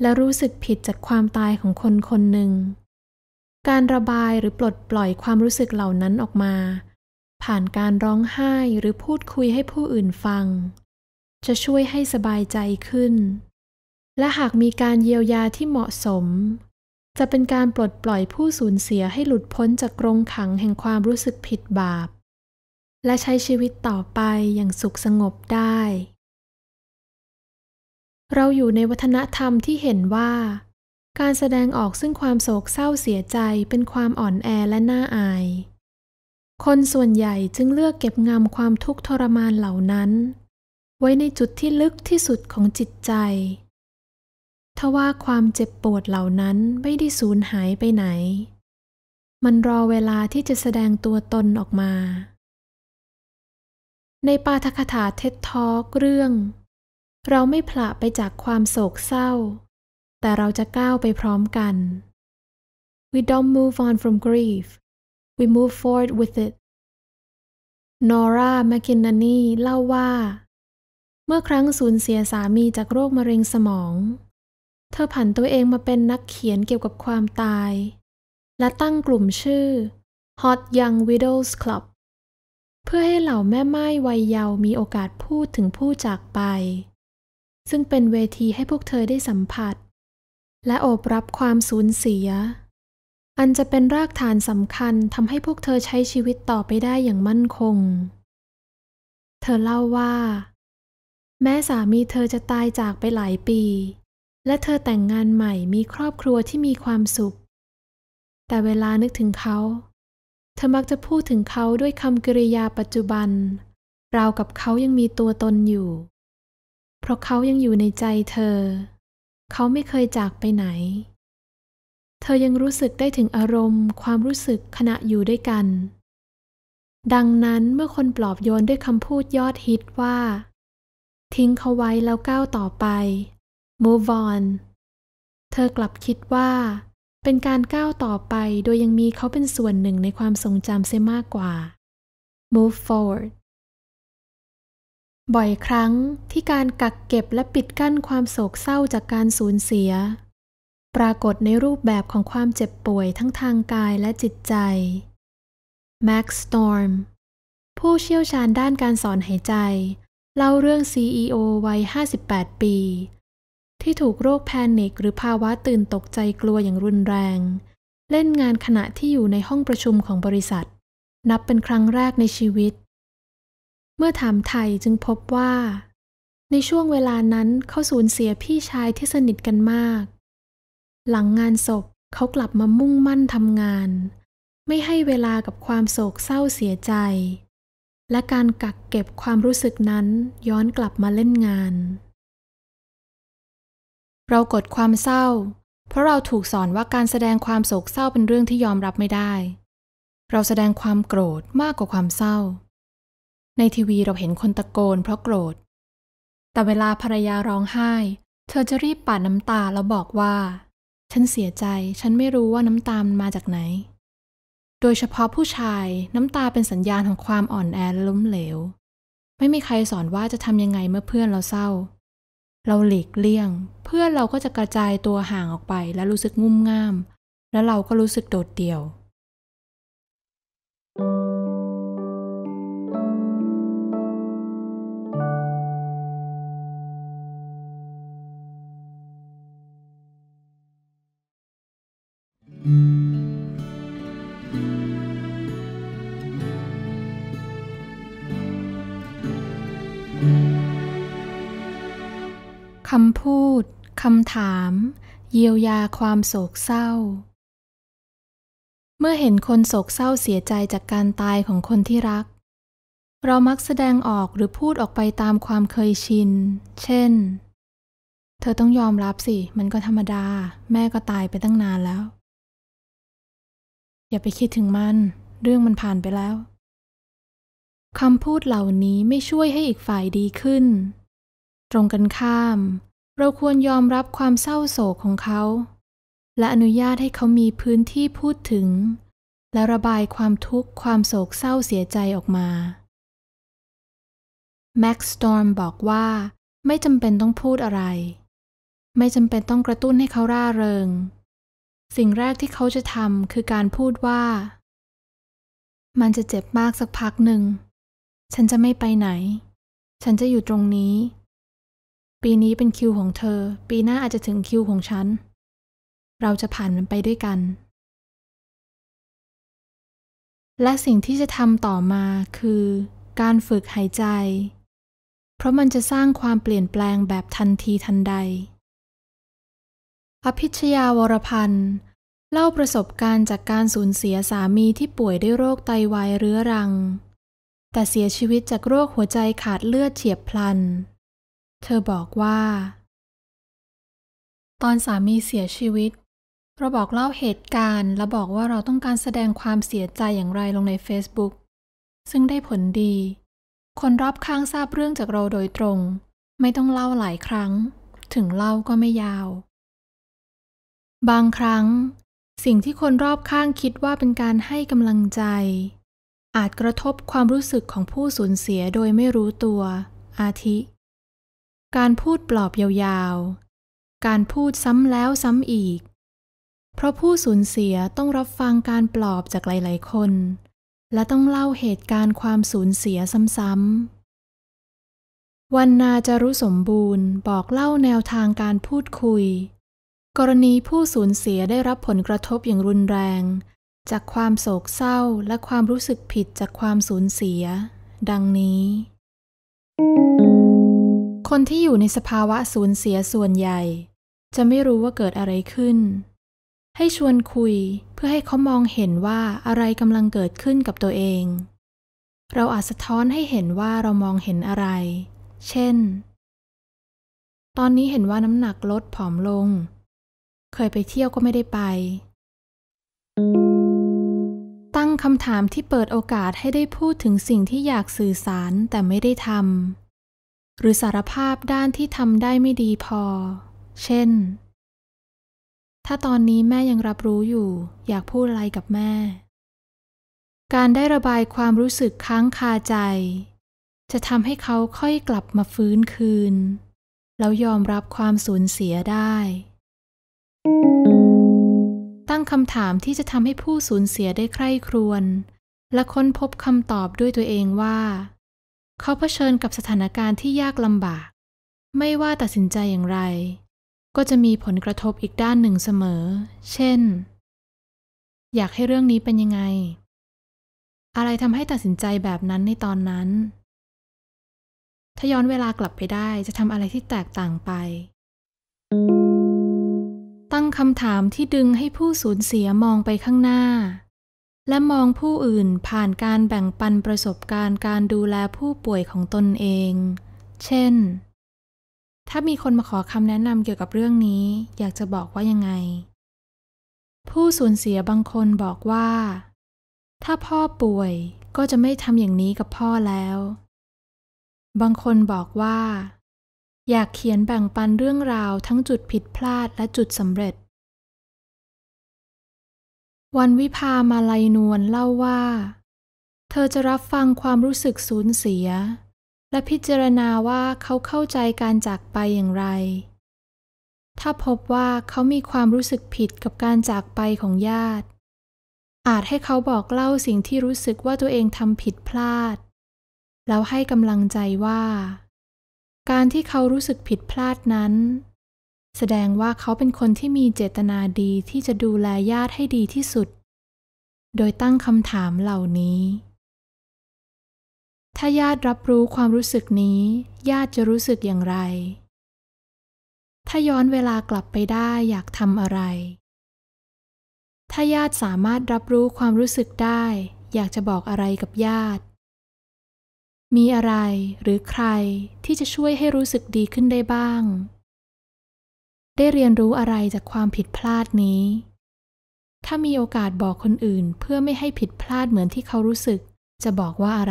และรู้สึกผิดจากความตายของคนคนหนึ่ง การระบายหรือปลดปล่อยความรู้สึกเหล่านั้นออกมา ผ่านการร้องไห้หรือพูดคุยให้ผู้อื่นฟัง จะช่วยให้สบายใจขึ้น และหากมีการเยียวยาที่เหมาะสม จะเป็นการปลดปล่อยผู้สูญเสียให้หลุดพ้นจากกรงขังแห่งความรู้สึกผิดบาป และใช้ชีวิตต่อไปอย่างสุขสงบได้เราอยู่ในวัฒนธรรมที่เห็นว่า การแสดงออกซึ่งความโศกเศร้าเสียใจเป็นความอ่อนแอและน่าอาย คนส่วนใหญ่จึงเลือกเก็บงำความทุกข์ทรมานเหล่านั้น ไว้ในจุดที่ลึกที่สุดของจิตใจ ทว่าความเจ็บปวดเหล่านั้นไม่ได้สูญหายไปไหน มันรอเวลาที่จะแสดงตัวตนออกมา ในปาทคถาเท็ดทอกเรื่องเราไม่ผละไปจากความโศกเศร้า แต่เราจะก้าวไปพร้อมกัน We don't move on from grief we move forward with it นอร่าแมคคินนานีเล่าว่า เมื่อครั้งสูญเสียสามีจากโรคมะเร็งสมอง เธอผันตัวเองมาเป็นนักเขียนเกี่ยวกับความตาย และตั้งกลุ่มชื่อ Hot Young Widows Club เพื่อให้เหล่าแม่ไม้วัยเยาว์มีโอกาสพูดถึงผู้จากไปซึ่งเป็นเวทีให้พวกเธอได้สัมผัส และโอบรับความสูญเสีย อันจะเป็นรากฐานสำคัญทำให้พวกเธอใช้ชีวิตต่อไปได้อย่างมั่นคง เธอเล่าว่า แม้สามีเธอจะตายจากไปหลายปี และเธอแต่งงานใหม่มีครอบครัวที่มีความสุข แต่เวลานึกถึงเขา เธอมักจะพูดถึงเขาด้วยคำกริยาปัจจุบัน ราวกับเขายังมีตัวตนอยู่เพราะเขายังอยู่ในใจเธอ เขาไม่เคยจากไปไหน เธอยังรู้สึกได้ถึงอารมณ์ความรู้สึกขณะอยู่ด้วยกัน ดังนั้นเมื่อคนปลอบโยนด้วยคำพูดยอดฮิตว่า ทิ้งเขาไว้แล้วก้าวต่อไป move on เธอกลับคิดว่าเป็นการก้าวต่อไปโดยยังมีเขาเป็นส่วนหนึ่งในความทรงจำเสียมากกว่า move forward บ่อยครั้งที่การกักเก็บและปิดกั้นความโศกเศร้าจากการสูญเสีย ปรากฏในรูปแบบของความเจ็บป่วยทั้งทางกายและจิตใจแม็กสตอร์มผู้เชี่ยวชาญด้านการสอนหายใจ เล่าเรื่อง CEO วัย 58 ปี ที่ถูกโรคแพนิคหรือภาวะตื่นตกใจกลัวอย่างรุนแรง เล่นงานขณะที่อยู่ในห้องประชุมของบริษัท นับเป็นครั้งแรกในชีวิตเมื่อถามไทยจึงพบว่า ในช่วงเวลานั้นเขาสูญเสียพี่ชายที่สนิทกันมาก หลังงานศพเขากลับมามุ่งมั่นทำงาน ไม่ให้เวลากับความโศกเศร้าเสียใจ และการกักเก็บความรู้สึกนั้นย้อนกลับมาเล่นงาน เรากดความเศร้า เพราะเราถูกสอนว่าการแสดงความโศกเศร้าเป็นเรื่องที่ยอมรับไม่ได้ เราแสดงความโกรธมากกว่าความเศร้าในทีวีเราเห็นคนตะโกนเพราะโกรธ แต่เวลาภรรยาร้องไห้ เธอจะรีบปาดน้ำตาแล้วบอกว่า ฉันเสียใจฉันไม่รู้ว่าน้ำตามันมาจากไหน โดยเฉพาะผู้ชายน้ำตาเป็นสัญญาณของความอ่อนแอและล้มเหลว ไม่มีใครสอนว่าจะทำยังไงเมื่อเพื่อนเราเศร้า เราหลีกเลี่ยง เพื่อนเราก็จะกระจายตัวห่างออกไป และรู้สึกงุ่มง่ามและเราก็รู้สึกโดดเดี่ยวคำพูดคำถาม เยียวยาความโศกเศร้า เมื่อเห็นคนโศกเศร้าเสียใจจากการตายของคนที่รัก เรามักแสดงออกหรือพูดออกไปตามความเคยชิน เช่น เธอต้องยอมรับสิ มันก็ธรรมดา แม่ก็ตายไปตั้งนานแล้วอย่าไปคิดถึงมัน เรื่องมันผ่านไปแล้วคำพูดเหล่านี้ไม่ช่วยให้อีกฝ่ายดีขึ้น ตรงกันข้าม เราควรยอมรับความเศร้าโศกของเขา และอนุญาตให้เขามีพื้นที่พูดถึง และระบายความทุกข์ ความโศกเศร้าเสียใจออกมา แม็กสตอร์มบอกว่า ไม่จำเป็นต้องพูดอะไร ไม่จำเป็นต้องกระตุ้นให้เขาร่าเริงสิ่งแรกที่เขาจะทำคือการพูดว่า มันจะเจ็บมากสักพักหนึ่ง ฉันจะไม่ไปไหน ฉันจะอยู่ตรงนี้ ปีนี้เป็นคิวของเธอ ปีหน้าอาจจะถึงคิวของฉัน เราจะผ่านมันไปด้วยกัน และสิ่งที่จะทำต่อมาคือการฝึกหายใจ เพราะมันจะสร้างความเปลี่ยนแปลงแบบทันทีทันใดอภิชยาวรพันธ์ เล่าประสบการณ์จากการสูญเสียสามีที่ป่วยด้วยโรคไตวายเรื้อรัง แต่เสียชีวิตจากโรคหัวใจขาดเลือดเฉียบพลัน เธอบอกว่า ตอนสามีเสียชีวิตเราบอกเล่าเหตุการณ์และบอกว่าเราต้องการแสดงความเสียใจอย่างไรลงใน Facebook ซึ่งได้ผลดี คนรอบข้างทราบเรื่องจากเราโดยตรง ไม่ต้องเล่าหลายครั้ง ถึงเล่าก็ไม่ยาวบางครั้งสิ่งที่คนรอบข้างคิดว่าเป็นการให้กำลังใจ อาจกระทบความรู้สึกของผู้สูญเสียโดยไม่รู้ตัว อาทิ การพูดปลอบยาวๆการพูดซ้ำแล้วซ้ำอีก เพราะผู้สูญเสียต้องรับฟังการปลอบจากหลาย ๆคน และต้องเล่าเหตุการณ์ความสูญเสียซ้ำๆวันนาจะรู้สมบูรณ์บอกเล่าแนวทางการพูดคุยกรณีผู้สูญเสียได้รับผลกระทบอย่างรุนแรง จากความโศกเศร้าและความรู้สึกผิดจากความสูญเสีย ดังนี้ คนที่อยู่ในสภาวะสูญเสียส่วนใหญ่ จะไม่รู้ว่าเกิดอะไรขึ้น ให้ชวนคุยเพื่อให้เขามองเห็นว่าอะไรกำลังเกิดขึ้นกับตัวเอง เราอาจสะท้อนให้เห็นว่าเรามองเห็นอะไร เช่น ตอนนี้เห็นว่าน้ำหนักลดผอมลงเคยไปเที่ยวก็ไม่ได้ไป ตั้งคำถามที่เปิดโอกาสให้ได้พูดถึงสิ่งที่อยากสื่อสารแต่ไม่ได้ทำ หรือสารภาพด้านที่ทำได้ไม่ดีพอ เช่น ถ้าตอนนี้แม่ยังรับรู้อยู่อยากพูดอะไรกับแม่ การได้ระบายความรู้สึกค้างคาใจ จะทำให้เขาค่อยกลับมาฟื้นคืน แล้วยอมรับความสูญเสียได้ตั้งคำถามที่จะทำให้ผู้สูญเสียได้ใคร่ครวญและค้นพบคำตอบด้วยตัวเองว่า เขาเผชิญกับสถานการณ์ที่ยากลำบาก ไม่ว่าตัดสินใจอย่างไร ก็จะมีผลกระทบอีกด้านหนึ่งเสมอ เช่น อยากให้เรื่องนี้เป็นยังไง อะไรทำให้ตัดสินใจแบบนั้นในตอนนั้นถ้าย้อนเวลากลับไปได้จะทำอะไรที่แตกต่างไป thank you ตั้งคำถามที่ดึงให้ผู้สูญเสียมองไปข้างหน้า และมองผู้อื่นผ่านการแบ่งปันประสบการณ์การดูแลผู้ป่วยของตนเอง เช่น ถ้ามีคนมาขอคำแนะนำเกี่ยวกับเรื่องนี้ อยากจะบอกว่ายังไง ผู้สูญเสียบางคนบอกว่า ถ้าพ่อป่วยก็จะไม่ทำอย่างนี้กับพ่อแล้ว บางคนบอกว่าอยากเขียนแบ่งปันเรื่องราวทั้งจุดผิดพลาดและจุดสำเร็จ วันวิพามาลัยนวลเล่าว่า เธอจะรับฟังความรู้สึกสูญเสีย และพิจารณาว่าเขาเข้าใจการจากไปอย่างไร ถ้าพบว่าเขามีความรู้สึกผิดกับการจากไปของญาติ อาจให้เขาบอกเล่าสิ่งที่รู้สึกว่าตัวเองทำผิดพลาด แล้วให้กำลังใจว่าการที่เขารู้สึกผิดพลาดนั้น แสดงว่าเขาเป็นคนที่มีเจตนาดีที่จะดูแลญาติให้ดีที่สุด โดยตั้งคำถามเหล่านี้ ถ้าญาติรับรู้ความรู้สึกนี้ ญาติจะรู้สึกอย่างไร ถ้าย้อนเวลากลับไปได้อยากทำอะไร ถ้าญาติสามารถรับรู้ความรู้สึกได้ อยากจะบอกอะไรกับญาติมีอะไรหรือใครที่จะช่วยให้รู้สึกดีขึ้นได้บ้าง ได้เรียนรู้อะไรจากความผิดพลาดนี้ ถ้ามีโอกาสบอกคนอื่น เพื่อไม่ให้ผิดพลาดเหมือนที่เขารู้สึก จะบอกว่าอะ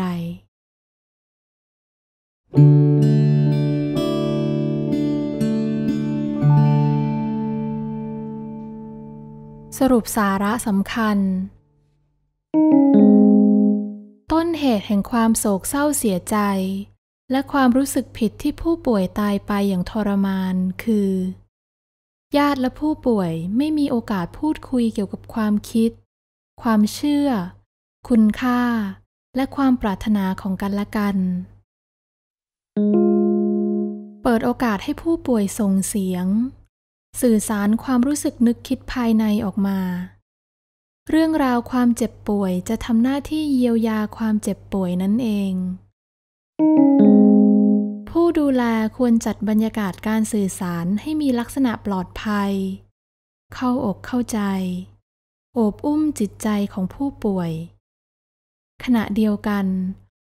ไร สรุปสาระสำคัญต้นเหตุแห่งความโศกเศร้าเสียใจ และความรู้สึกผิดที่ผู้ป่วยตายไปอย่างทรมานคือ ญาติและผู้ป่วยไม่มีโอกาสพูดคุยเกี่ยวกับความคิด ความเชื่อ คุณค่า และความปรารถนาของกันและกัน เปิดโอกาสให้ผู้ป่วยส่งเสียง สื่อสารความรู้สึกนึกคิดภายในออกมาเรื่องราวความเจ็บป่วยจะทำหน้าที่เยียวยาความเจ็บป่วยนั่นเอง ผู้ดูแลควรจัดบรรยากาศการสื่อสารให้มีลักษณะปลอดภัย เข้าอกเข้าใจ โอบอุ้มจิตใจของผู้ป่วย ขณะเดียวกัน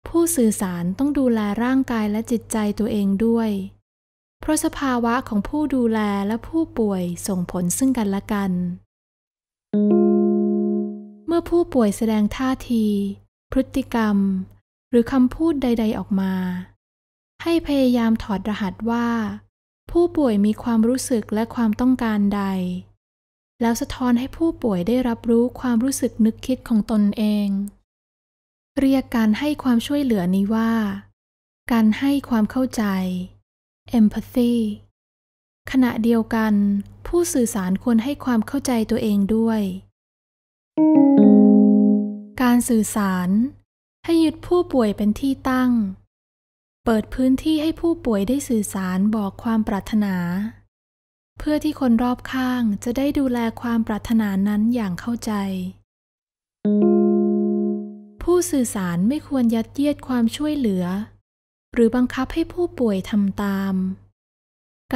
ผู้สื่อสารต้องดูแลร่างกายและจิตใจตัวเองด้วย เพราะสภาวะของผู้ดูแลและผู้ป่วยส่งผลซึ่งกันและกัน thank you เมื่อผู้ป่วยแสดงท่าที พฤติกรรม หรือคำพูดใด ๆออกมา ให้พยายามถอดรหัสว่า ผู้ป่วยมีความรู้สึกและความต้องการใด แล้วสะท้อนให้ผู้ป่วยได้รับรู้ความรู้สึกนึกคิดของตนเอง เรียกการให้ความช่วยเหลือนี้ว่าการให้ความเข้าใจ empathy ขณะเดียวกัน ผู้สื่อสารควรให้ความเข้าใจตัวเองด้วยการสื่อสาร ให้ยึดผู้ป่วยเป็นที่ตั้ง เปิดพื้นที่ให้ผู้ป่วยได้สื่อสารบอกความปรารถนา เพื่อที่คนรอบข้างจะได้ดูแลความปรารถนานั้นอย่างเข้าใจ ผู้สื่อสารไม่ควรยัดเยียดความช่วยเหลือ หรือบังคับให้ผู้ป่วยทำตาม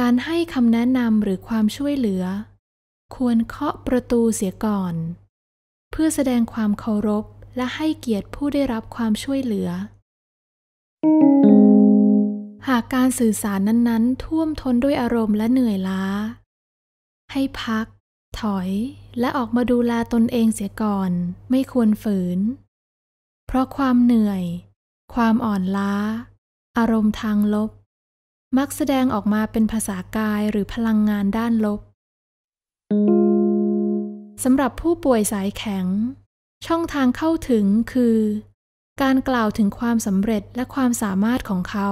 การให้คำแนะนำหรือความช่วยเหลือ ควรเคาะประตูเสียก่อนเพื่อแสดงความเคารพและให้เกียรติผู้ได้รับความช่วยเหลือ หากการสื่อสารนั้นๆ ท่วมท้นด้วยอารมณ์และเหนื่อยล้า ให้พัก ถอย และออกมาดูแลตนเองเสียก่อนไม่ควรฝืน เพราะความเหนื่อย ความอ่อนล้า อารมณ์ทางลบ มักแสดงออกมาเป็นภาษากายหรือพลังงานด้านลบ thank you สำหรับผู้ป่วยสายแข็ง ช่องทางเข้าถึงคือ การกล่าวถึงความสำเร็จและความสามารถของเขา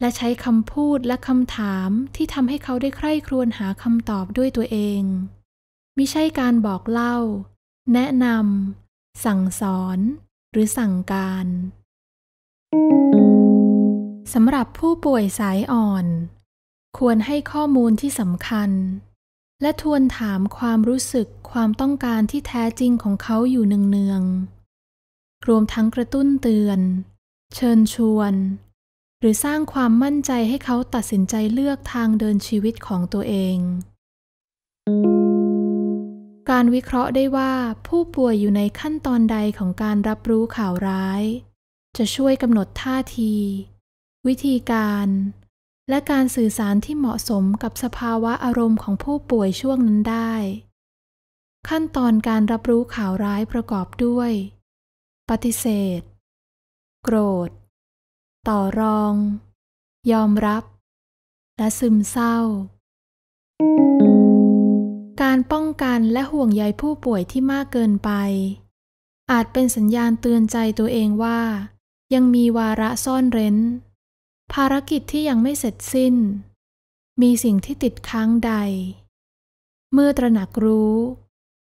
และใช้คำพูดและคำถามที่ทำให้เขาได้ใคร่ครวญหาคำตอบด้วยตัวเองมิใช่การบอกเล่า แนะนำสั่งสอนหรือสั่งการสำหรับผู้ป่วยสายอ่อน ควรให้ข้อมูลที่สำคัญและทวนถามความรู้สึกความต้องการที่แท้จริงของเขาอยู่เนืองๆรวมทั้งกระตุ้นเตือน เชิญชวน หรือสร้างความมั่นใจให้เขาตัดสินใจเลือกทางเดินชีวิตของตัวเอง การวิเคราะห์ได้ว่าผู้ป่วยอยู่ในขั้นตอนใดของการรับรู้ข่าวร้าย จะช่วยกำหนดท่าที วิธีการและการสื่อสารที่เหมาะสมกับสภาวะอารมณ์ของผู้ป่วยช่วงนั้นได้ ขั้นตอนการรับรู้ข่าวร้ายประกอบด้วย ปฏิเสธ โกรธ ต่อรอง ยอมรับ และซึมเศร้า การป้องกันและห่วงใยผู้ป่วยที่มากเกินไป อาจเป็นสัญญาณเตือนใจตัวเองว่า ยังมีวาระซ่อนเร้นภารกิจที่ยังไม่เสร็จสิ้น มีสิ่งที่ติดค้างใด เมื่อตระหนักรู้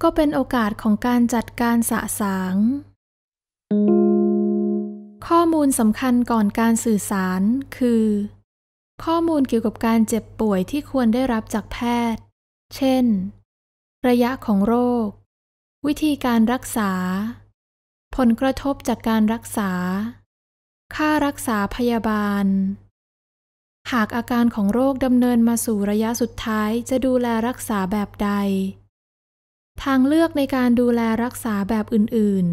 ก็เป็นโอกาสของการจัดการสะสาง ข้อมูลสำคัญก่อนการสื่อสารคือ ข้อมูลเกี่ยวกับการเจ็บป่วยที่ควรได้รับจากแพทย์ เช่น ระยะของโรค วิธีการรักษา ผลกระทบจากการรักษาค่ารักษาพยาบาล หากอาการของโรคดำเนินมาสู่ระยะสุดท้ายจะดูแลรักษาแบบใด ทางเลือกในการดูแลรักษาแบบอื่น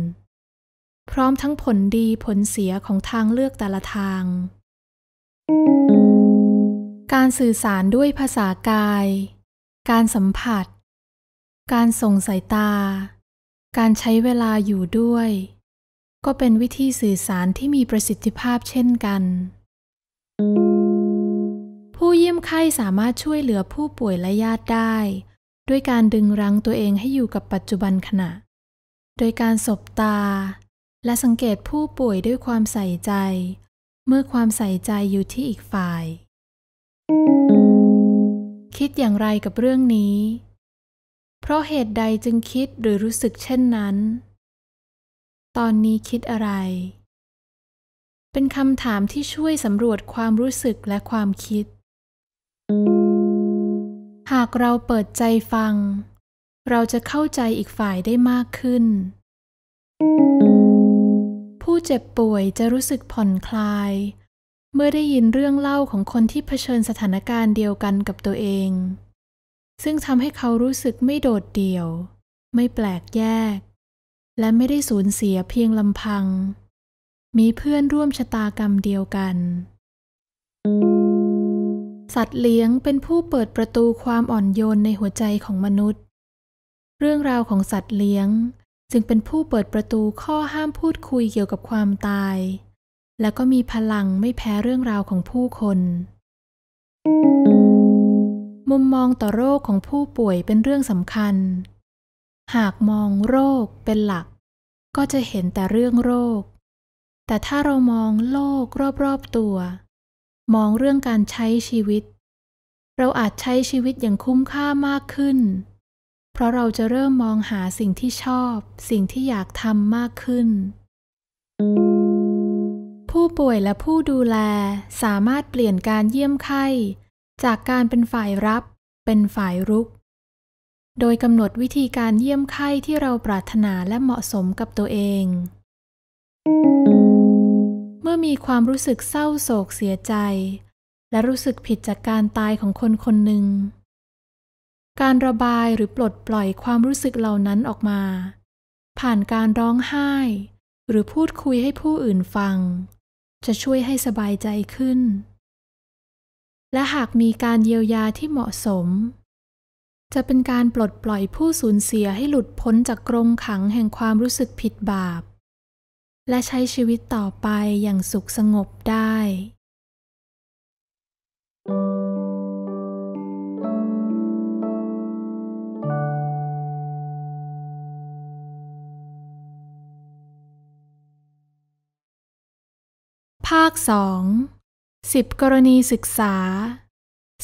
ๆ พร้อมทั้งผลดีผลเสียของทางเลือกแต่ละทาง การสื่อสารด้วยภาษากาย การสัมผัส การส่งสายตา การใช้เวลาอยู่ด้วยก็เป็นวิธีสื่อสารที่มีประสิทธิภาพเช่นกัน ผู้เยี่ยมไข้สามารถช่วยเหลือผู้ป่วยและญาติได้ ด้วยการดึงรั้งตัวเองให้อยู่กับปัจจุบันขณะ โดยการสบตา และสังเกตผู้ป่วยด้วยความใส่ใจ เมื่อความใส่ใจอยู่ที่อีกฝ่าย คิดอย่างไรกับเรื่องนี้ เพราะเหตุใดจึงคิดหรือรู้สึกเช่นนั้นตอนนี้คิดอะไร เป็นคำถามที่ช่วยสำรวจความรู้สึกและความคิด หากเราเปิดใจฟัง เราจะเข้าใจอีกฝ่ายได้มากขึ้น ผู้เจ็บป่วยจะรู้สึกผ่อนคลาย เมื่อได้ยินเรื่องเล่าของคนที่เผชิญสถานการณ์เดียวกันกับตัวเอง ซึ่งทำให้เขารู้สึกไม่โดดเดี่ยว ไม่แปลกแยกและไม่ได้สูญเสียเพียงลำพัง มีเพื่อนร่วมชะตากรรมเดียวกัน สัตว์เลี้ยงเป็นผู้เปิดประตูความอ่อนโยนในหัวใจของมนุษย์ เรื่องราวของสัตว์เลี้ยงจึงเป็นผู้เปิดประตูข้อห้ามพูดคุยเกี่ยวกับความตาย และก็มีพลังไม่แพ้เรื่องราวของผู้คน มุมมองต่อโรคของผู้ป่วยเป็นเรื่องสำคัญหากมองโรคเป็นหลักก็จะเห็นแต่เรื่องโรค แต่ถ้าเรามองโลกรอบๆตัว มองเรื่องการใช้ชีวิต เราอาจใช้ชีวิตอย่างคุ้มค่ามากขึ้น เพราะเราจะเริ่มมองหาสิ่งที่ชอบสิ่งที่อยากทำมากขึ้น ผู้ป่วยและผู้ดูแลสามารถเปลี่ยนการเยี่ยมไข้ จากการเป็นฝ่ายรับ เป็นฝ่ายรุกโดยกำหนดวิธีการเยี่ยมไข้ ที่เราปรารถนาและเหมาะสมกับตัวเอง เมื่อมีความรู้สึกเศร้าโศกเสียใจ และรู้สึกผิดจากการตายของคนคนหนึ่ง การระบายหรือปลดปล่อยความรู้สึกเหล่านั้นออกมา ผ่านการร้องไห้ หรือพูดคุยให้ผู้อื่นฟัง จะช่วยให้สบายใจขึ้น และหากมีการเยียวยาที่เหมาะสมจะเป็นการปลดปล่อยผู้สูญเสียให้หลุดพ้นจากกรงขังแห่งความรู้สึกผิดบาป และใช้ชีวิตต่อไปอย่างสุขสงบได้ ภาค 2 10 กรณีศึกษา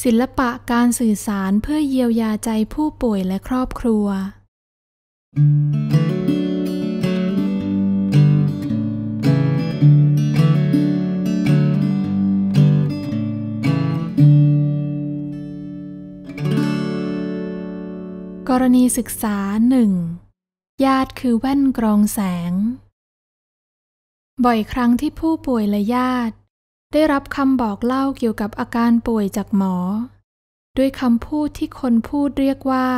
ศิลปะการสื่อสารเพื่อเยียวยาใจผู้ป่วยและครอบครัว กรณีศึกษาหนึ่งญาติคือแว่นกรองแสง บ่อยครั้งที่ผู้ป่วยและญาติได้รับคำบอกเล่าเกี่ยวกับอาการป่วยจากหมอ ด้วยคำพูดที่คนพูดเรียกว่า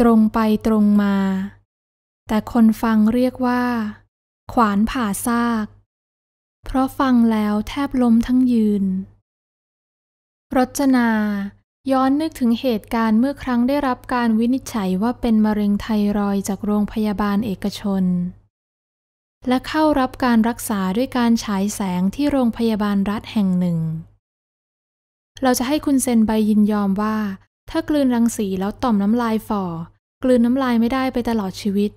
ตรงไปตรงมา แต่คนฟังเรียกว่า ขวานผ่าซาก เพราะฟังแล้วแทบล้มทั้งยืนรจนา ย้อนนึกถึงเหตุการณ์เมื่อครั้งได้รับการวินิจฉัยว่าเป็นมะเร็งไทรอยจากโรงพยาบาลเอกชนและเข้ารับการรักษาด้วยการฉายแสงที่โรงพยาบาลรัฐแห่งหนึ่ง เราจะให้คุณเซ็นใบยินยอมว่า ถ้ากลืนรังสีแล้วต่อมน้ำลายฝ่อ กลืนน้ำลายไม่ได้ไปตลอดชีวิต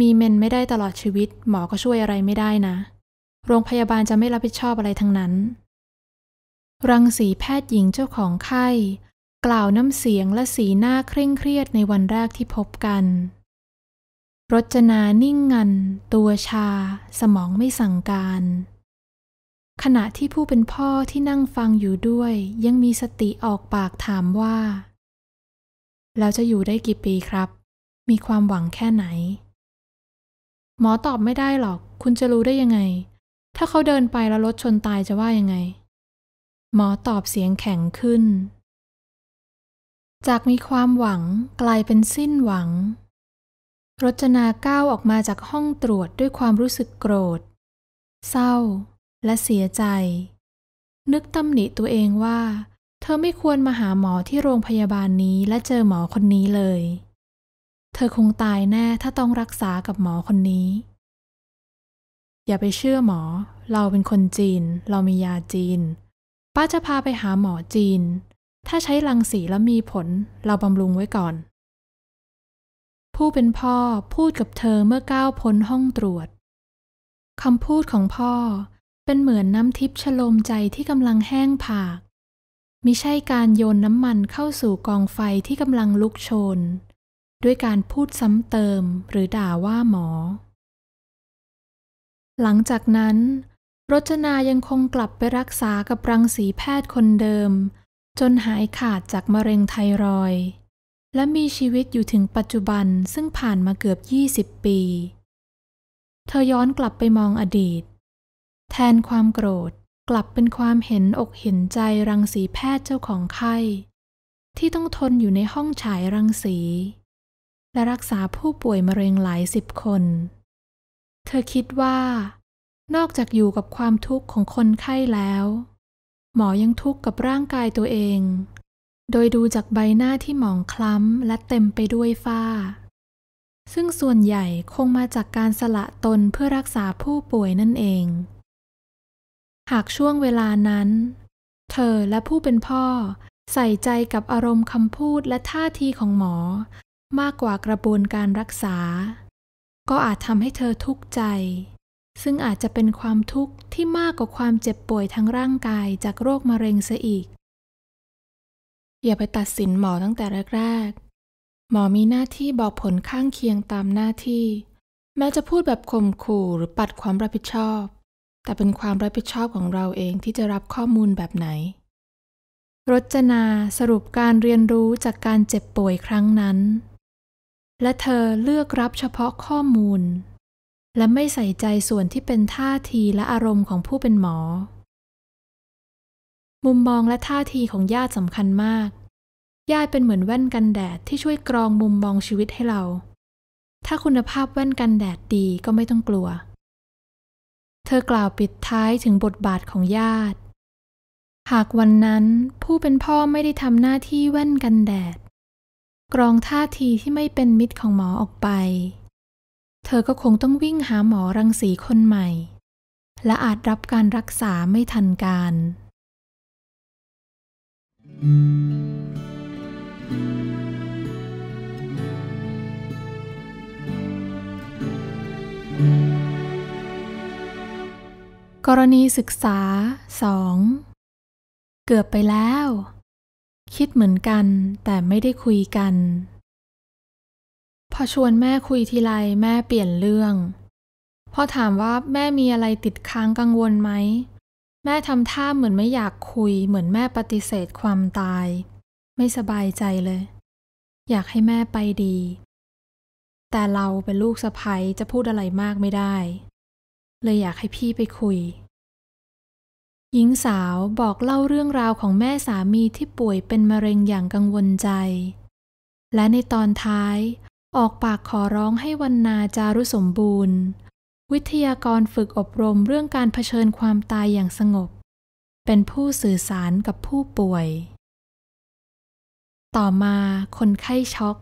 มีเมนไม่ได้ตลอดชีวิต หมอก็ช่วยอะไรไม่ได้นะ โรงพยาบาลจะไม่รับผิดชอบอะไรทั้งนั้น รังสีแพทย์หญิงเจ้าของไข้ กล่าวน้ำเสียงและสีหน้าเคร่งเครียดในวันแรกที่พบกันรจนานิ่งงัน ตัวชา สมองไม่สั่งการ ขณะที่ผู้เป็นพ่อที่นั่งฟังอยู่ด้วย ยังมีสติออกปากถามว่า แล้วจะอยู่ได้กี่ปีครับ มีความหวังแค่ไหน หมอตอบไม่ได้หรอก คุณจะรู้ได้ยังไง ถ้าเขาเดินไปแล้วรถชนตายจะว่ายังไง หมอตอบเสียงแข็งขึ้น จากมีความหวังกลายเป็นสิ้นหวังรจนาก้าวออกมาจากห้องตรวจด้วยความรู้สึกโกรธ เศร้า และเสียใจ นึกตำหนิตัวเองว่า เธอไม่ควรมาหาหมอที่โรงพยาบาลนี้และเจอหมอคนนี้เลย เธอคงตายแน่ถ้าต้องรักษากับหมอคนนี้ อย่าไปเชื่อหมอ เราเป็นคนจีน เรามียาจีน ป้าจะพาไปหาหมอจีน ถ้าใช้ลังสีแล้วมีผลเราบำรุงไว้ก่อนผู้เป็นพ่อพูดกับเธอเมื่อก้าวพ้นห้องตรวจ คำพูดของพ่อเป็นเหมือนน้ำทิพยชโลมใจที่กำลังแห้งผาก มิใช่การโยนน้ำมันเข้าสู่กองไฟที่กำลังลุกโชน ด้วยการพูดซ้ำเติมหรือด่าว่าหมอ หลังจากนั้นรจนายังคงกลับไปรักษากับรังสีแพทย์คนเดิม จนหายขาดจากมะเร็งไทรอยด์และมีชีวิตอยู่ถึงปัจจุบันซึ่งผ่านมาเกือบ 20 ปี เธอย้อนกลับไปมองอดีต แทนความโกรธกลับเป็นความเห็นอกเห็นใจรังสีแพทย์เจ้าของไข้ ที่ต้องทนอยู่ในห้องฉายรังสี และรักษาผู้ป่วยมะเร็งหลายสิบคน เธอคิดว่านอกจากอยู่กับความทุกข์ของคนไข้แล้ว หมอยังทุกข์กับร่างกายตัวเองโดยดูจากใบหน้าที่หมองคล้ำและเต็มไปด้วยฝ้า ซึ่งส่วนใหญ่คงมาจากการสละตนเพื่อรักษาผู้ป่วยนั่นเอง หากช่วงเวลานั้น เธอและผู้เป็นพ่อ ใส่ใจกับอารมณ์คำพูดและท่าทีของหมอ มากกว่ากระบวนการรักษา ก็อาจทำให้เธอทุกข์ใจ ซึ่งอาจจะเป็นความทุกข์ที่มากกว่าความเจ็บป่วยทางร่างกายจากโรคมะเร็งซะอีกอย่าไปตัดสินหมอตั้งแต่แรกๆ หมอมีหน้าที่บอกผลข้างเคียงตามหน้าที่ แม้จะพูดแบบข่มขู่หรือปัดความรับผิดชอบ แต่เป็นความรับผิดชอบของเราเองที่จะรับข้อมูลแบบไหน รจนาสรุปการเรียนรู้จากการเจ็บป่วยครั้งนั้น และเธอเลือกรับเฉพาะข้อมูล และไม่ใส่ใจส่วนที่เป็นท่าทีและอารมณ์ของผู้เป็นหมอมุมมองและท่าทีของญาติสำคัญมาก ญาติเป็นเหมือนแว่นกันแดดที่ช่วยกรองมุมมองชีวิตให้เรา ถ้าคุณภาพแว่นกันแดดดีก็ไม่ต้องกลัว เธอกล่าวปิดท้ายถึงบทบาทของญาติ หากวันนั้นผู้เป็นพ่อไม่ได้ทำหน้าที่แว่นกันแดด กรองท่าทีที่ไม่เป็นมิตรของหมอออกไป เธอก็คงต้องวิ่งหาหมอรังสีคนใหม่ และอาจรับการรักษาไม่ทันการกรณีศึกษา 2 เกือบไปแล้ว คิดเหมือนกันแต่ไม่ได้คุยกัน พอชวนแม่คุยทีไรแม่เปลี่ยนเรื่องพอถามว่าแม่มีอะไรติดค้างกังวลไหมแม่ทำท่าเหมือนไม่อยากคุยเหมือนแม่ปฏิเสธความตาย ไม่สบายใจเลย อยากให้แม่ไปดี แต่เราเป็นลูกสะใภ้จะพูดอะไรมากไม่ได้ เลยอยากให้พี่ไปคุย หญิงสาวบอกเล่าเรื่องราวของแม่สามีที่ป่วยเป็นมะเร็งอย่างกังวลใจ และในตอนท้ายออกปากขอร้องให้วันนาจารุสมบูรณ์วิทยากรฝึกอบรมเรื่องการเผชิญความตายอย่างสงบ เป็นผู้สื่อสารกับผู้ป่วย ต่อมาคนไข้ช็อก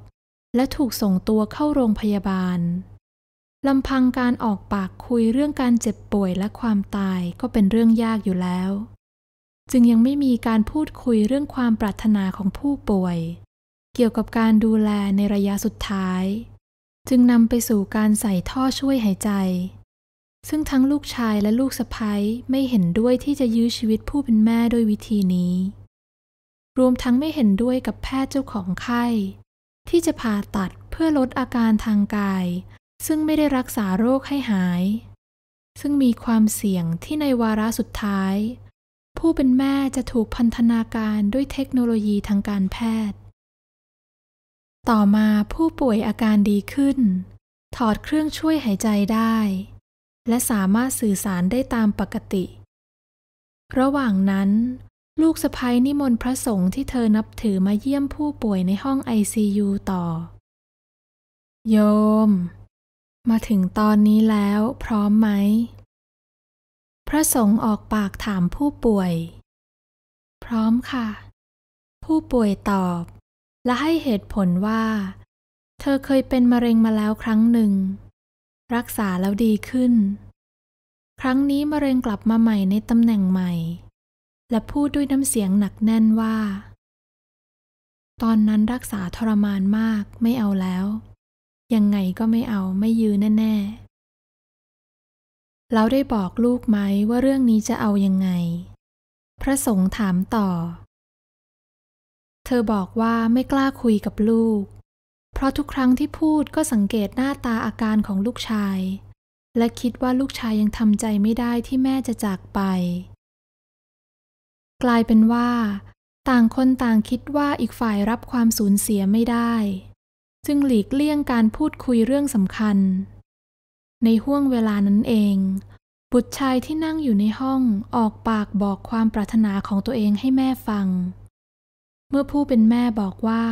และถูกส่งตัวเข้าโรงพยาบาลลำพังการออกปากคุยเรื่องการเจ็บป่วยและความตายก็เป็นเรื่องยากอยู่แล้ว จึงยังไม่มีการพูดคุยเรื่องความปรารถนาของผู้ป่วย เกี่ยวกับการดูแลในระยะสุดท้าย จึงนำไปสู่การใส่ท่อช่วยหายใจซึ่งทั้งลูกชายและลูกสะพ้ายไม่เห็นด้วยที่จะยื้อชีวิตผู้เป็นแม่ด้วยวิธีนี้ รวมทั้งไม่เห็นด้วยกับแพทย์เจ้าของไข้ ที่จะผ่าตัดเพื่อลดอาการทางกาย ซึ่งไม่ได้รักษาโรคให้หาย ซึ่งมีความเสี่ยงที่ในวาระสุดท้าย ผู้เป็นแม่จะถูกพันธนาการด้วยเทคโนโลยีทางการแพทย์ ต่อมาผู้ป่วยอาการดีขึ้น ถอดเครื่องช่วยหายใจได้และสามารถสื่อสารได้ตามปกติ ระหว่างนั้น ลูกสะพ้ยนิมนต์พระสงฆ์ที่เธอนับถือมาเยี่ยมผู้ป่วยในห้องไอซียูต่อ โยม มาถึงตอนนี้แล้ว พร้อมไหม พระสงฆ์ออกปากถามผู้ป่วย พร้อมค่ะ ผู้ป่วยตอบ และให้เหตุผลว่า เธอเคยเป็นมะเร็งมาแล้วครั้งหนึ่งรักษาแล้วดีขึ้น ครั้งนี้มะเร็งกลับมาใหม่ในตำแหน่งใหม่ และพูดด้วยน้ำเสียงหนักแน่นว่า ตอนนั้นรักษาทรมานมากไม่เอาแล้ว ยังไงก็ไม่เอาไม่ยื้อแน่ๆเราได้บอกลูกไหมว่าเรื่องนี้จะเอายังไง พระสงฆ์ถามต่อ เธอบอกว่าไม่กล้าคุยกับลูกเพราะทุกครั้งที่พูดก็สังเกตหน้าตาอาการของลูกชาย และคิดว่าลูกชายยังทำใจไม่ได้ที่แม่จะจากไป กลายเป็นว่า ต่างคนต่างคิดว่าอีกฝ่ายรับความสูญเสียไม่ได้จึงหลีกเลี่ยงการพูดคุยเรื่องสำคัญ ในห้วงเวลานั้นเอง บุตรชายที่นั่งอยู่ในห้องออกปากบอกความปรารถนาของตัวเองให้แม่ฟัง เมื่อผู้เป็นแม่บอกว่า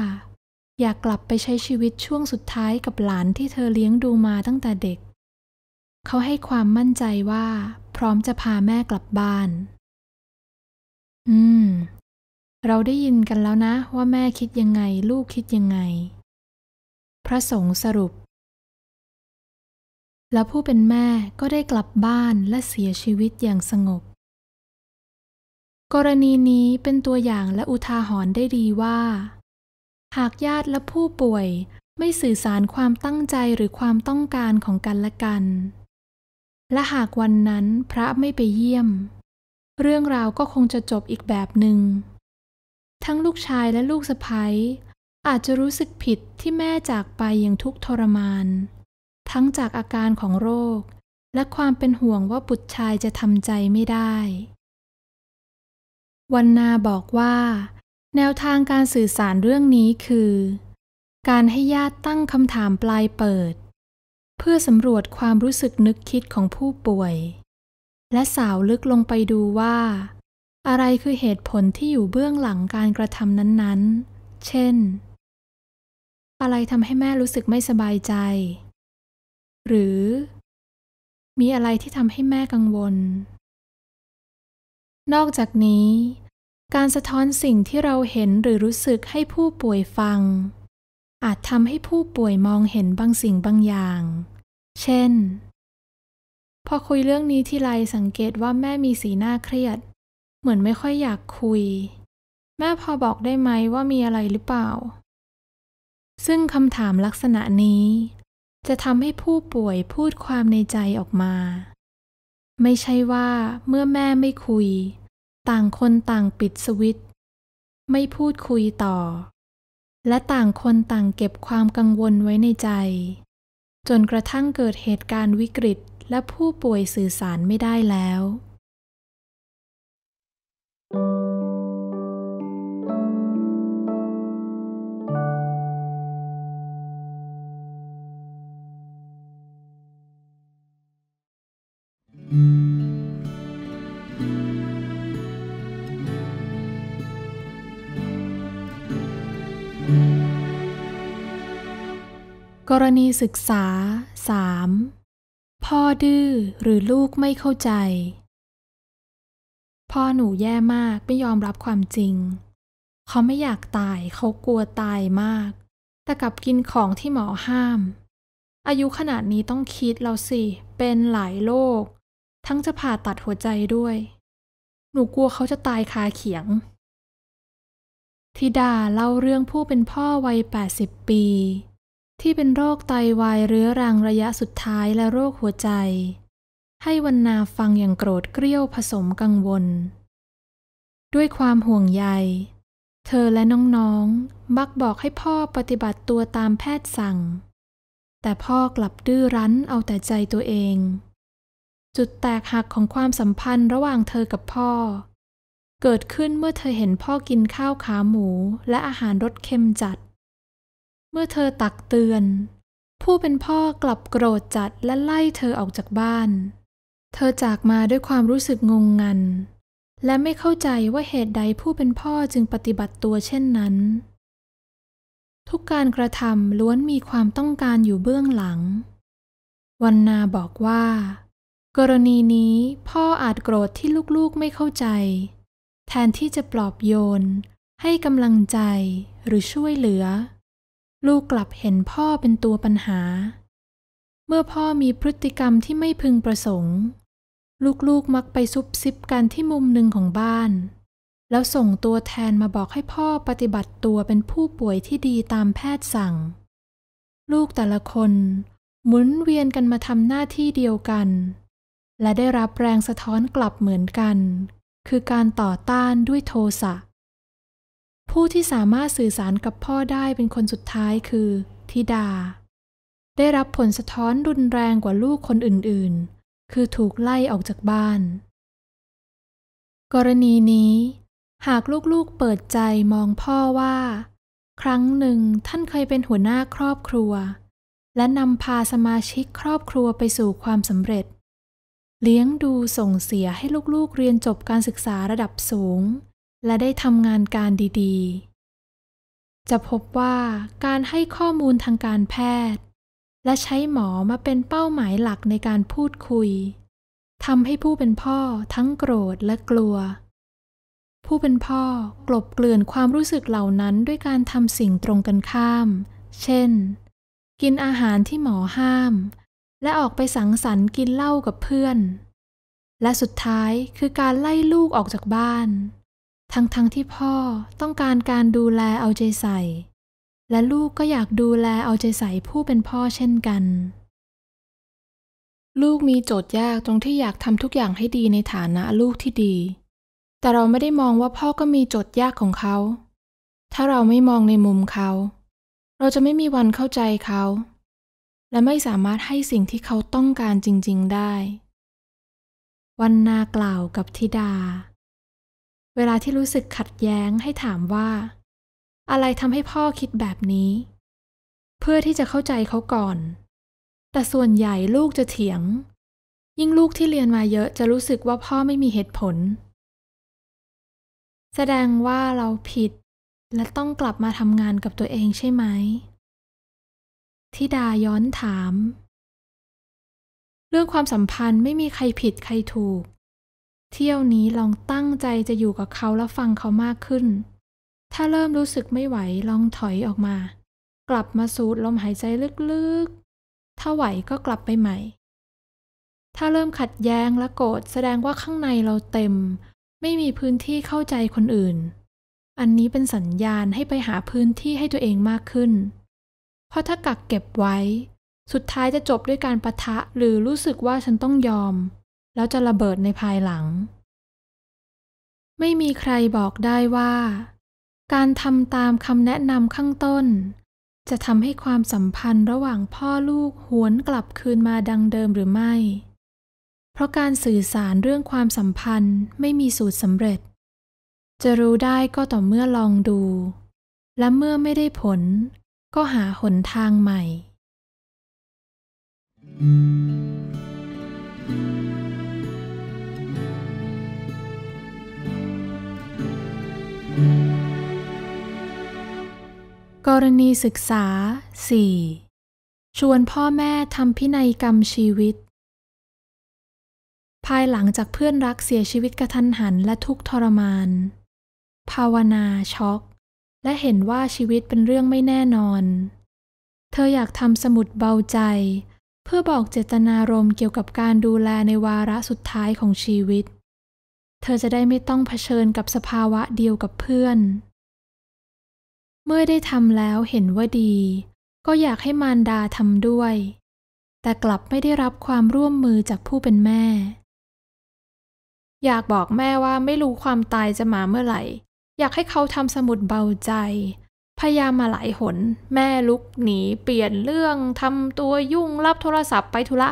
อยากกลับไปใช้ชีวิตช่วงสุดท้ายกับหลานที่เธอเลี้ยงดูมาตั้งแต่เด็ก เขาให้ความมั่นใจว่าพร้อมจะพาแม่กลับบ้าน อืม เราได้ยินกันแล้วนะ ว่าแม่คิดยังไง ลูกคิดยังไง พระสงฆ์สรุป แล้วผู้เป็นแม่ก็ได้กลับบ้านและเสียชีวิตอย่างสงบ กรณีนี้เป็นตัวอย่างและอุทาหรณ์ได้ดีว่าหากญาติและผู้ป่วยไม่สื่อสารความตั้งใจหรือความต้องการของกันและกัน และหากวันนั้นพระไม่ไปเยี่ยม เรื่องราวก็คงจะจบอีกแบบหนึง่ง ทั้งลูกชายและลูกสะพ้ายอาจจะรู้สึกผิดที่แม่จากไปอย่างทุกทรมาน ทั้งจากอาการของโรคและความเป็นห่วงว่าบุตรชายจะทำใจไม่ได้ วันนาบอกว่าแนวทางการสื่อสารเรื่องนี้คือ การให้ญาติตั้งคำถามปลายเปิด เพื่อสำรวจความรู้สึกนึกคิดของผู้ป่วย และสาวลึกลงไปดูว่า อะไรคือเหตุผลที่อยู่เบื้องหลังการกระทำนั้นๆ เช่น อะไรทำให้แม่รู้สึกไม่สบายใจ หรือ มีอะไรที่ทำให้แม่กังวล นอกจากนี้การสะท้อนสิ่งที่เราเห็นหรือรู้สึกให้ผู้ป่วยฟัง อาจทำให้ผู้ป่วยมองเห็นบางสิ่งบางอย่าง เช่น พอคุยเรื่องนี้ทีไรสังเกตว่าแม่มีสีหน้าเครียด เหมือนไม่ค่อยอยากคุย แม่พอบอกได้ไหมว่ามีอะไรหรือเปล่า ซึ่งคำถามลักษณะนี้ จะทำให้ผู้ป่วยพูดความในใจออกมา ไม่ใช่ว่าเมื่อแม่ไม่คุยต่างคนต่างปิดสวิตช์ไม่พูดคุยต่อ และต่างคนต่างเก็บความกังวลไว้ในใจ จนกระทั่งเกิดเหตุการณ์วิกฤตและผู้ป่วยสื่อสารไม่ได้แล้
วอื
มกรณีศึกษา 3. พ่อดื้อหรือลูกไม่เข้าใจ พ่อหนูแย่มากไม่ยอมรับความจริง เขาไม่อยากตายเขากลัวตายมาก แต่กลับกินของที่หมอห้าม อายุขนาดนี้ต้องคิดเราสิ เป็นหลายโรค ทั้งจะผ่าตัดหัวใจด้วย หนูกลัวเขาจะตายคาเขียงธิดาเล่าเรื่องผู้เป็นพ่อวัย80 ปีที่เป็นโรคไตวายเรื้อรังระยะสุดท้ายและโรคหัวใจ ให้วันนาฟังอย่างโกรธเกรี้ยวผสมกังวล ด้วยความห่วงใยเธอและน้องๆบักบอกให้พ่อปฏิบัติตัวตามแพทย์สั่ง แต่พ่อกลับดื้อรั้นเอาแต่ใจตัวเอง จุดแตกหักของความสัมพันธ์ระหว่างเธอกับพ่อ เกิดขึ้นเมื่อเธอเห็นพ่อกินข้าวขาหมูและอาหารรสเค็มจัดเมื่อเธอตักเตือน ผู้เป็นพ่อกลับโกรธจัดและไล่เธอออกจากบ้าน เธอจากมาด้วยความรู้สึกงงงันและไม่เข้าใจว่าเหตุใดผู้เป็นพ่อจึงปฏิบัติตัวเช่นนั้น ทุกการกระทำล้วนมีความต้องการอยู่เบื้องหลัง วันนาบอกว่า กรณีนี้พ่ออาจโกรธที่ลูกๆไม่เข้าใจ แทนที่จะปลอบโยน ให้กำลังใจหรือช่วยเหลือลูกกลับเห็นพ่อเป็นตัวปัญหา เมื่อพ่อมีพฤติกรรมที่ไม่พึงประสงค์ ลูกๆ มักไปซุบซิบกันที่มุมหนึ่งของบ้าน แล้วส่งตัวแทนมาบอกให้พ่อปฏิบัติตัวเป็นผู้ป่วยที่ดีตามแพทย์สั่ง ลูกแต่ละคนหมุนเวียนกันมาทำหน้าที่เดียวกัน และได้รับแรงสะท้อนกลับเหมือนกัน คือการต่อต้านด้วยโทสะผู้ที่สามารถสื่อสารกับพ่อได้เป็นคนสุดท้ายคือธิดา ได้รับผลสะท้อนรุนแรงกว่าลูกคนอื่นๆ คือถูกไล่ออกจากบ้าน กรณีนี้ หากลูกๆเปิดใจมองพ่อว่า ครั้งหนึ่งท่านเคยเป็นหัวหน้าครอบครัว และนำพาสมาชิกครอบครัวไปสู่ความสำเร็จ เลี้ยงดูส่งเสียให้ลูกๆเรียนจบการศึกษาระดับสูงและได้ทำงานการดีๆ จะพบว่าการให้ข้อมูลทางการแพทย์ และใช้หมอมาเป็นเป้าหมายหลักในการพูดคุยทำให้ผู้เป็นพ่อทั้งโกรธและกลัว ผู้เป็นพ่อกลบเกลื่อนความรู้สึกเหล่านั้นด้วยการทำสิ่งตรงกันข้าม เช่น กินอาหารที่หมอห้าม และออกไปสังสรรค์กินเหล้ากับเพื่อน และสุดท้ายคือการไล่ลูกออกจากบ้านทั้งๆทที่พ่อต้องการการดูแลเอาใจใส่ และลูกก็อยากดูแลเอาใจใส่ผู้เป็นพ่อเช่นกัน ลูกมีโจทย์ยากตรงที่อยากทำทุกอย่างให้ดีในฐานะลูกที่ดี แต่เราไม่ได้มองว่าพ่อก็มีโจทย์ยากของเขา ถ้าเราไม่มองในมุมเขา เราจะไม่มีวันเข้าใจเขา และไม่สามารถให้สิ่งที่เขาต้องการจริงๆได้ วันนากล่าวกับธิดาเวลาที่รู้สึกขัดแย้งให้ถามว่า อะไรทำให้พ่อคิดแบบนี้ เพื่อที่จะเข้าใจเขาก่อน แต่ส่วนใหญ่ลูกจะเถียง ยิ่งลูกที่เรียนมาเยอะจะรู้สึกว่าพ่อไม่มีเหตุผล แสดงว่าเราผิดและต้องกลับมาทำงานกับตัวเองใช่ไหมทิดาย้อนถาม เรื่องความสัมพันธ์ไม่มีใครผิดใครถูกเที่ยวนี้ลองตั้งใจจะอยู่กับเขาและฟังเขามากขึ้น ถ้าเริ่มรู้สึกไม่ไหวลองถอยออกมา กลับมาสูดลมหายใจลึกๆ ถ้าไหวก็กลับไปใหม่ ถ้าเริ่มขัดแย้งและโกรธแสดงว่าข้างในเราเต็ม ไม่มีพื้นที่เข้าใจคนอื่น อันนี้เป็นสัญญาณให้ไปหาพื้นที่ให้ตัวเองมากขึ้น เพราะถ้ากักเก็บไว้ สุดท้ายจะจบด้วยการประทะหรือรู้สึกว่าฉันต้องยอมแล้วจะระเบิดในภายหลัง ไม่มีใครบอกได้ว่าการทำตามคำแนะนำข้างต้นจะทำให้ความสัมพันธ์ระหว่างพ่อลูกหวนกลับคืนมาดังเดิมหรือไม่ เพราะการสื่อสารเรื่องความสัมพันธ์ไม่มีสูตรสำเร็จ จะรู้ได้ก็ต่อเมื่อลองดู และเมื่อไม่ได้ผลก็หาหนทางใหม่กรณีศึกษา 4. ชวนพ่อแม่ทำพินัยกรรมชีวิต ภายหลังจากเพื่อนรักเสียชีวิตกระทันหันและทุกทรมานภาวนาช็อก และเห็นว่าชีวิตเป็นเรื่องไม่แน่นอน เธออยากทำสมุดเบาใจ เพื่อบอกเจตนารมณ์เกี่ยวกับการดูแลในวาระสุดท้ายของชีวิตเธอจะได้ไม่ต้องเผชิญกับสภาวะเดียวกับเพื่อน เมื่อได้ทำแล้วเห็นว่าดี ก็อยากให้มารดาทำด้วย แต่กลับไม่ได้รับความร่วมมือจากผู้เป็นแม่ อยากบอกแม่ว่าไม่รู้ความตายจะมาเมื่อไหร่ อยากให้เขาทำสมุดเบาใจ พยายามมาหลายหน แม่ลุกหนีเปลี่ยนเรื่องทำตัวยุ่งรับโทรศัพท์ไปธุระ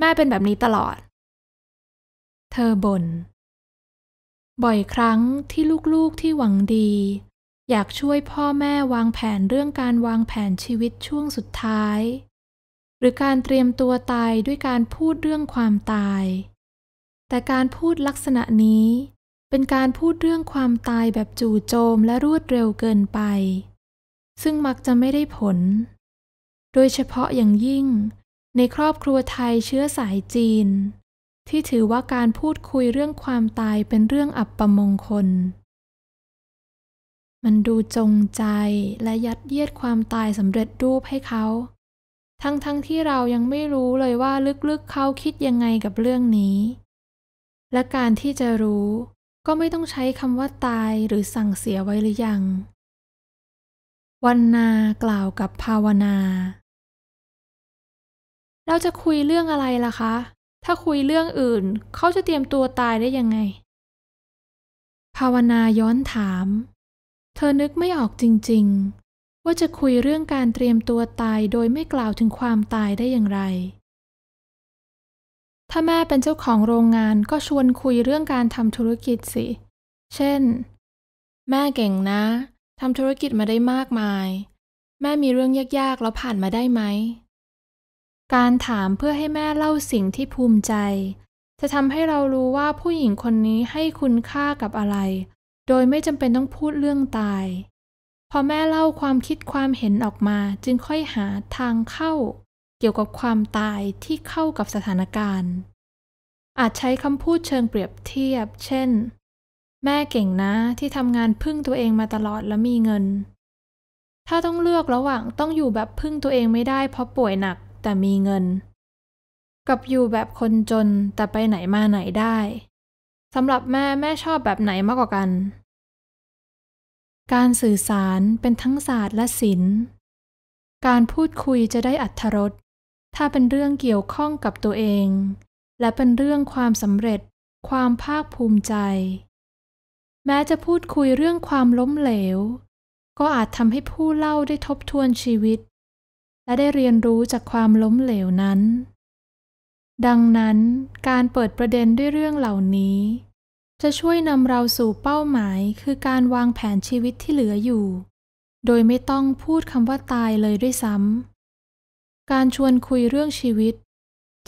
แม่เป็นแบบนี้ตลอด เธอบ่นบ่อยครั้งที่ลูกๆที่หวังดี อยากช่วยพ่อแม่วางแผนเรื่องการวางแผนชีวิตช่วงสุดท้าย หรือการเตรียมตัวตายด้วยการพูดเรื่องความตาย แต่การพูดลักษณะนี้ เป็นการพูดเรื่องความตายแบบจู่โจมและรวดเร็วเกินไป ซึ่งมักจะไม่ได้ผล โดยเฉพาะอย่างยิ่งในครอบครัวไทยเชื้อสายจีนที่ถือว่าการพูดคุยเรื่องความตายเป็นเรื่องอับประมงคล มันดูจงใจและยัดเยียดความตายสำเร็จรูปให้เขา ทั้งๆทที่เรายังไม่รู้เลยว่าลึกๆเขาคิดยังไงกับเรื่องนี้ และการที่จะรู้ก็ไม่ต้องใช้คำว่าตายหรือสั่งเสียไว้หรือยัง วันนากล่าวกับภาวนา เราจะคุยเรื่องอะไรล่ะคะถ้าคุยเรื่องอื่นเขาจะเตรียมตัวตายได้ยังไง ภาวนาย้อนถาม เธอนึกไม่ออกจริงๆ ว่าจะคุยเรื่องการเตรียมตัวตายโดยไม่กล่าวถึงความตายได้อย่างไร ถ้าแม่เป็นเจ้าของโรงงานก็ชวนคุยเรื่องการทำธุรกิจสิ เช่น แม่เก่งนะทำธุรกิจมาได้มากมาย แม่มีเรื่องยากๆแล้วผ่านมาได้ไหมการถามเพื่อให้แม่เล่าสิ่งที่ภูมิใจ จะทำให้เรารู้ว่าผู้หญิงคนนี้ให้คุณค่ากับอะไร โดยไม่จำเป็นต้องพูดเรื่องตาย พอแม่เล่าความคิดความเห็นออกมาจึงค่อยหาทางเข้าเกี่ยวกับความตายที่เข้ากับสถานการณ์ อาจใช้คำพูดเชิงเปรียบเทียบ เช่น แม่เก่งนะที่ทำงานพึ่งตัวเองมาตลอดและมีเงิน ถ้าต้องเลือกระหว่างต้องอยู่แบบพึ่งตัวเองไม่ได้เพราะป่วยหนักแต่มีเงินกับอยู่แบบคนจนแต่ไปไหนมาไหนได้สำหรับแม่แม่ชอบแบบไหนมากกว่ากัน การสื่อสารเป็นทั้งศาสตร์และศิลป์ การพูดคุยจะได้อัธรสถ้าเป็นเรื่องเกี่ยวข้องกับตัวเอง และเป็นเรื่องความสำเร็จ ความภาคภูมิใจ แม้จะพูดคุยเรื่องความล้มเหลว ก็อาจทำให้ผู้เล่าได้ทบทวนชีวิตและได้เรียนรู้จากความล้มเหลวนั้น ดังนั้นการเปิดประเด็นด้วยเรื่องเหล่านี้ จะช่วยนำเราสู่เป้าหมายคือการวางแผนชีวิตที่เหลืออยู่ โดยไม่ต้องพูดคำว่าตายเลยด้วยซ้ำการชวนคุยเรื่องชีวิต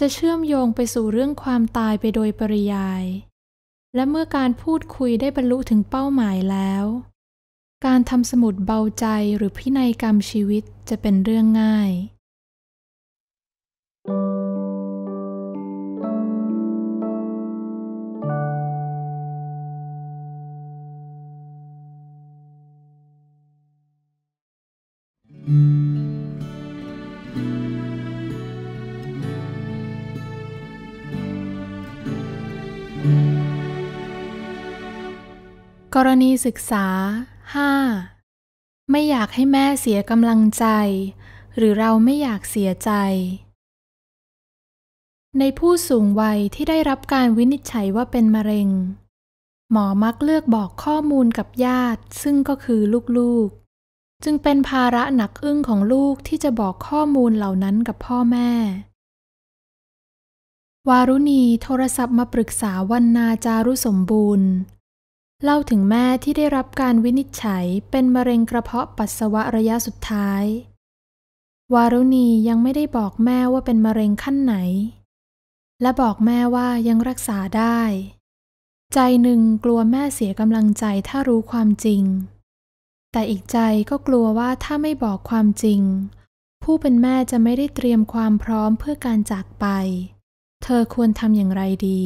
จะเชื่อมโยงไปสู่เรื่องความตายไปโดยปริยาย และเมื่อการพูดคุยได้บรรลุถึงเป้าหมายแล้วการทำสมุดเบาใจหรือพินัยกรรมชีวิตจะเป็นเรื่องง่าย กรณีศึกษา 5. ไม่อยากให้แม่เสียกำลังใจ หรือเราไม่อยากเสียใจ ในผู้สูงวัยที่ได้รับการวินิจฉัยว่าเป็นมะเร็ง หมอมักเลือกบอกข้อมูลกับญาติซึ่งก็คือลูกๆ จึงเป็นภาระหนักอึ้งของลูกที่จะบอกข้อมูลเหล่านั้นกับพ่อแม่ วารุณีโทรศัพท์มาปรึกษาวันนาจารุสมบูรณ์เล่าถึงแม่ที่ได้รับการวินิจฉัยเป็นมะเร็งกระเพาะปัสสาวะระยะสุดท้าย วารุณียังไม่ได้บอกแม่ว่าเป็นมะเร็งขั้นไหน และบอกแม่ว่ายังรักษาได้ ใจหนึ่งกลัวแม่เสียกำลังใจถ้ารู้ความจริง แต่อีกใจก็กลัวว่าถ้าไม่บอกความจริง ผู้เป็นแม่จะไม่ได้เตรียมความพร้อมเพื่อการจากไป เธอควรทำอย่างไรดี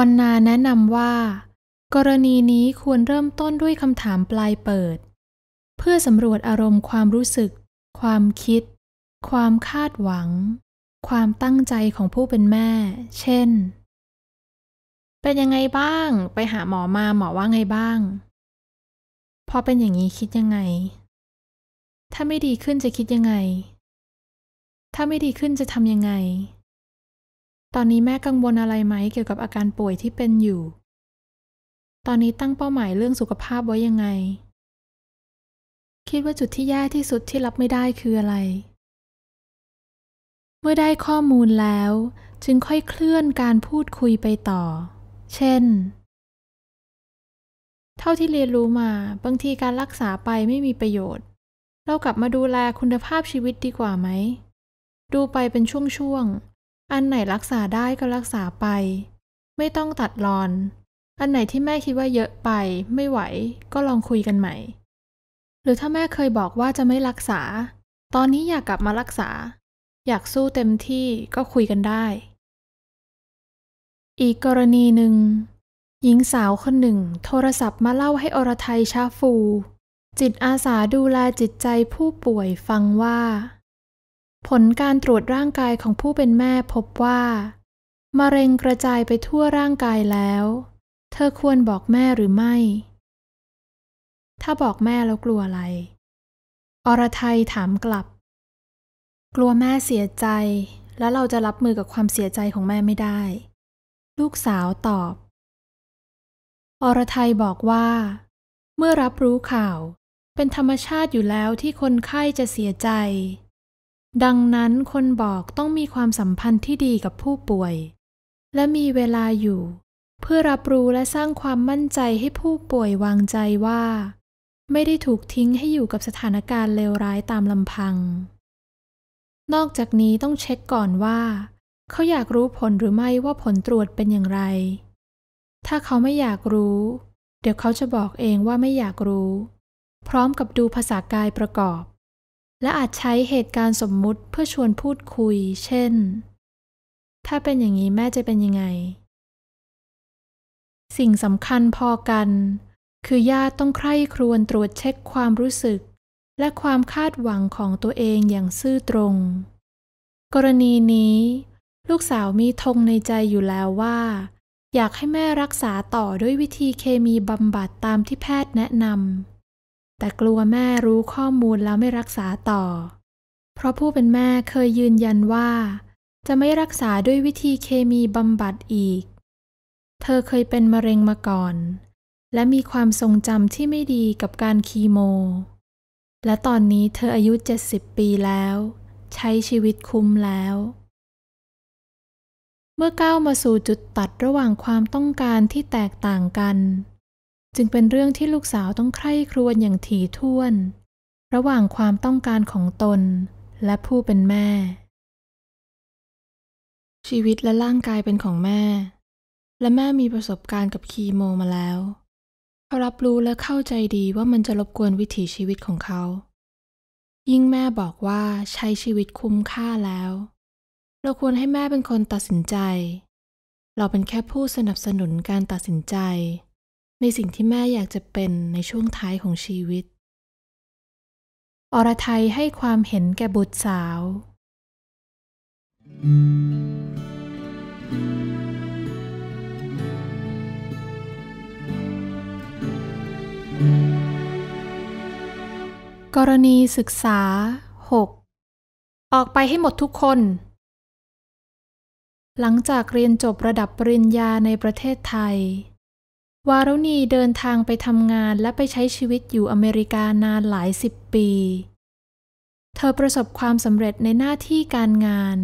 วันนาแนะนำว่า กรณีนี้ควรเริ่มต้นด้วยคำถามปลายเปิด เพื่อสำรวจอารมณ์ความรู้สึก ความคิด ความคาดหวัง ความตั้งใจของผู้เป็นแม่ เช่น เป็นยังไงบ้าง ไปหาหมอมาหมอว่าไงบ้างพอเป็นอย่างนี้คิดยังไง ถ้าไม่ดีขึ้นจะคิดยังไง ถ้าไม่ดีขึ้นจะทำยังไงตอนนี้แม่กังวลอะไรไหม เกี่ยวกับอาการป่วยที่เป็นอยู่ ตอนนี้ตั้งเป้าหมายเรื่องสุขภาพไว้ยังไง คิดว่าจุดที่แย่ที่สุดที่รับไม่ได้คืออะไร เมื่อได้ข้อมูลแล้ว จึงค่อยเคลื่อนการพูดคุยไปต่อ เช่น เท่าที่เรียนรู้มาบางทีการรักษาไปไม่มีประโยชน์ เรากลับมาดูแลคุณภาพชีวิตดีกว่าไหม ดูไปเป็นช่วง ๆอันไหนรักษาได้ก็รักษาไป ไม่ต้องตัดรอน อันไหนที่แม่คิดว่าเยอะไปไม่ไหวก็ลองคุยกันใหม่ หรือถ้าแม่เคยบอกว่าจะไม่รักษา ตอนนี้อยากกลับมารักษา อยากสู้เต็มที่ก็คุยกันได้ อีกกรณีหนึ่ง หญิงสาวคนหนึ่งโทรศัพท์มาเล่าให้อรไทยชาฟู จิตอาสาดูแลจิตใจผู้ป่วยฟังว่าผลการตรวจร่างกายของผู้เป็นแม่พบว่า มะเร็งกระจายไปทั่วร่างกายแล้ว เธอควรบอกแม่หรือไม่ ถ้าบอกแม่แล้วกลัวอะไร อรไทยถามกลับ กลัวแม่เสียใจ แล้วเราจะรับมือกับความเสียใจของแม่ไม่ได้ ลูกสาวตอบ อรไทยบอกว่า เมื่อรับรู้ข่าว เป็นธรรมชาติอยู่แล้วที่คนไข้จะเสียใจดังนั้นคนบอกต้องมีความสัมพันธ์ที่ดีกับผู้ป่วย และมีเวลาอยู่ เพื่อรับรู้และสร้างความมั่นใจให้ผู้ป่วยวางใจว่า ไม่ได้ถูกทิ้งให้อยู่กับสถานการณ์เลวร้ายตามลำพัง นอกจากนี้ต้องเช็คก่อนว่า เขาอยากรู้ผลหรือไม่ว่าผลตรวจเป็นอย่างไร ถ้าเขาไม่อยากรู้ เดี๋ยวเขาจะบอกเองว่าไม่อยากรู้ พร้อมกับดูภาษากายประกอบและอาจใช้เหตุการณ์สมมุติเพื่อชวนพูดคุย เช่น ถ้าเป็นอย่างนี้แม่จะเป็นยังไง สิ่งสำคัญพอกัน คือญาติต้องใคร่ครวญตรวจเช็คความรู้สึก และความคาดหวังของตัวเองอย่างซื่อตรง กรณีนี้ ลูกสาวมีทงในใจอยู่แล้วว่า อยากให้แม่รักษาต่อด้วยวิธีเคมีบำบัดตามที่แพทย์แนะนำแต่กลัวแม่รู้ข้อมูลแล้วไม่รักษาต่อ เพราะผู้เป็นแม่เคยยืนยันว่า จะไม่รักษาด้วยวิธีเคมีบำบัดอีก เธอเคยเป็นมะเร็งมาก่อน และมีความทรงจำที่ไม่ดีกับการคีโม และตอนนี้เธออายุ 70 ปีแล้ว ใช้ชีวิตคุ้มแล้ว เมื่อก้าวมาสู่จุดตัดระหว่างความต้องการที่แตกต่างกันจึงเป็นเรื่องที่ลูกสาวต้องใคร่ครวญอย่างถี่ถ้วน ระหว่างความต้องการของตนและผู้เป็นแม่ ชีวิตและร่างกายเป็นของแม่ และแม่มีประสบการณ์กับคีโมมาแล้วเขารับรู้และเข้าใจดีว่ามันจะรบกวนวิถีชีวิตของเขา ยิ่งแม่บอกว่าใช้ชีวิตคุ้มค่าแล้ว เราควรให้แม่เป็นคนตัดสินใจ เราเป็นแค่ผู้สนับสนุนการตัดสินใจในสิ่งที่แม่อยากจะเป็นในช่วงท้ายของชีวิต อรไทยให้ความเห็นแก่บุตรสาว กรณีศึกษา 6 ออกไปให้หมดทุกคน หลังจากเรียนจบระดับปริญญาในประเทศไทยวารุณีเดินทางไปทำงานและไปใช้ชีวิตอยู่อเมริกานานหลายสิบปี เธอประสบความสำเร็จในหน้าที่การงาน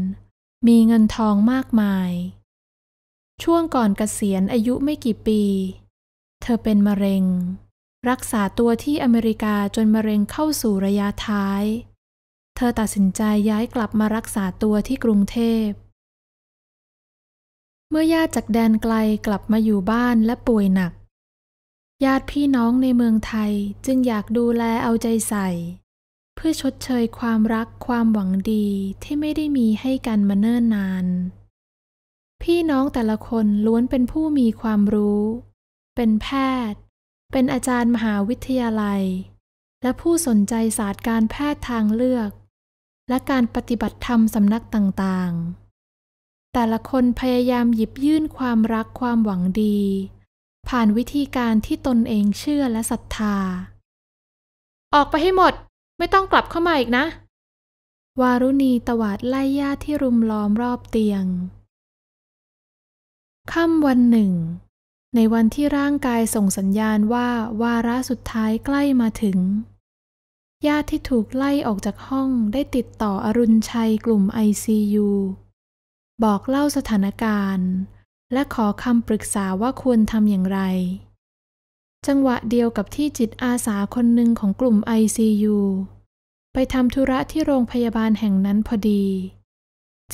มีเงินทองมากมาย ช่วงก่อนเกษียณอายุไม่กี่ปี เธอเป็นมะเร็ง รักษาตัวที่อเมริกาจนมะเร็งเข้าสู่ระยะท้าย เธอตัดสินใจย้ายกลับมารักษาตัวที่กรุงเทพเมื่อญาติจากแดนไกลกลับมาอยู่บ้านและป่วยหนัก ญาติพี่น้องในเมืองไทยจึงอยากดูแลเอาใจใส่ เพื่อชดเชยความรักความหวังดีที่ไม่ได้มีให้กันมาเนิ่นนาน พี่น้องแต่ละคนล้วนเป็นผู้มีความรู้ เป็นแพทย์ เป็นอาจารย์มหาวิทยาลัย และผู้สนใจศาสตร์การแพทย์ทางเลือก และการปฏิบัติธรรมสำนักต่างๆแต่ละคนพยายามหยิบยื่นความรักความหวังดี ผ่านวิธีการที่ตนเองเชื่อและศรัทธา ออกไปให้หมด ไม่ต้องกลับเข้ามาอีกนะ วารุณีตวาดไล่ญาติที่รุมล้อมรอบเตียงค่ำวันหนึ่ง ในวันที่ร่างกายส่งสัญญาณว่าวาระสุดท้ายใกล้มาถึงญาติที่ถูกไล่ออกจากห้องได้ติดต่ออรุณชัยกลุ่มไอซียูบอกเล่าสถานการณ์ และขอคำปรึกษาว่าควรทำอย่างไร จังหวะเดียวกับที่จิตอาสาคนหนึ่งของกลุ่ม ICU ไปทำธุระที่โรงพยาบาลแห่งนั้นพอดี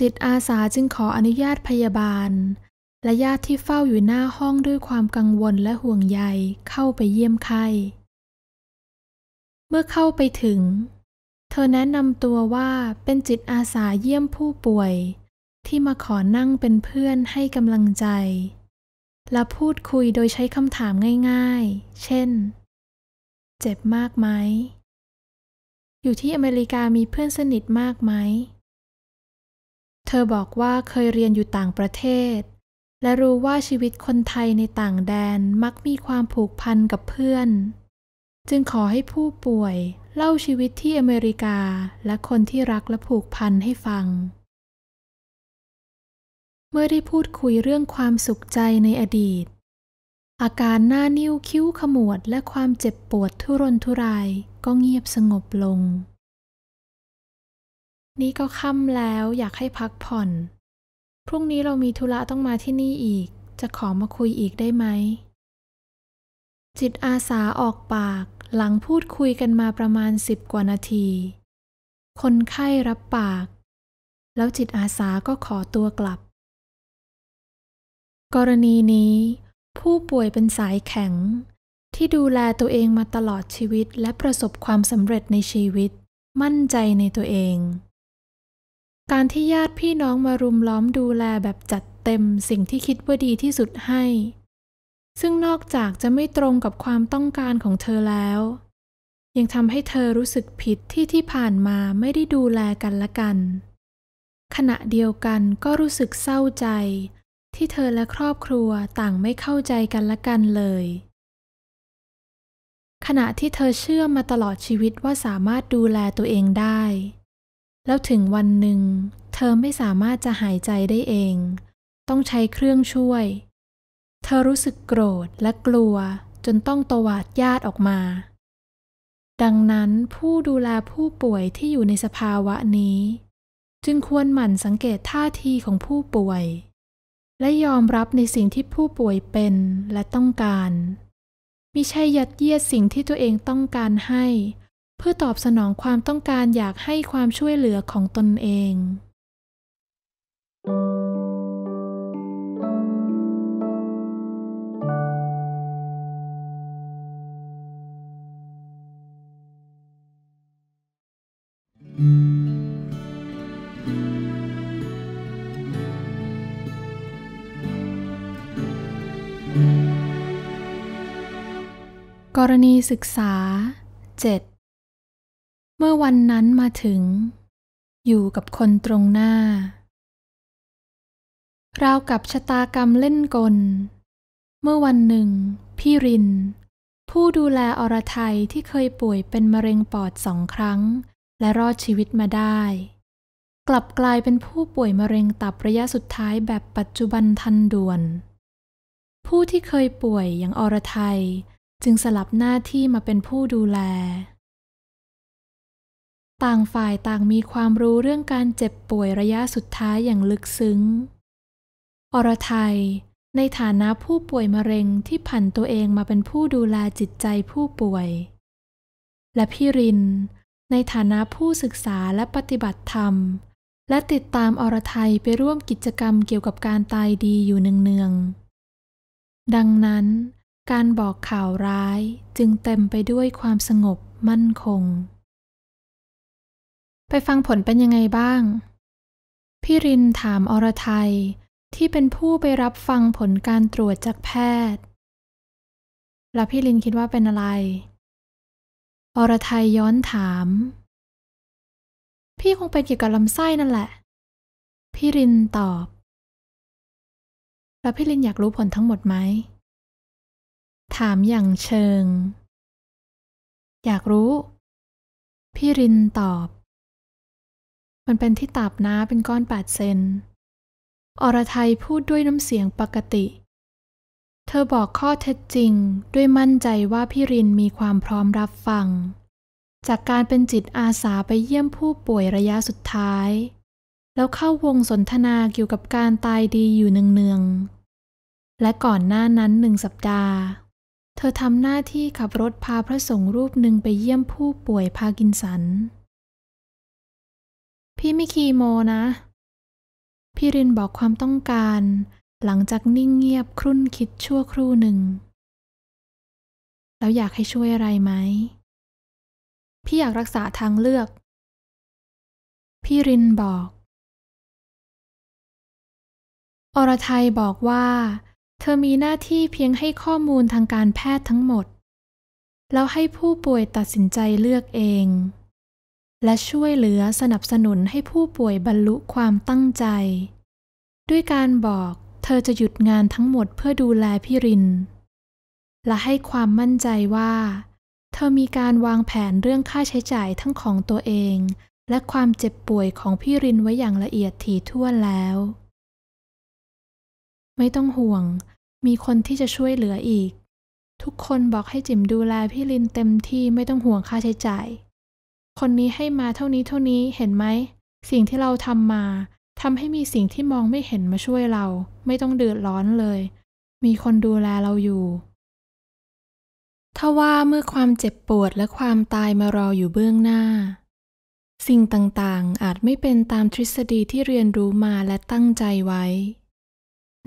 จิตอาสาจึงขออนุญาตพยาบาล และญาติที่เฝ้าอยู่หน้าห้องด้วยความกังวลและห่วงใยเข้าไปเยี่ยมไข้ เมื่อเข้าไปถึง เธอแนะนำตัวว่าเป็นจิตอาสาเยี่ยมผู้ป่วยที่มาขอนั่งเป็นเพื่อนให้กำลังใจ และพูดคุยโดยใช้คำถามง่ายๆ เช่น เจ็บมากไหมอยู่ที่อเมริกามีเพื่อนสนิทมากไหมเธอบอกว่าเคยเรียนอยู่ต่างประเทศ และรู้ว่าชีวิตคนไทยในต่างแดนมักมีความผูกพันกับเพื่อน จึงขอให้ผู้ป่วยเล่าชีวิตที่อเมริกาและคนที่รักและผูกพันให้ฟังเมื่อได้พูดคุยเรื่องความสุขใจในอดีต อาการหน้านิ้วคิ้วขมวดและความเจ็บปวดทุรนทุรายก็เงียบสงบลง นี่ก็ค่ำแล้วอยากให้พักผ่อน พรุ่งนี้เรามีธุระต้องมาที่นี่อีก จะขอมาคุยอีกได้ไหม จิตอาสาออกปากหลังพูดคุยกันมาประมาณสิบกว่านาที คนไข้รับปาก แล้วจิตอาสาก็ขอตัวกลับกรณีนี้ ผู้ป่วยเป็นสายแข็ง ที่ดูแลตัวเองมาตลอดชีวิตและประสบความสำเร็จในชีวิต มั่นใจในตัวเอง การที่ญาติพี่น้องมารุมล้อมดูแลแบบจัดเต็มสิ่งที่คิดว่าดีที่สุดให้ ซึ่งนอกจากจะไม่ตรงกับความต้องการของเธอแล้ว ยังทำให้เธอรู้สึกผิดที่ที่ผ่านมาไม่ได้ดูแลกันละกัน ขณะเดียวกันก็รู้สึกเศร้าใจที่เธอและครอบครัวต่างไม่เข้าใจกันละกันเลย ขณะที่เธอเชื่อมาตลอดชีวิตว่าสามารถดูแลตัวเองได้ แล้วถึงวันหนึ่งเธอไม่สามารถจะหายใจได้เอง ต้องใช้เครื่องช่วย เธอรู้สึกโกรธและกลัวจนต้องตวาดญาติออกมา ดังนั้นผู้ดูแลผู้ป่วยที่อยู่ในสภาวะนี้ จึงควรหมั่นสังเกตท่าทีของผู้ป่วยและยอมรับในสิ่งที่ผู้ป่วยเป็นและต้องการ มิใช่ยัดเยียดสิ่งที่ตัวเองต้องการให้ เพื่อตอบสนองความต้องการอยากให้ความช่วยเหลือของตนเองอืมกรณีศึกษา 7 เมื่อวันนั้นมาถึง อยู่กับคนตรงหน้า ราวกับชะตากรรมเล่นกล เมื่อวันหนึ่งพี่ริน ผู้ดูแลอรไทยที่เคยป่วยเป็นมะเร็งปอดสองครั้ง และรอดชีวิตมาได้ กลับกลายเป็นผู้ป่วยมะเร็งตับระยะสุดท้ายแบบปัจจุบันทันด่วน ผู้ที่เคยป่วยอย่างอรไทยจึงสลับหน้าที่มาเป็นผู้ดูแล ต่างฝ่ายต่างมีความรู้เรื่องการเจ็บป่วยระยะสุดท้ายอย่างลึกซึ้ง อรไทยในฐานะผู้ป่วยมะเร็งที่ผันตัวเองมาเป็นผู้ดูแลจิตใจผู้ป่วย และพี่รินในฐานะผู้ศึกษาและปฏิบัติธรรม และติดตามอรไทยไปร่วมกิจกรรมเกี่ยวกับการตายดีอยู่เนืองๆดังนั้นการบอกข่าวร้ายจึงเต็มไปด้วยความสงบมั่นคง ไปฟังผลเป็นยังไงบ้าง พี่รินถามอรไทยที่เป็นผู้ไปรับฟังผลการตรวจจากแพทย์ แล้วพี่รินคิดว่าเป็นอะไร
อรไทยย้อนถาม พี่คงเป็นเกี่ยวกับลำไส้นั่นแหละ พี่รินตอบ แล้วพี่รินอยากรู้ผลทั้งหมดไหมถามอย่างเชิง
อยากรู้ พี่รินตอบ มันเป็นที่ตับนะเป็นก้อนแปดเซน อรไทยพูดด้วยน้ำเสียงปกติ เธอบอกข้อเท็จจริงด้วยมั่นใจว่าพี่รินมีความพร้อมรับฟัง จากการเป็นจิตอาสาไปเยี่ยมผู้ป่วยระยะสุดท้าย แล้วเข้าวงสนทนาเกี่ยวกับการตายดีอยู่เนืองๆและก่อนหน้านั้นหนึ่งสัปดาห์เธอทำหน้าที่ขับรถพาพระสงฆ์รูปหนึ่งไปเยี่ยมผู้ป่วยพากินสัน พี่ไม่คีโมนะ พี่รินบอกความต้องการ หลังจากนิ่งเงียบครุ่นคิดชั่วครู่หนึ่ง แล้วอยากให้ช่วยอะไรไหม
พี่อยากรักษาทางเลือก พี่รินบอก อรไทยบอกว่าเธ
อ
มีหน้าที่เพียงให้ข้อมูลทางการแพทย์ทั้งหมด แล้วให้ผู้ป่วยตัดสินใจเลือกเอง และช่วยเหลือสนับสนุนให้ผู้ป่วยบรรลุความตั้งใจ ด้วยการบอก เธอจะหยุดงานทั้งหมดเพื่อดูแลพี่ริน และให้ความมั่นใจว่า เธอมีการวางแผนเรื่องค่าใช้จ่ายทั้งของตัวเอง และความเจ็บป่วยของพี่รินไว้อย่างละเอียดถี่ถ้วนแล้วไม่ต้องห่วง มีคนที่จะช่วยเหลืออีก ทุกคนบอกให้จิมดูแลพี่ลินเต็มที่ไม่ต้องห่วงค่าใช้จ่าย คนนี้ให้มาเท่านี้เท่านี้เห็นไหม สิ่งที่เราทำมาทำให้มีสิ่งที่มองไม่เห็นมาช่วยเรา ไม่ต้องเดือดร้อนเลย มีคนดูแลเราอยู่ ถ้าว่าเมื่อความเจ็บปวดและความตายมารออยู่เบื้องหน้า สิ่งต่างๆ อาจไม่เป็นตามทฤษฎีที่เรียนรู้มาและตั้งใจไว้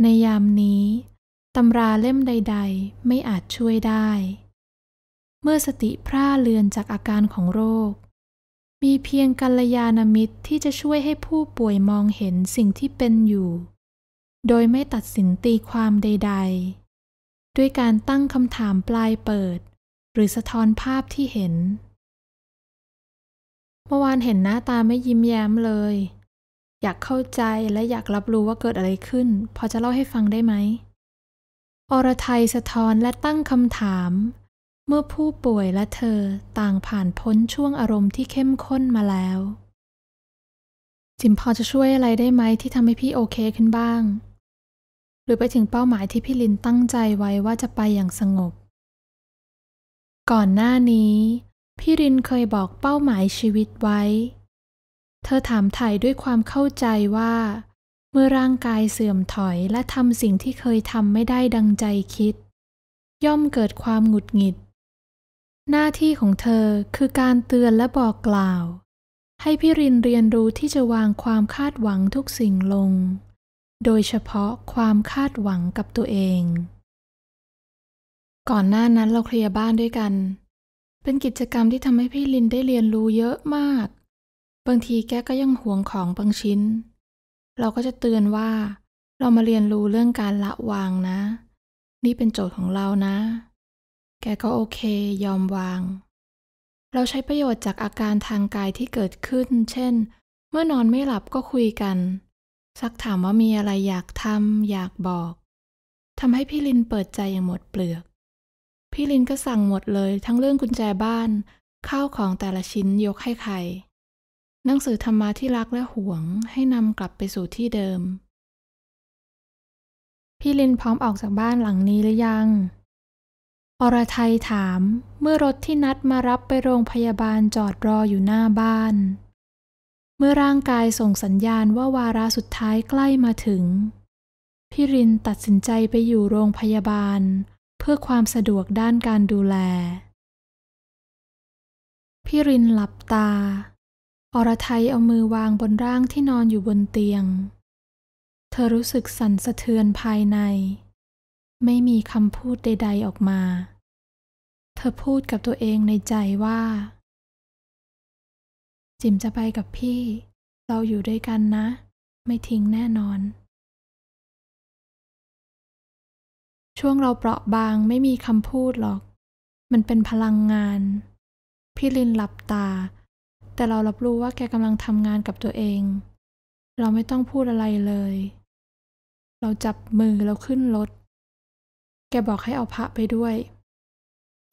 ในยามนี้ ตำราเล่มใดๆ ไม่อาจช่วยได้ เมื่อสติพร่าเลือนจากอาการของโรค มีเพียงกัลยาณมิตรที่จะช่วยให้ผู้ป่วยมองเห็นสิ่งที่เป็นอยู่ โดยไม่ตัดสินตีความใดๆ ด้วยการตั้งคำถามปลายเปิด หรือสะท้อนภาพที่เห็น เมื่อวานเห็นหน้าตาไม่ยิ้มแย้มเลยอยากเข้าใจและอยากรับรู้ว่าเกิดอะไรขึ้น พอจะเล่าให้ฟังได้ไหม อรไทยสะท้อนและตั้งคำถาม เมื่อผู้ป่วยและเธอต่างผ่านพ้นช่วงอารมณ์ที่เข้มข้นมาแล้ว จิมพอจะช่วยอะไรได้ไหมที่ทำให้พี่โอเคขึ้นบ้าง หรือไปถึงเป้าหมายที่พี่ลินตั้งใจไว้ว่าจะไปอย่างสงบ ก่อนหน้านี้ พี่รินเคยบอกเป้าหมายชีวิตไว้เธอถามถ่ายด้วยความเข้าใจว่า เมื่อร่างกายเสื่อมถอยและทำสิ่งที่เคยทำไม่ได้ดังใจคิด ย่อมเกิดความหงุดหงิด หน้าที่ของเธอคือการเตือนและบอกกล่าว ให้พี่รินเรียนรู้ที่จะวางความคาดหวังทุกสิ่งลง โดยเฉพาะความคาดหวังกับตัวเอง ก่อนหน้านั้นเราเคลียร์บ้านด้วยกัน เป็นกิจกรรมที่ทำให้พี่รินได้เรียนรู้เยอะมากบางทีแกก็ยังห่วงของบางชิ้น เราก็จะเตือนว่า เรามาเรียนรู้เรื่องการละวางนะ นี่เป็นโจทย์ของเรานะ แกก็โอเค ยอมวาง เราใช้ประโยชน์จากอาการทางกายที่เกิดขึ้น เช่นเมื่อนอนไม่หลับก็คุยกันซักถามว่ามีอะไรอยากทำอยากบอกทำให้พี่ลินเปิดใจอย่างหมดเปลือก พี่ลินก็สั่งหมดเลยทั้งเรื่องกุญแจบ้านข้าวของแต่ละชิ้นยกให้ใครหนังสือธรรมาที่รักและห่วงให้นำกลับไปสู่ที่เดิม พี่ลินพร้อมออกจากบ้านหลังนี้หรือยัง อรไทยถามเมื่อรถที่นัดมารับไปโรงพยาบาลจอดรออยู่หน้าบ้าน เมื่อร่างกายส่งสัญญาณว่าวาระสุดท้ายใกล้มาถึง พี่รินตัดสินใจไปอยู่โรงพยาบาลเพื่อความสะดวกด้านการดูแล พี่รินหลับตาอรไทยเอามือวางบนร่างที่นอนอยู่บนเตียง เธอรู้สึกสั่นสะเทือนภายใน ไม่มีคำพูดใด ๆออกมา เธอพูดกับตัวเองในใจว่า จิมจะไปกับพี่เราอยู่ด้วยกั
นนะ ไม่ทิ้งแน่นอน
ช่วงเราเปราะบางไม่มีคำพูดหรอก มันเป็นพลังงาน พี่ลินหลับตาแต่เรารับรู้ว่าแกกำลังทำงานกับตัวเอง เราไม่ต้องพูดอะไรเลย เราจับมือเราขึ้นรถ แกบอกให้เอาพระไปด้วย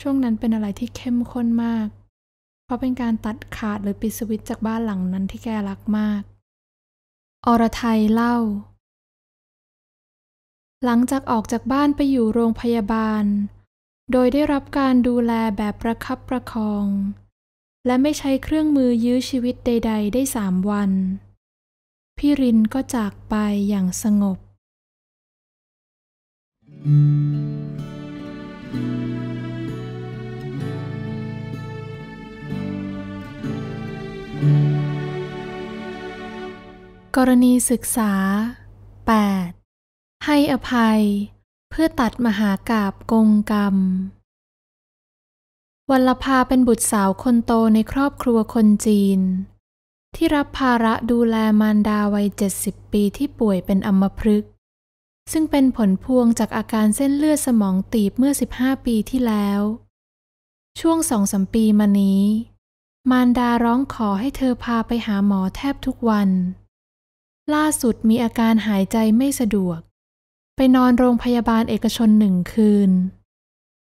ช่วงนั้นเป็นอะไรที่เข้มข้นมาก เพราะเป็นการตัดขาดหรือปิดสวิตจากบ้านหลังนั้นที่แกรักมาก อรไทยเล่า หลังจากออกจากบ้านไปอยู่โรงพยาบาล โดยได้รับการดูแลแบบประคับประคองและไม่ใช้เครื่องมือยื้อชีวิตใด ๆ ได้สามวัน พี่รินก็จากไปอย่างสงบ กรณีศึกษา 8. ให้อภัย เพื่อตัดมหากาบกงกรรมวัลภาเป็นบุตรสาวคนโตในครอบครัวคนจีน ที่รับภาระดูแลมารดาวัยเจ็ดสิบปีที่ป่วยเป็นอัมพฤกษ์ซึ่งเป็นผลพวงจากอาการเส้นเลือดสมองตีบเมื่อ 15 ปีที่แล้ว ช่วงสองสมปีมานี้ มารดาร้องขอให้เธอพาไปหาหมอแทบทุกวัน ล่าสุดมีอาการหายใจไม่สะดวก ไปนอนโรงพยาบาลเอกชนหนึ่งคืน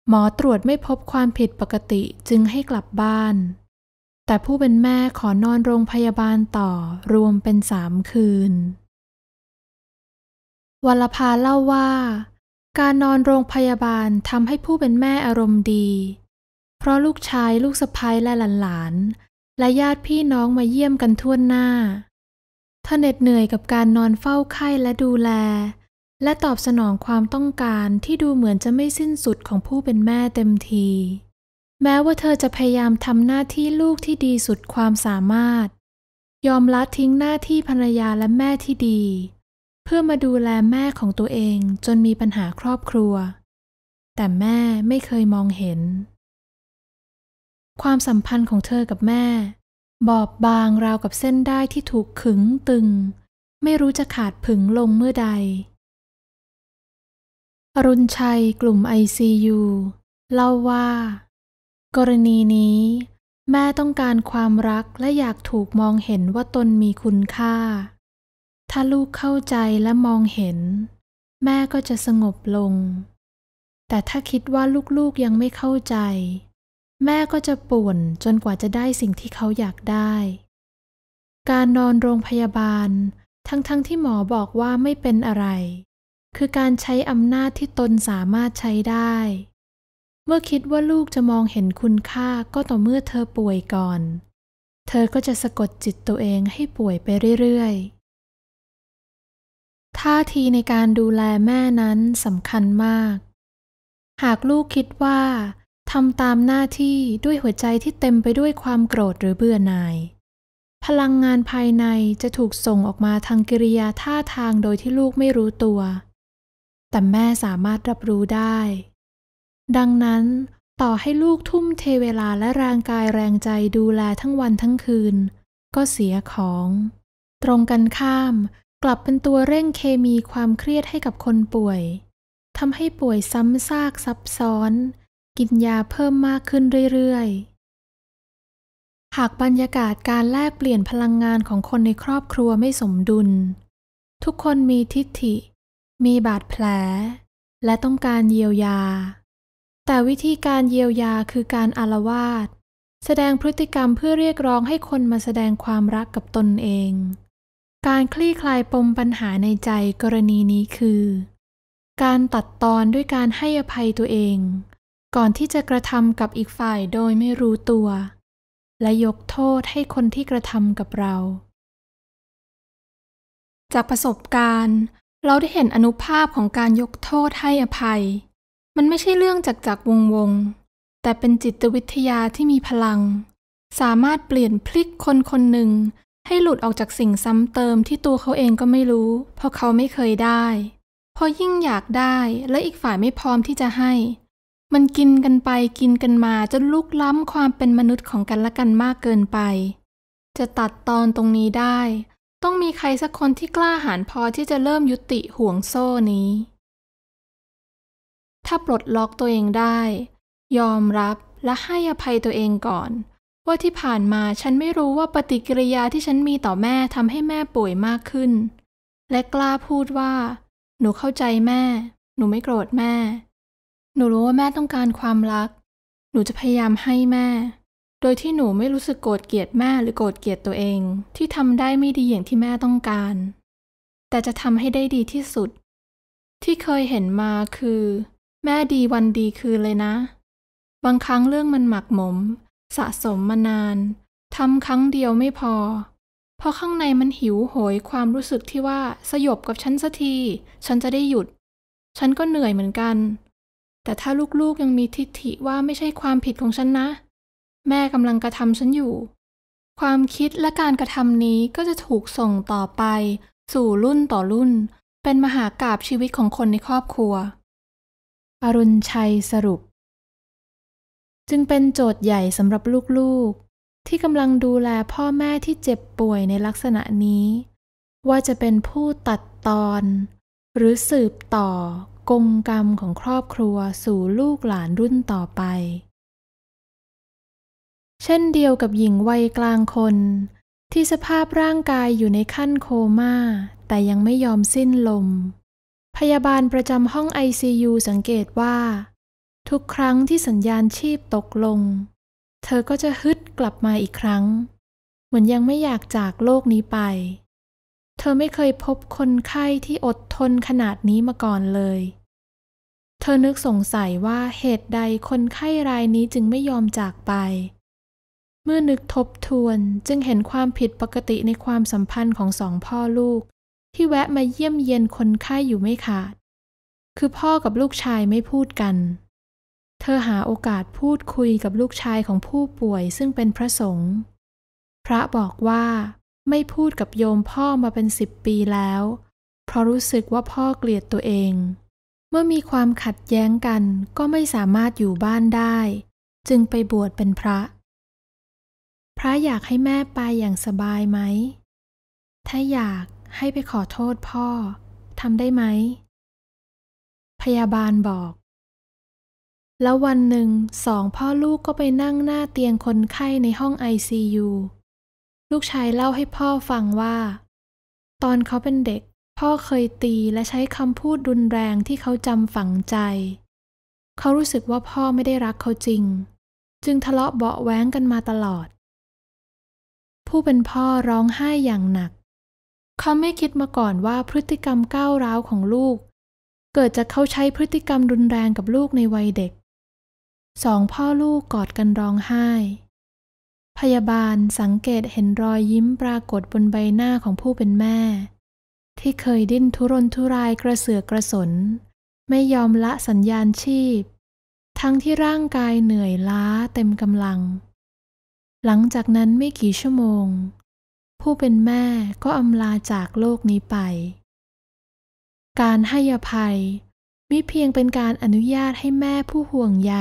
หมอตรวจไม่พบความผิดปกติจึงให้กลับบ้าน แต่ผู้เป็นแม่ขอนอนโรงพยาบาลต่อรวมเป็นสามคืน วลภาเล่าว่า การนอนโรงพยาบาลทำให้ผู้เป็นแม่อารมณ์ดี เพราะลูกชายลูกสะพ้ยและหลานๆ และญาติพี่น้องมาเยี่ยมกันทั่วหน้าเธอเหน็ดเหนื่อยกับการนอนเฝ้าไข้และดูแลและตอบสนองความต้องการที่ดูเหมือนจะไม่สิ้นสุดของผู้เป็นแม่เต็มที แม้ว่าเธอจะพยายามทำหน้าที่ลูกที่ดีสุดความสามารถ ยอมละทิ้งหน้าที่ภรรยาและแม่ที่ดี เพื่อมาดูแลแม่ของตัวเองจนมีปัญหาครอบครัว แต่แม่ไม่เคยมองเห็น ความสัมพันธ์ของเธอกับแม่ บอบบางราวกับเส้นได้ที่ถูกขึงตึง ไม่รู้จะขาดผึงลงเมื่อใดอรุณชัยกลุ่มไอซูเล่าว่า กรณีนี้ แม่ต้องการความรักและอยากถูกมองเห็นว่าตนมีคุณค่า ถ้าลูกเข้าใจและมองเห็น แม่ก็จะสงบลง แต่ถ้าคิดว่าลูกๆยังไม่เข้าใจ แม่ก็จะป่วนจนกว่าจะได้สิ่งที่เขาอยากได้ การนอนโรงพยาบาล ทั้งๆทที่หมอบอกว่าไม่เป็นอะไรคือการใช้อำนาจที่ตนสามารถใช้ได้ เมื่อคิดว่าลูกจะมองเห็นคุณค่าก็ต่อเมื่อเธอป่วยก่อน เธอก็จะสะกดจิตตัวเองให้ป่วยไปเรื่อย ๆ ท่าทีในการดูแลแม่นั้นสำคัญมาก หากลูกคิดว่าทำตามหน้าที่ด้วยหัวใจที่เต็มไปด้วยความโกรธหรือเบื่อหน่าย พลังงานภายในจะถูกส่งออกมาทางกิริยาท่าทางโดยที่ลูกไม่รู้ตัวแต่แม่สามารถรับรู้ได้ ดังนั้น ต่อให้ลูกทุ่มเทเวลาและแรงกายแรงใจดูแลทั้งวันทั้งคืน ก็เสียของ ตรงกันข้าม กลับเป็นตัวเร่งเคมีความเครียดให้กับคนป่วยทำให้ป่วยซ้ำซากซับซ้อน กินยาเพิ่มมากขึ้นเรื่อยๆ หากบรรยากาศการแลกเปลี่ยนพลังงานของคนในครอบครัวไม่สมดุล ทุกคนมีทิฏฐิมีบาดแผล และต้องการเยียวยา แต่วิธีการเยียวยาคือการอารวาสแสดงพฤติกรรมเพื่อเรียกร้องให้คนมาแสดงความรักกับตนเอง การคลี่คลายปมปัญหาในใจกรณีนี้คือ การตัดตอนด้วยการให้อภัยตัวเอง ก่อนที่จะกระทำกับอีกฝ่ายโดยไม่รู้ตัว และยกโทษให้คนที่กระทำกับเรา จากประสบการณ์เราได้เห็นอนุภาพของการยกโทษให้อภัย มันไม่ใช่เรื่องจากจากวงวง แต่เป็นจิตวิทยาที่มีพลัง สามารถเปลี่ยนพลิกคนคนหนึ่ง ให้หลุดออกจากสิ่งซ้ำเติมที่ตัวเขาเองก็ไม่รู้ เพราะเขาไม่เคยได้พอยิ่งอยากได้และอีกฝ่ายไม่พร้อมที่จะให้ มันกินกันไปกินกันมา จนลุกล้ำความเป็นมนุษย์ของกันและกันมากเกินไป จะตัดตอนตรงนี้ได้ต้องมีใครสักคนที่กล้าหาญพอที่จะเริ่มยุติห่วงโซ่นี้ ถ้าปลดล็อกตัวเองได้ ยอมรับและให้อภัยตัวเองก่อน ว่าที่ผ่านมาฉันไม่รู้ว่าปฏิกิริยาที่ฉันมีต่อแม่ทำให้แม่ป่วยมากขึ้น และกล้าพูดว่า หนูเข้าใจแม่ หนูไม่โกรธแม่ หนูรู้ว่าแม่ต้องการความรัก หนูจะพยายามให้แม่โดยที่หนูไม่รู้สึกโกรธเกลียดแม่หรือโกรธเกลียดตัวเอง ที่ทำได้ไม่ดีอย่างที่แม่ต้องการ แต่จะทำให้ได้ดีที่สุด ที่เคยเห็นมาคือ แม่ดีวันดีคืนเลยนะ บางครั้งเรื่องมันหมักหมม สะสมมานานทำครั้งเดียวไม่พอเพราะข้างในมันหิวโหย ความรู้สึกที่ว่าสยบกับฉันสักที ฉันจะได้หยุด ฉันก็เหนื่อยเหมือนกัน แต่ถ้าลูกๆยังมีทิฐิว่าไม่ใช่ความผิดของฉันนะเแม่กำลังกระทำฉันอยู่ ความคิดและการกระทำนี้ก็จะถูกส่งต่อไป สู่รุ่นต่อรุ่น เป็นมหากาบชีวิตของคนในครอบครัว อรุณชัยสรุป จึงเป็นโจทย์ใหญ่สำหรับลูกๆ ที่กำลังดูแลพ่อแม่ที่เจ็บป่วยในลักษณะนี้ ว่าจะเป็นผู้ตัดตอน หรือสืบต่อ กงกรรมของครอบครัวสู่ลูกหลานรุ่นต่อไปเช่นเดียวกับหญิงวัยกลางคนที่สภาพร่างกายอยู่ในขั้นโคม่า แต่ยังไม่ยอมสิ้นลม พยาบาลประจำห้อง ICU สังเกตว่า ทุกครั้งที่สัญญาณชีพตกลง เธอก็จะฮึดกลับมาอีกครั้ง เหมือนยังไม่อยากจากโลกนี้ไป เธอไม่เคยพบคนไข้ที่อดทนขนาดนี้มาก่อนเลย เธอนึกสงสัยว่าเหตุใดคนไข้รายนี้จึงไม่ยอมจากไปเมื่อนึกทบทวนจึงเห็นความผิดปกติในความสัมพันธ์ของสองพ่อลูก ที่แวะมาเยี่ยมเยียนคนไข้อยู่ไม่ขาด คือพ่อกับลูกชายไม่พูดกัน เธอหาโอกาสพูดคุยกับลูกชายของผู้ป่วยซึ่งเป็นพระสงฆ์พระบอกว่าไม่พูดกับโยมพ่อมาเป็นสิบปีแล้ว เพราะรู้สึกว่าพ่อเกลียดตัวเอง เมื่อมีความขัดแย้งกันก็ไม่สามารถอยู่บ้านได้ จึงไปบวชเป็นพระพระอยากให้แม่ไปอย่างสบายไหม ถ้าอยากให้ไปขอโทษพ่อ ทำได้ไหม พยาบาลบอก แล้ววันหนึ่งสองพ่อลูกก็ไปนั่งหน้าเตียงคนไข้ในห้องไอซียูลูกชายเล่าให้พ่อฟังว่า ตอนเขาเป็นเด็ก พ่อเคยตีและใช้คำพูดรุนแรงที่เขาจำฝังใจ เขารู้สึกว่าพ่อไม่ได้รักเขาจริง จึงทะเลาะเบาะแว้งกันมาตลอดผู้เป็นพ่อร้องไห้อย่างหนัก เขาไม่คิดมาก่อนว่าพฤติกรรมก้าวร้าวของลูก เกิดจากเขาใช้พฤติกรรมรุนแรงกับลูกในวัยเด็ก สองพ่อลูกกอดกันร้องไห้ พยาบาลสังเกตเห็นรอยยิ้มปรากฏบนใบหน้าของผู้เป็นแม่ ที่เคยดิ้นทุรนทุรายกระเสือกกระสน ไม่ยอมละสัญญาณชีพ ทั้งที่ร่างกายเหนื่อยล้าเต็มกำลังหลังจากนั้นไม่กี่ชั่วโมง ผู้เป็นแม่ก็อำลาจากโลกนี้ไป การให้อภัยมิเพียงเป็นการอนุญาตให้แม่ผู้ห่วงใย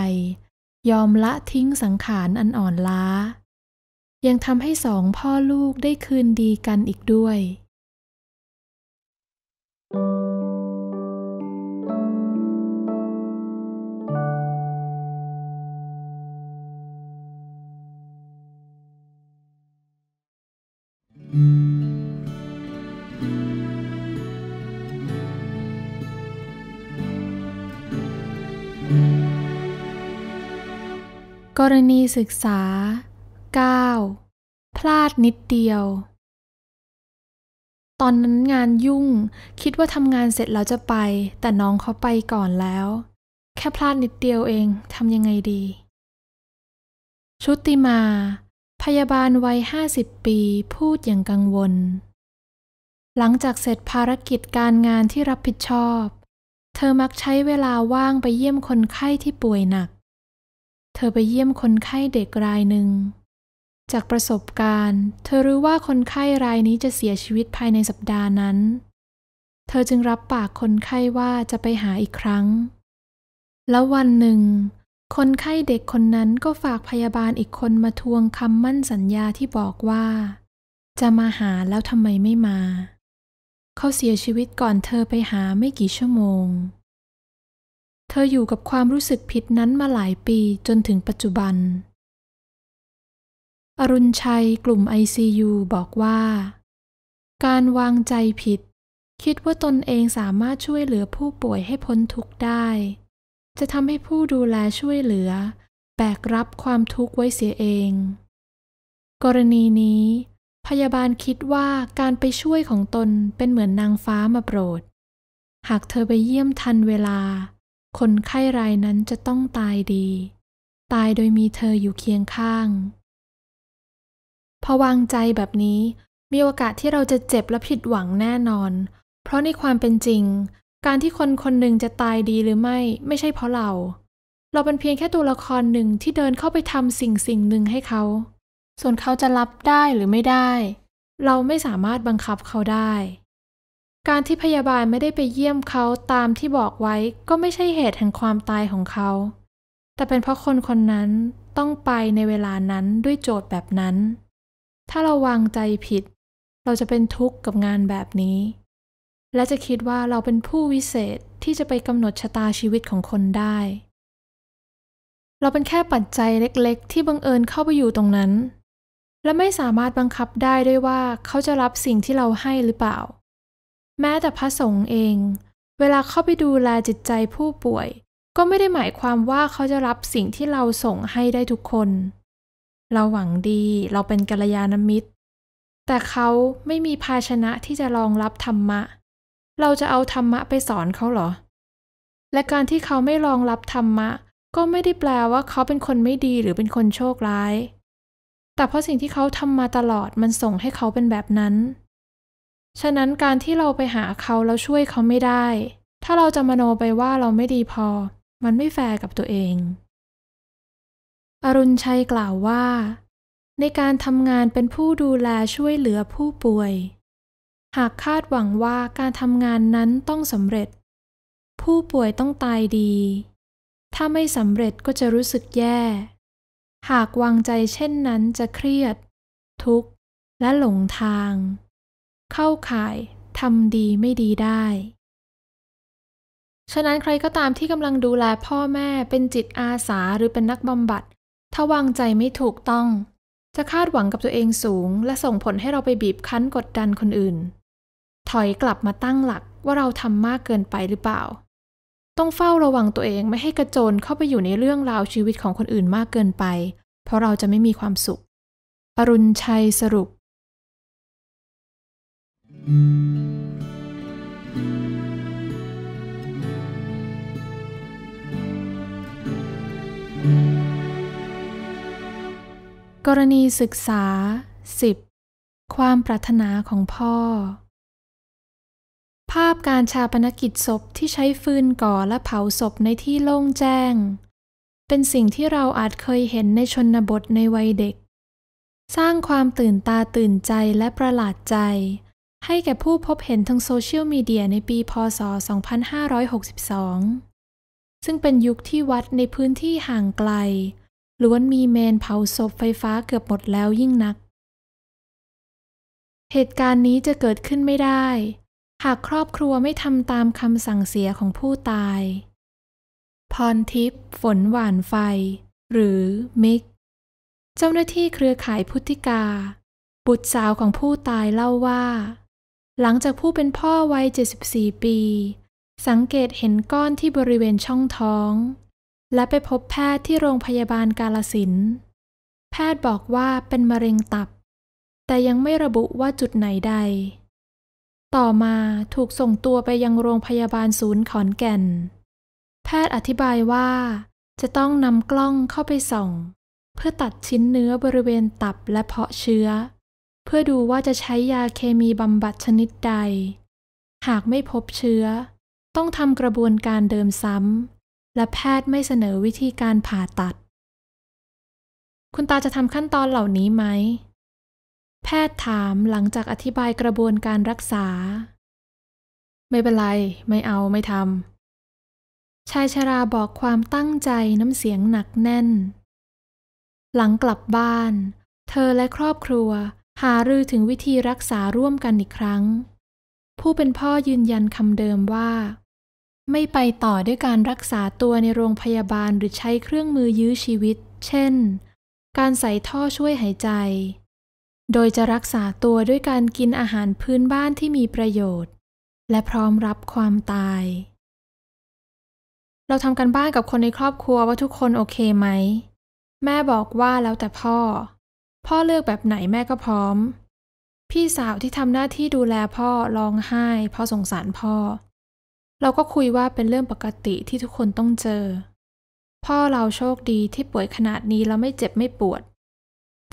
ยอมละทิ้งสังขารอันอ่อนล้า ยังทำให้สองพ่อลูกได้คืนดีกันอีกด้วย thank you กรณีศึกษา 9. พลาดนิดเดียว ตอนนั้นงานยุ่ง คิดว่าทำงานเสร็จแล้วจะไป แต่น้องเขาไปก่อนแล้ว แค่พลาดนิดเดียวเองทำยังไงดี ชุติมาพยาบาลวัยห้าสิบปีพูดอย่างกังวล หลังจากเสร็จภารกิจการงานที่รับผิดชอบ เธอมักใช้เวลาว่างไปเยี่ยมคนไข้ที่ป่วยหนัก เธอไปเยี่ยมคนไข้เด็กรายหนึ่งจากประสบการณ์ เธอรู้ว่าคนไข้รายนี้จะเสียชีวิตภายในสัปดาห์นั้น เธอจึงรับปากคนไข้ว่าจะไปหาอีกครั้ง แล้ววันหนึ่งคนไข้เด็กคนนั้นก็ฝากพยาบาลอีกคนมาทวงคำมั่นสัญญาที่บอกว่า จะมาหาแล้วทำไมไม่มา เขาเสียชีวิตก่อนเธอไปหาไม่กี่ชั่วโมง เธออยู่กับความรู้สึกผิดนั้นมาหลายปีจนถึงปัจจุบัน อรุณชัยกลุ่ม ICU บอกว่า การวางใจผิด คิดว่าตนเองสามารถช่วยเหลือผู้ป่วยให้พ้นทุกข์ได้จะทำให้ผู้ดูแลช่วยเหลือ แบกรับความทุกข์ไว้เสียเอง กรณีนี้ พยาบาลคิดว่าการไปช่วยของตนเป็นเหมือนนางฟ้ามาโปรด หากเธอไปเยี่ยมทันเวลา คนไข้รายนั้นจะต้องตายดี ตายโดยมีเธออยู่เคียงข้าง พอวางใจแบบนี้มีโอกาสที่เราจะเจ็บและผิดหวังแน่นอน เพราะในความเป็นจริงการที่คนคนหนึ่งจะตายดีหรือไม่ ไม่ใช่เพราะเรา เราเป็นเพียงแค่ตัวละครหนึ่งที่เดินเข้าไปทำสิ่งสิ่งหนึ่งให้เขา ส่วนเขาจะรับได้หรือไม่ได้ เราไม่สามารถบังคับเขาได้ การที่พยาบาลไม่ได้ไปเยี่ยมเขาตามที่บอกไว้ก็ไม่ใช่เหตุแห่งความตายของเขา แต่เป็นเพราะคนคนนั้นต้องไปในเวลานั้นด้วยโจทย์แบบนั้น ถ้าเราวางใจผิด เราจะเป็นทุกข์กับงานแบบนี้และจะคิดว่าเราเป็นผู้วิเศษที่จะไปกำหนดชะตาชีวิตของคนได้ เราเป็นแค่ปัจจัยเล็กๆ ที่บังเอิญเข้าไปอยู่ตรงนั้น และไม่สามารถบังคับได้ด้วยว่าเขาจะรับสิ่งที่เราให้หรือเปล่า แม้แต่พระสงฆ์เอง เวลาเข้าไปดูแลจิตใจผู้ป่วย ก็ไม่ได้หมายความว่าเขาจะรับสิ่งที่เราส่งให้ได้ทุกคน เราหวังดีเราเป็นกัลยาณมิตร แต่เขาไม่มีภาชนะที่จะรองรับธรรมะเเราจะเอาธรรมะไปสอนเขาเหรอ และการที่เขาไม่รองรับธรรมะ ก็ไม่ได้แปลว่าเขาเป็นคนไม่ดีหรือเป็นคนโชคร้าย แต่เพราะสิ่งที่เขาทำมาตลอดมันส่งให้เขาเป็นแบบนั้น ฉะนั้นการที่เราไปหาเขาแล้วช่วยเขาไม่ได้ ถ้าเราจะมโนไปว่าเราไม่ดีพอ มันไม่แฟร์กับตัวเอง อรุณชัยกล่าวว่า ในการทำงานเป็นผู้ดูแลช่วยเหลือผู้ป่วยหากคาดหวังว่าการทำงานนั้นต้องสำเร็จ ผู้ป่วยต้องตายดี ถ้าไม่สำเร็จก็จะรู้สึกแย่ หากวางใจเช่นนั้นจะเครียด ทุกข์ และหลงทาง เข้าข่ายทำดีไม่ดีได้ ฉะนั้นใครก็ตามที่กำลังดูแลพ่อแม่เป็นจิตอาสาหรือเป็นนักบำบัด ถ้าวางใจไม่ถูกต้อง จะคาดหวังกับตัวเองสูง และส่งผลให้เราไปบีบคั้นกดดันคนอื่นถอยกลับมาตั้งหลักว่าเราทำมากเกินไปหรือเปล่า ต้องเฝ้าระวังตัวเองไม่ให้กระโจนเข้าไปอยู่ในเรื่องราวชีวิตของคนอื่นมากเกินไป เพราะเราจะไม่มีความสุขอรุณชัยสรุป กรณีศึกษา 10 ความปรารถนาของพ่อภาพการชาปนกิจศพที่ใช้ฟืนก่อและเผาศพในที่โล่งแจ้ง เป็นสิ่งที่เราอาจเคยเห็นในชนบทในวัยเด็ก สร้างความตื่นตาตื่นใจและประหลาดใจ ให้แก่ผู้พบเห็นทางโซเชียลมีเดียในปีพศ2562ซึ่งเป็นยุคที่วัดในพื้นที่ห่างไกล ล้วนมีเมนเผาศพไฟฟ้าเกือบหมดแล้วยิ่งนัก เหตุการณ์นี้จะเกิดขึ้นไม่ได้หากครอบครัวไม่ทำตามคำสั่งเสียของผู้ตาย พรทิพย์ ฝนหวานไฟ หรือมิก เจ้าหน้าที่เครือข่ายพุทธิกา บุตรสาวของผู้ตายเล่าว่า หลังจากผู้เป็นพ่อวัย 74 ปี สังเกตเห็นก้อนที่บริเวณช่องท้อง และไปพบแพทย์ที่โรงพยาบาลกาลสินแพทย์บอกว่าเป็นมะเร็งตับ แต่ยังไม่ระบุว่าจุดไหนใดต่อมาถูกส่งตัวไปยังโรงพยาบาลศูนย์ขอนแก่น แพทย์อธิบายว่าจะต้องนำกล้องเข้าไปส่องเพื่อตัดชิ้นเนื้อบริเวณตับและเพาะเชื้อ เพื่อดูว่าจะใช้ยาเคมีบำบัดชนิดใด หากไม่พบเชื้อ ต้องทำกระบวนการเดิมซ้ำ และแพทย์ไม่เสนอวิธีการผ่าตัด คุณตาจะทำขั้นตอนเหล่านี้ไหมแพทย์ถามหลังจากอธิบายกระบวนการรักษา ไม่เป็นไร ไม่เอาไม่ทำชายชราบอกความตั้งใจน้ำเสียงหนักแน่น หลังกลับบ้าน เธอและครอบครัวหารือถึงวิธีรักษาร่วมกันอีกครั้ง ผู้เป็นพ่อยืนยันคำเดิมว่า ไม่ไปต่อด้วยการรักษาตัวในโรงพยาบาลหรือใช้เครื่องมือยื้อชีวิต เช่น การใส่ท่อช่วยหายใจโดยจะรักษาตัวด้วยการกินอาหารพื้นบ้านที่มีประโยชน์ และพร้อมรับความตาย เราทำกันบ้านกับคนในครอบครัวว่าทุกคนโอเคไหม แม่บอกว่าแล้วแต่พ่อ พ่อเลือกแบบไหนแม่ก็พร้อม พี่สาวที่ทำหน้าที่ดูแลพ่อร้องไห้ พ่อสงสารพ่อ เราก็คุยว่าเป็นเรื่องปกติที่ทุกคนต้องเจอ พ่อเราโชคดีที่ป่วยขนาดนี้แล้วไม่เจ็บไม่ปวด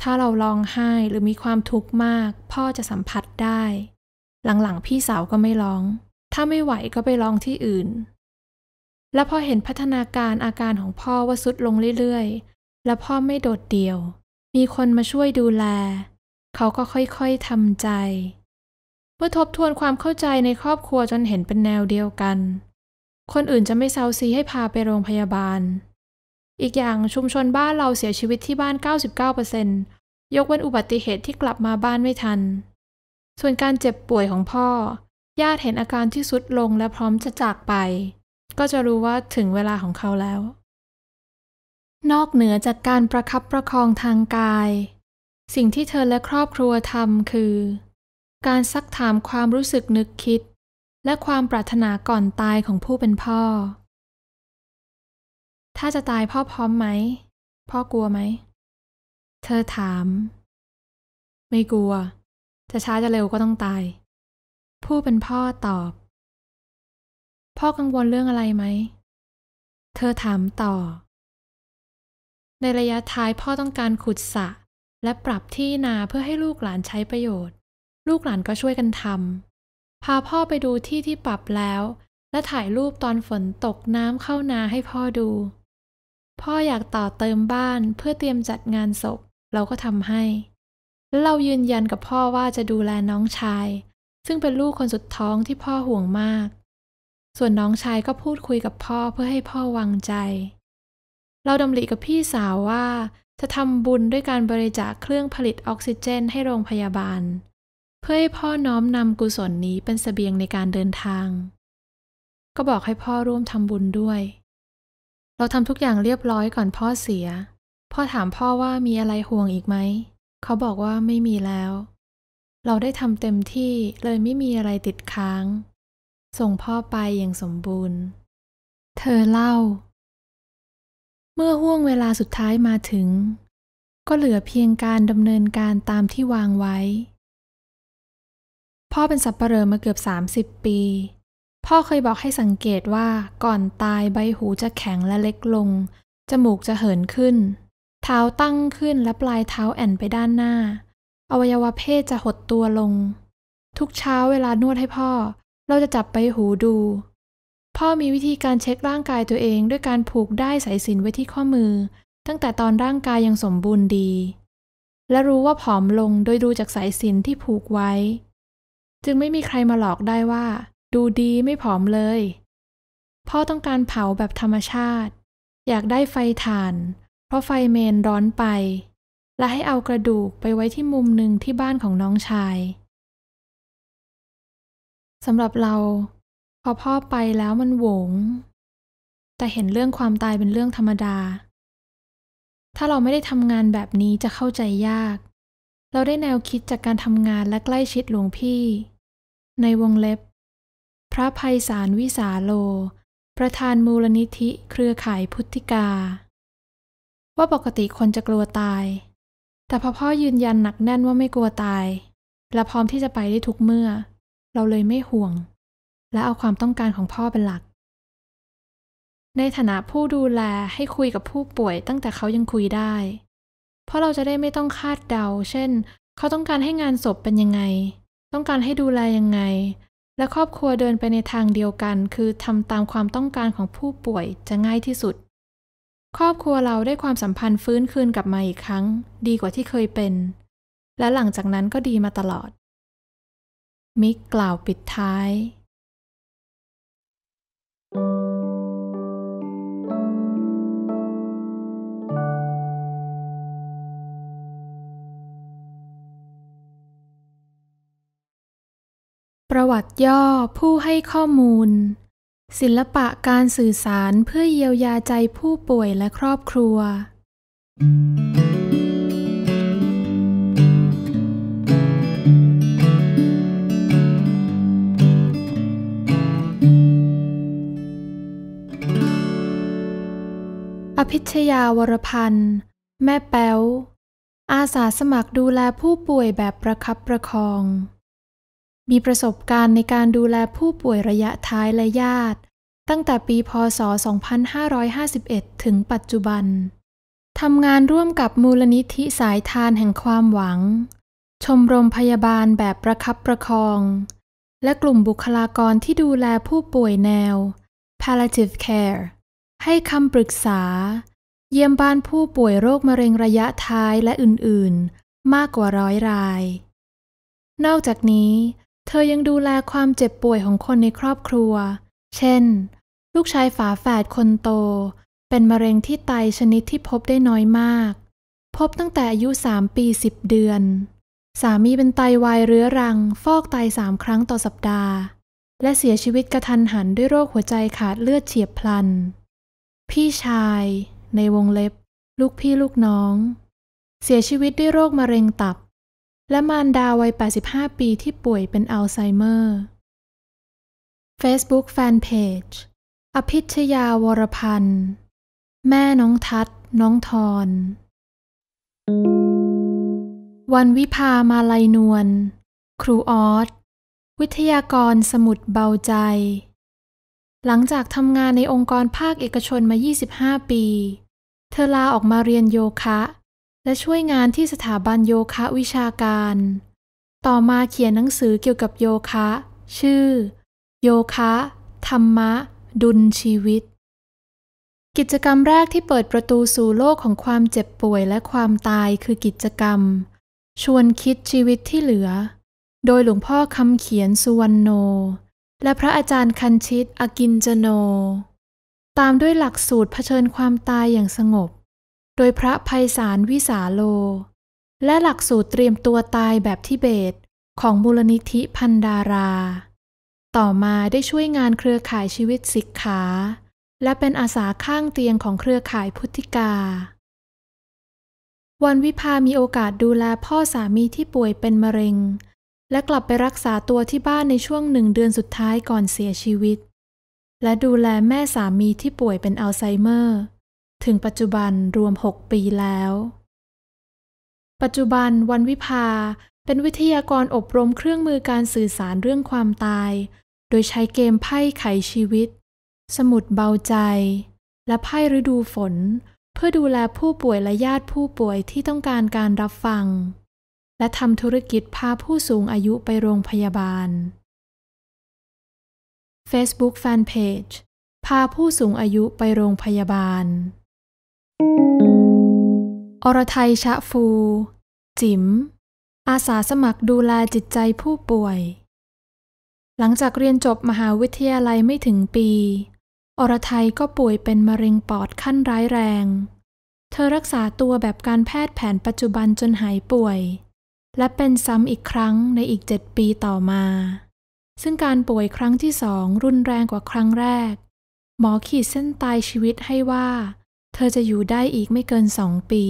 ถ้าเราร้องไห้หรือมีความทุกข์มาก พ่อจะสัมผัสได้ หลังๆพี่สาวก็ไม่ร้อง ถ้าไม่ไหวก็ไปร้องที่อื่น และพอเห็นพัฒนาการอาการของพ่อว่าสุดลงเรื่อยๆ และพ่อไม่โดดเดี่ยว มีคนมาช่วยดูแล เขาก็ค่อยๆทำใจ เมื่อทบทวนความเข้าใจในครอบครัวจนเห็นเป็นแนวเดียวกัน คนอื่นจะไม่เซาซีให้พาไปโรงพยาบาลอีกอย่างชุมชนบ้านเราเสียชีวิตที่บ้าน 99%ยกเว้นอุบัติเหตุที่กลับมาบ้านไม่ทัน ส่วนการเจ็บป่วยของพ่อ ญาติเห็นอาการที่สุดลงและพร้อมจะจากไป ก็จะรู้ว่าถึงเวลาของเขาแล้ว นอกเหนือจากการประคับประคองทางกาย สิ่งที่เธอและครอบครัวทำคือ การซักถามความรู้สึกนึกคิด และความปรารถนาก่อนตายของผู้เป็นพ่อถ้าจะตายพ่อพร้อมไหม พ่อกลัวไหม เธอถา
ม ไม่กลัว จะช้าจะเร็วก็ต้องตาย ผู้เป็นพ่อตอบ พ่อกังวลเรื่องอะไรไหม เธ
อถามต่อ ในระยะท้ายพ่อต้องการขุดสระและปรับที่นาเพื่อให้ลูกหลานใช้ประโยชน์ ลูกหลานก็ช่วยกันทำพาพ่อไปดูที่ที่ปรับแล้ว และถ่ายรูปตอนฝนตกน้ำเข้านาให้พ่อดูพ่ออยากต่อเติมบ้าน เพื่อเตรียมจัดงานศพ เราก็ทำให้ และเรายืนยันกับพ่อว่าจะดูแลน้องชาย ซึ่งเป็นลูกคนสุดท้องที่พ่อห่วงมาก ส่วนน้องชายก็พูดคุยกับพ่อเพื่อให้พ่อวางใจ เราดำริกับพี่สาวว่าจะทำบุญด้วยการบริจาคเครื่องผลิตออกซิเจนให้โรงพยาบาล เพื่อให้พ่อน้อมนำกุศลนี้เป็นสเสบียงในการเดินทาง ก็บอกให้พ่อร่วมทำบุญด้วยเราทำทุกอย่างเรียบร้อยก่อนพ่อเสีย พ่อถามพ่อว่ามีอะไรห่วงอีกไหม เขาบอกว่าไม่มีแล้ว เราได้ทำเต็มที่เลยไม่มีอะไรติดค้าง ส่งพ่อไปอย่างสมบูรณ์ เธอเล่า เมื่อห่วงเวลาสุดท้ายมาถึง ก็เหลือเพียงการดำเนินการตามที่วางไว้ พ่อเป็นสับปเปลอมาเกือบ 30 ปีพ่อเคยบอกให้สังเกตว่าก่อนตายใบหูจะแข็งและเล็กลง จมูกจะเหินขึ้น เท้าตั้งขึ้นและปลายเท้าแอนไปด้านหน้า อวัยวะเพศจะหดตัวลง ทุกเช้าเวลานวดให้พ่อ เราจะจับใบหูดู พ่อมีวิธีการเช็คร่างกายตัวเองด้วยการผูกได้สายสินไว้ที่ข้อมือ ตั้งแต่ตอนร่างกายยังสมบูรณ์ดี และรู้ว่าผอมลงโดยดูจากสายสินที่ผูกไว้ จึงไม่มีใครมาหลอกได้ว่าดูดีไม่ผอมเลย พ่อต้องการเผาแบบธรรมชาติ อยากได้ไฟถ่าน เพราะไฟเมนร้อนไป และให้เอากระดูกไปไว้ที่มุมหนึ่งที่บ้านของน้องชาย สำหรับเราพอพ่อไปแล้วมันหวง แต่เห็นเรื่องความตายเป็นเรื่องธรรมดา ถ้าเราไม่ได้ทำงานแบบนี้จะเข้าใจยาก เราได้แนวคิดจากการทำงานและใกล้ชิดหลวงพี่ ในวงเล็บพระภัยสารวิสาโล ประธานมูลนิธิเครือข่ายพุทธิกา ว่าปกติคนจะกลัวตาย แต่พอพ่อยืนยันหนักแน่นว่าไม่กลัวตาย และพร้อมที่จะไปได้ทุกเมื่อ เราเลยไม่ห่วง และเอาความต้องการของพ่อเป็นหลัก ในฐานะผู้ดูแลให้คุยกับผู้ป่วยตั้งแต่เขายังคุยได้ เพราะเราจะได้ไม่ต้องคาดเดา เช่น เขาต้องการให้งานศพเป็นยังไง ต้องการให้ดูแลยังไงและครอบครัวเดินไปในทางเดียวกัน คือทำตามความต้องการของผู้ป่วยจะง่ายที่สุด ครอบครัวเราได้ความสัมพันธ์ฟื้นคืนกลับมาอีกครั้ง ดีกว่าที่เคยเป็น และหลังจากนั้นก็ดีมาตลอด มิกกล่าวปิดท้ายประวัติย่อผู้ให้ข้อมูล ศิลปะการสื่อสารเพื่อเยียวยาใจผู้ป่วยและครอบครัว อภิชยาวรพันธ์ แม่แป๊วอาสาสมัครดูแลผู้ป่วยแบบประคับประคองมีประสบการณ์ในการดูแลผู้ป่วยระยะท้ายและญาติ ตั้งแต่ปี พศ 2551 ถึงปัจจุบัน ทำงานร่วมกับมูลนิธิสายทานแห่งความหวัง ชมรมพยาบาลแบบประคับประคอง และกลุ่มบุคลากรที่ดูแลผู้ป่วยแนว palliative care ให้คำปรึกษา เยี่ยมบ้านผู้ป่วยโรคมะเร็งระยะท้ายและอื่นๆ มากกว่าร้อยราย นอกจากนี้เธอยังดูแลความเจ็บป่วยของคนในครอบครัว เช่น ลูกชายฝาแฝดคนโต เป็นมะเร็งที่ไตชนิดที่พบได้น้อยมาก พบตั้งแต่อายุ 3 ปี 10 เดือน สามีเป็นไตาวายเรื้อรัง ฟอกไตสามครั้งต่อสัปดาห์ และเสียชีวิตกระทันหันด้วยโรคหัวใจขาดเลือดเฉียบพลัน พี่ชาย ในวงเล็บ ลูกพี่ลูกน้อง เสียชีวิตด้วยโรคมะเร็งตับและมารดาวัย 85 ปีที่ป่วยเป็นอัลไซเมอร์ Facebook Fanpage อภิชยาวรพันธ์ แม่น้องทัศน้องทอน วันวิพามาลัยนวล ครูออสวิทยากรสมุดเบาใจ หลังจากทำงานในองค์กรภาคเอกชนมา 25 ปี เธอลาออกมาเรียนโยคะและช่วยงานที่สถาบันโยคะวิชาการ ต่อมาเขียนหนังสือเกี่ยวกับโยคะ ชื่อ โยคะ ธรรมะ ดุลชีวิต กิจกรรมแรกที่เปิดประตูสู่โลกของความเจ็บป่วยและความตายคือกิจกรรม ชวนคิดชีวิตที่เหลือ โดยหลวงพ่อคำเขียนสุวรรณโน และพระอาจารย์คันชิตอกินจโน ตามด้วยหลักสูตรเผชิญความตายอย่างสงบโดยพระภัยสารวิสาโล และหลักสูตรเตรียมตัวตายแบบทิเบต ของมูลนิธิพันดารา ต่อมาได้ช่วยงานเครือข่ายชีวิตศิกขา และเป็นอาสาข้างเตียงของเครือข่ายพุทธิกา วันวิพามีโอกาสดูแลพ่อสามีที่ป่วยเป็นมะเร็ง และกลับไปรักษาตัวที่บ้านในช่วงหนึ่งเดือนสุดท้ายก่อนเสียชีวิต และดูแลแม่สามีที่ป่วยเป็นอัลไซเมอร์ถึงปัจจุบันรวม 6 ปีแล้ว ปัจจุบันวันวิภา เป็นวิทยากรอบรมเครื่องมือการสื่อสารเรื่องความตาย โดยใช้เกมไพ่ไขชีวิต สมุดเบาใจ และไพ่ฤดูฝน เพื่อดูแลผู้ป่วยและญาติผู้ป่วยที่ต้องการการรับฟัง และทำธุรกิจพาผู้สูงอายุไปโรงพยาบาล Facebook Fanpage พาผู้สูงอายุไปโรงพยาบาลอรไทยชะฟู จิ๋มอาสาสมัครดูแลจิตใจผู้ป่วย หลังจากเรียนจบมหาวิทยาลัยไม่ถึงปี อรไทยก็ป่วยเป็นมะเร็งปอดขั้นร้ายแรง เธอรักษาตัวแบบการแพทย์แผนปัจจุบันจนหายป่วย และเป็นซ้ำอีกครั้งในอีกเจ็ดปีต่อมา ซึ่งการป่วยครั้งที่สองรุนแรงกว่าครั้งแรก หมอขีดเส้นตายชีวิตให้ว่าเธอจะอยู่ได้อีกไม่เกินสองปี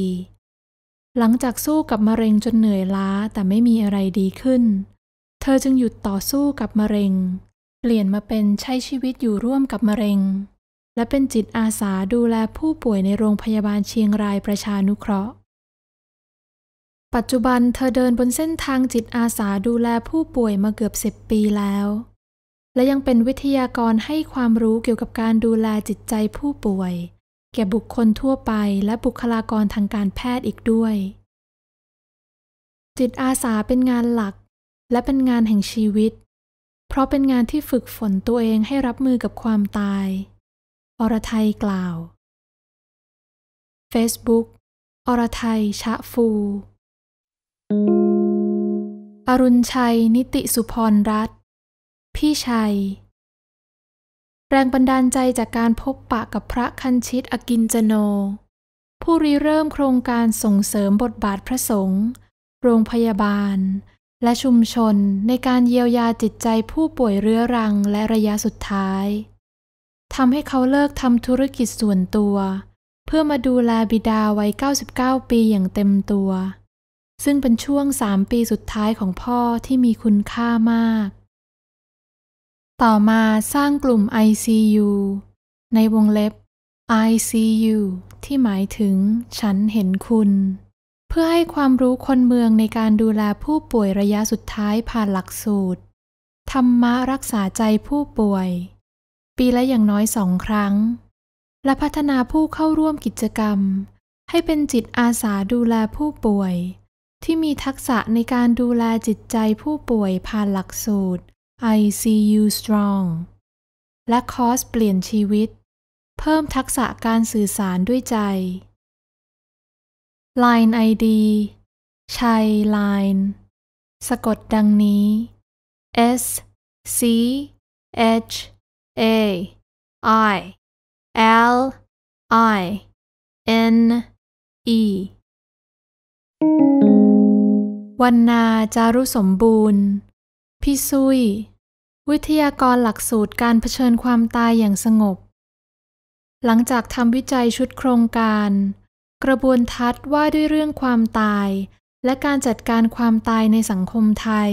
หลังจากสู้กับมะเร็งจนเหนื่อยล้าแต่ไม่มีอะไรดีขึ้น เธอจึงหยุดต่อสู้กับมะเร็ง เปลี่ยนมาเป็นใช้ชีวิตอยู่ร่วมกับมะเร็ง และเป็นจิตอาสาดูแลผู้ป่วยในโรงพยาบาลเชียงรายประชานุเคราะห์ ปัจจุบันเธอเดินบนเส้นทางจิตอาสาดูแลผู้ป่วยมาเกือบสิบปีแล้ว และยังเป็นวิทยากรให้ความรู้เกี่ยวกับการดูแลจิตใจผู้ป่วยแก่บุคคลทั่วไปและบุคลากรทางการแพทย์อีกด้วย จิตอาสาเป็นงานหลักและเป็นงานแห่งชีวิต เพราะเป็นงานที่ฝึกฝนตัวเองให้รับมือกับความตาย อรไทยกล่าว Facebook อรไทยชะฟู อรุณชัย นิติสุพรรัตน์พี่ชัยแรงบันดาลใจจากการพบปะกับพระคันชิตอกินจโน ผู้ริเริ่มโครงการส่งเสริมบทบาทพระสงฆ์ โรงพยาบาล และชุมชนในการเยียวยาจิตใจผู้ป่วยเรื้อรังและระยะสุดท้าย ทำให้เขาเลิกทำธุรกิจส่วนตัว เพื่อมาดูแลบิดาวัย 99 ปีอย่างเต็มตัว ซึ่งเป็นช่วง 3 ปีสุดท้ายของพ่อที่มีคุณค่ามากต่อมาสร้างกลุ่ม ICU ในวงเล็บ ICU ที่หมายถึงฉันเห็นคุณ เพื่อให้ความรู้คนเมืองในการดูแลผู้ป่วยระยะสุดท้ายผ่านหลักสูตร ธรรมะรักษาใจผู้ป่วยปีละอย่างน้อยสองครั้ง และพัฒนาผู้เข้าร่วมกิจกรรมให้เป็นจิตอาสาดูแลผู้ป่วย ที่มีทักษะในการดูแลจิตใจผู้ป่วยผ่านหลักสูตร I see you strong และคอร์สเปลี่ยนชีวิต เพิ่มทักษะการสื่อสารด้วยใจ Line ID ชัย Line สะกดดังนี้ S C
H A I L
I N E วันนาจารุสมบูรณ์ พี่ซุยวิทยากรหลักสูตรการเผชิญความตายอย่างสงบ หลังจากทำวิจัยชุดโครงการ กระบวนทัศน์ว่าด้วยเรื่องความตาย และการจัดการความตายในสังคมไทย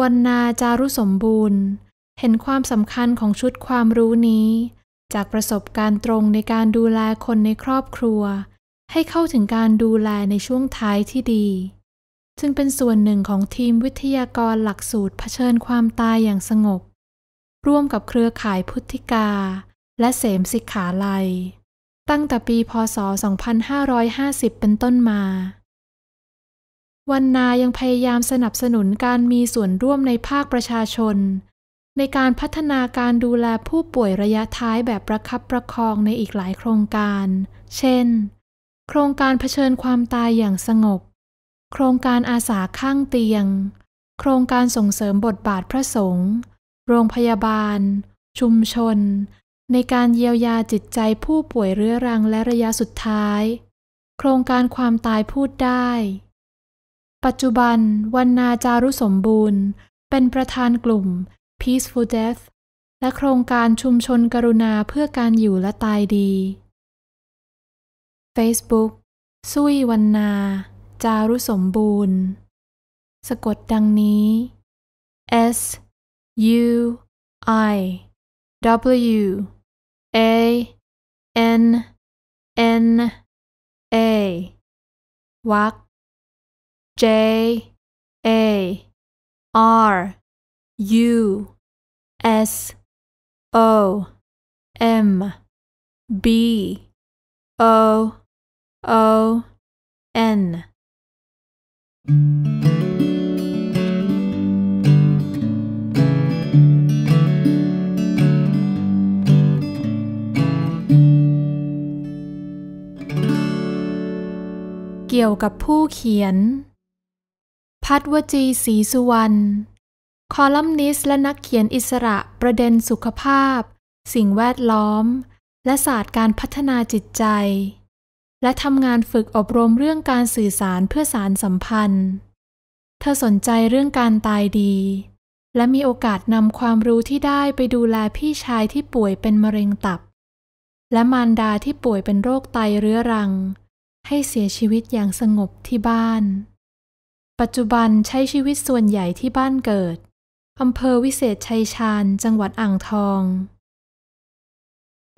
วันนาจารุสมบูรณ์ เห็นความสำคัญของชุดความรู้นี้ จากประสบการณ์ตรงในการดูแลคนในครอบครัว ให้เข้าถึงการดูแลในช่วงท้ายที่ดีจึงเป็นส่วนหนึ่งของทีมวิทยากรหลักสูตรเผชิญความตายอย่างสงบ ร่วมกับเครือข่ายพุทธิกาและเสมสิกขาลัย ตั้งแต่ปีพศ 2550 เป็นต้นมา วันนายังพยายามสนับสนุนการมีส่วนร่วมในภาคประชาชน ในการพัฒนาการดูแลผู้ป่วยระยะท้ายแบบประคับประคองในอีกหลายโครงการ เช่น โครงการเผชิญความตายอย่างสงบโครงการอาสาข้างเตียง โครงการส่งเสริมบทบาทพระสงฆ์ โรงพยาบาล ชุมชน ในการเยียวยาจิตใจผู้ป่วยเรื้อรังและระยะสุดท้าย โครงการความตายพูดได้ ปัจจุบัน วันนาจารุสมบูรณ์ เป็นประธานกลุ่ม Peaceful Death และโครงการชุมชนกรุณาเพื่อการอยู่และตายดี Facebook ซุยวันนาจารุสม
บูรณ์ สะกดดังนี้ S U I W A N N A วัก J A R U S O M B O O N เกี่ยวกับผู้เขียน
พัทวจีศรีสุวรรณ คอลัมนิสและนักเขียนอิสระประเด็นสุขภาพ สิ่งแวดล้อม และศาสตร์การพัฒนาจิตใจและทำงานฝึกอบรมเรื่องการสื่อสารเพื่อสารสัมพันธ์ เธอสนใจเรื่องการตายดี และมีโอกาสนำความรู้ที่ได้ไปดูแลพี่ชายที่ป่วยเป็นมะเร็งตับ และมารดาที่ป่วยเป็นโรคไตเรื้อรัง ให้เสียชีวิตอย่างสงบที่บ้าน ปัจจุบันใช้ชีวิตส่วนใหญ่ที่บ้านเกิด อำเภอวิเศษชัยชาญ จังหวัดอ่างทอง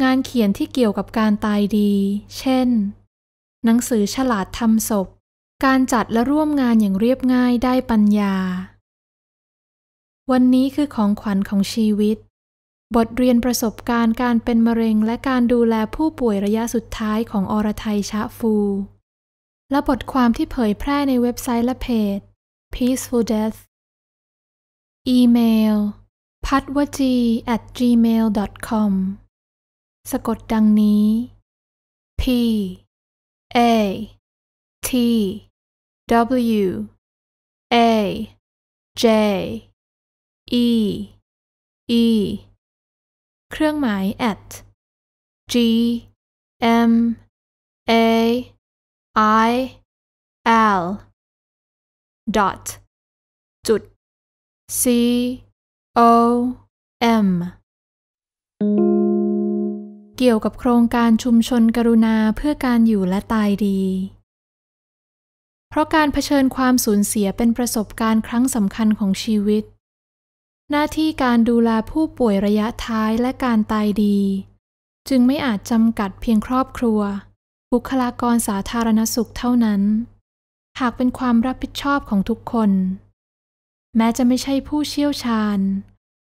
งานเขียนที่เกี่ยวกับการตายดี เช่นหนังสือฉลาดทำศพ การจัดและร่วมงานอย่างเรียบง่ายได้ปัญญา วันนี้คือของขวัญของชีวิต บทเรียนประสบการณ์การเป็นมะเร็งและการดูแลผู้ป่วยระยะสุดท้ายของอรไทยชะฟู และบทความที่เผยแพร่ในเว็บไซต์และเพจ Peaceful Death อีเมลพัทวจี at gmail.com สะกดดังนี้
p A T W A J E E เครื่องหมาย at G M A I L dot จุด C O
M เกี่ยวกับโครงการชุมชนกรุณาเพื่อการอยู่และตายดี เพราะการเผชิญความสูญเสียเป็นประสบการณ์ครั้งสำคัญของชีวิต หน้าที่การดูแลผู้ป่วยระยะท้ายและการตายดี จึงไม่อาจจำกัดเพียงครอบครัว บุคลากรสาธารณสุขเท่านั้น หากเป็นความรับผิดชอบของทุกคน แม้จะไม่ใช่ผู้เชี่ยวชาญ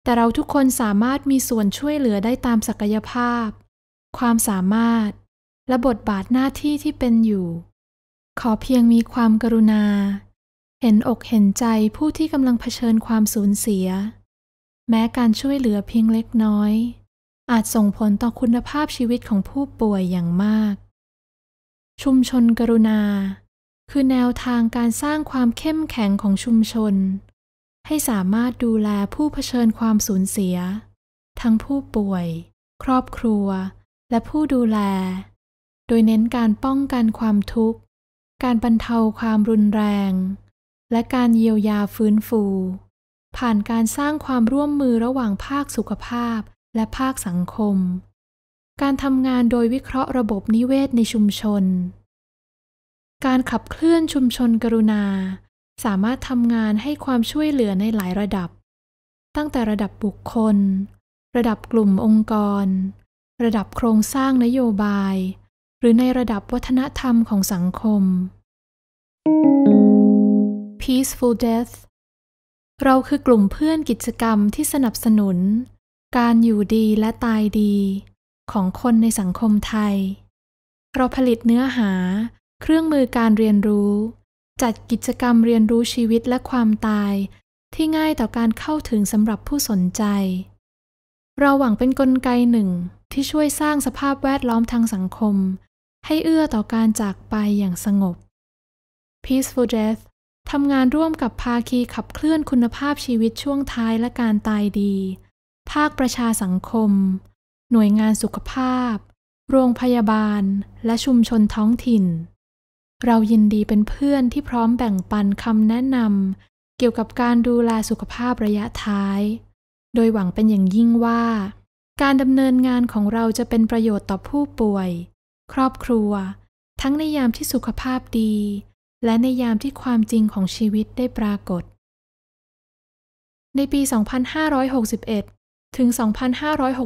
แต่เราทุกคนสามารถมีส่วนช่วยเหลือได้ตามศักยภาพความสามารถและบทบาทหน้าที่ที่เป็นอยู่ ขอเพียงมีความกรุณา เห็นอกเห็นใจผู้ที่กำลังเผชิญความสูญเสีย แม้การช่วยเหลือเพียงเล็กน้อย อาจส่งผลต่อคุณภาพชีวิตของผู้ป่วยอย่างมาก ชุมชนกรุณา คือแนวทางการสร้างความเข้มแข็งของชุมชน ให้สามารถดูแลผู้เผชิญความสูญเสีย ทั้งผู้ป่วย ครอบครัวและผู้ดูแล โดยเน้นการป้องกันความทุกข์ การบรรเทาความรุนแรง และการเยียวยาฟื้นฟู ผ่านการสร้างความร่วมมือระหว่างภาคสุขภาพและภาคสังคม การทำงานโดยวิเคราะห์ระบบนิเวศในชุมชน การขับเคลื่อนชุมชนกรุณา สามารถทำงานให้ความช่วยเหลือในหลายระดับ ตั้งแต่ระดับบุคคล ระดับกลุ่มองค์กรระดับโครงสร้างนโยบาย หรือในระดับวัฒนธรรมของสังคม Peaceful Death เราคือกลุ่มเพื่อนกิจกรรมที่สนับสนุน การอยู่ดีและตายดี ของคนในสังคมไทย เราผลิตเนื้อหาเครื่องมือการเรียนรู้ จัดกิจกรรมเรียนรู้ชีวิตและความตายที่ง่ายต่อการเข้าถึงสำหรับผู้สนใจ เราหวังเป็นนกลไกหนึ่งที่ช่วยสร้างสภาพแวดล้อมทางสังคม ให้เอื้อต่อการจากไปอย่างสงบ Peaceful Death ทำงานร่วมกับภาคีขับเคลื่อนคุณภาพชีวิตช่วงท้ายและการตายดี ภาคประชาสังคม หน่วยงานสุขภาพ โรงพยาบาล และชุมชนท้องถิ่น เรายินดีเป็นเพื่อนที่พร้อมแบ่งปันคำแนะนำเกี่ยวกับการดูแลสุขภาพระยะท้าย โดยหวังเป็นอย่างยิ่งว่าการดำเนินงานของเราจะเป็นประโยชน์ต่อผู้ป่วย ครอบครัว ทั้งในยามที่สุขภาพดี และในยามที่ความจริงของชีวิตได้ปรากฏ ในปี 2561 ถึง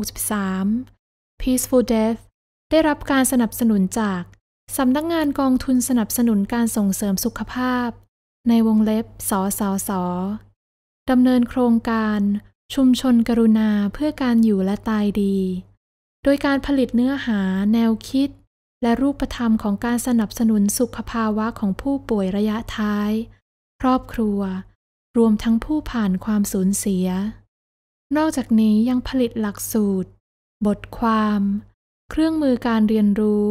2563 Peaceful Death ได้รับการสนับสนุนจากสำนักงานกองทุนสนับสนุนการส่งเสริมสุขภาพ ในวงเล็บ สสสดำเนินโครงการชุมชนกรุณาเพื่อการอยู่และตายดี โดยการผลิตเนื้อหา แนวคิด และรูปธรรมของการสนับสนุนสุขภาวะของผู้ป่วยระยะท้ายครอบครัว รวมทั้งผู้ผ่านความสูญเสีย นอกจากนี้ยังผลิตหลักสูตร บทความ เครื่องมือการเรียนรู้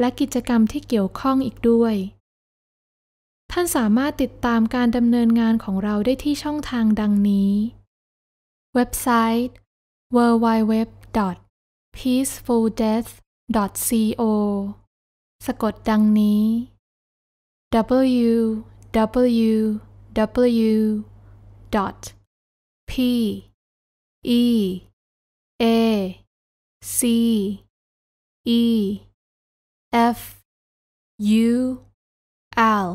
และกิจกรรมที่เกี่ยวข้องอีกด้วย ท่านสามารถติดตามการดำเนินงานของเราได้ที่ช่องทางดังนี้เว็บไซต์ www.peacefuldeath.co สะกดดังนี้ w
w w p e a c e f u l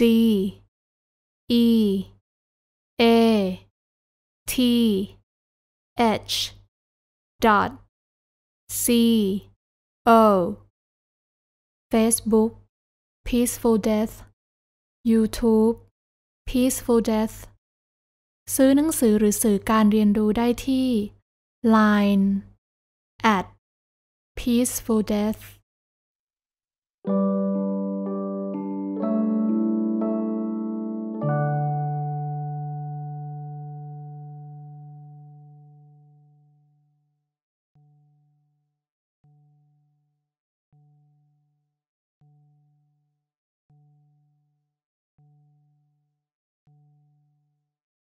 d e a t h dot c o Facebook Peaceful Death
YouTube Peaceful Death ซื้อหนังสือหรือสื่อการเรียนรู้ได้ที่ Line at Peaceful Death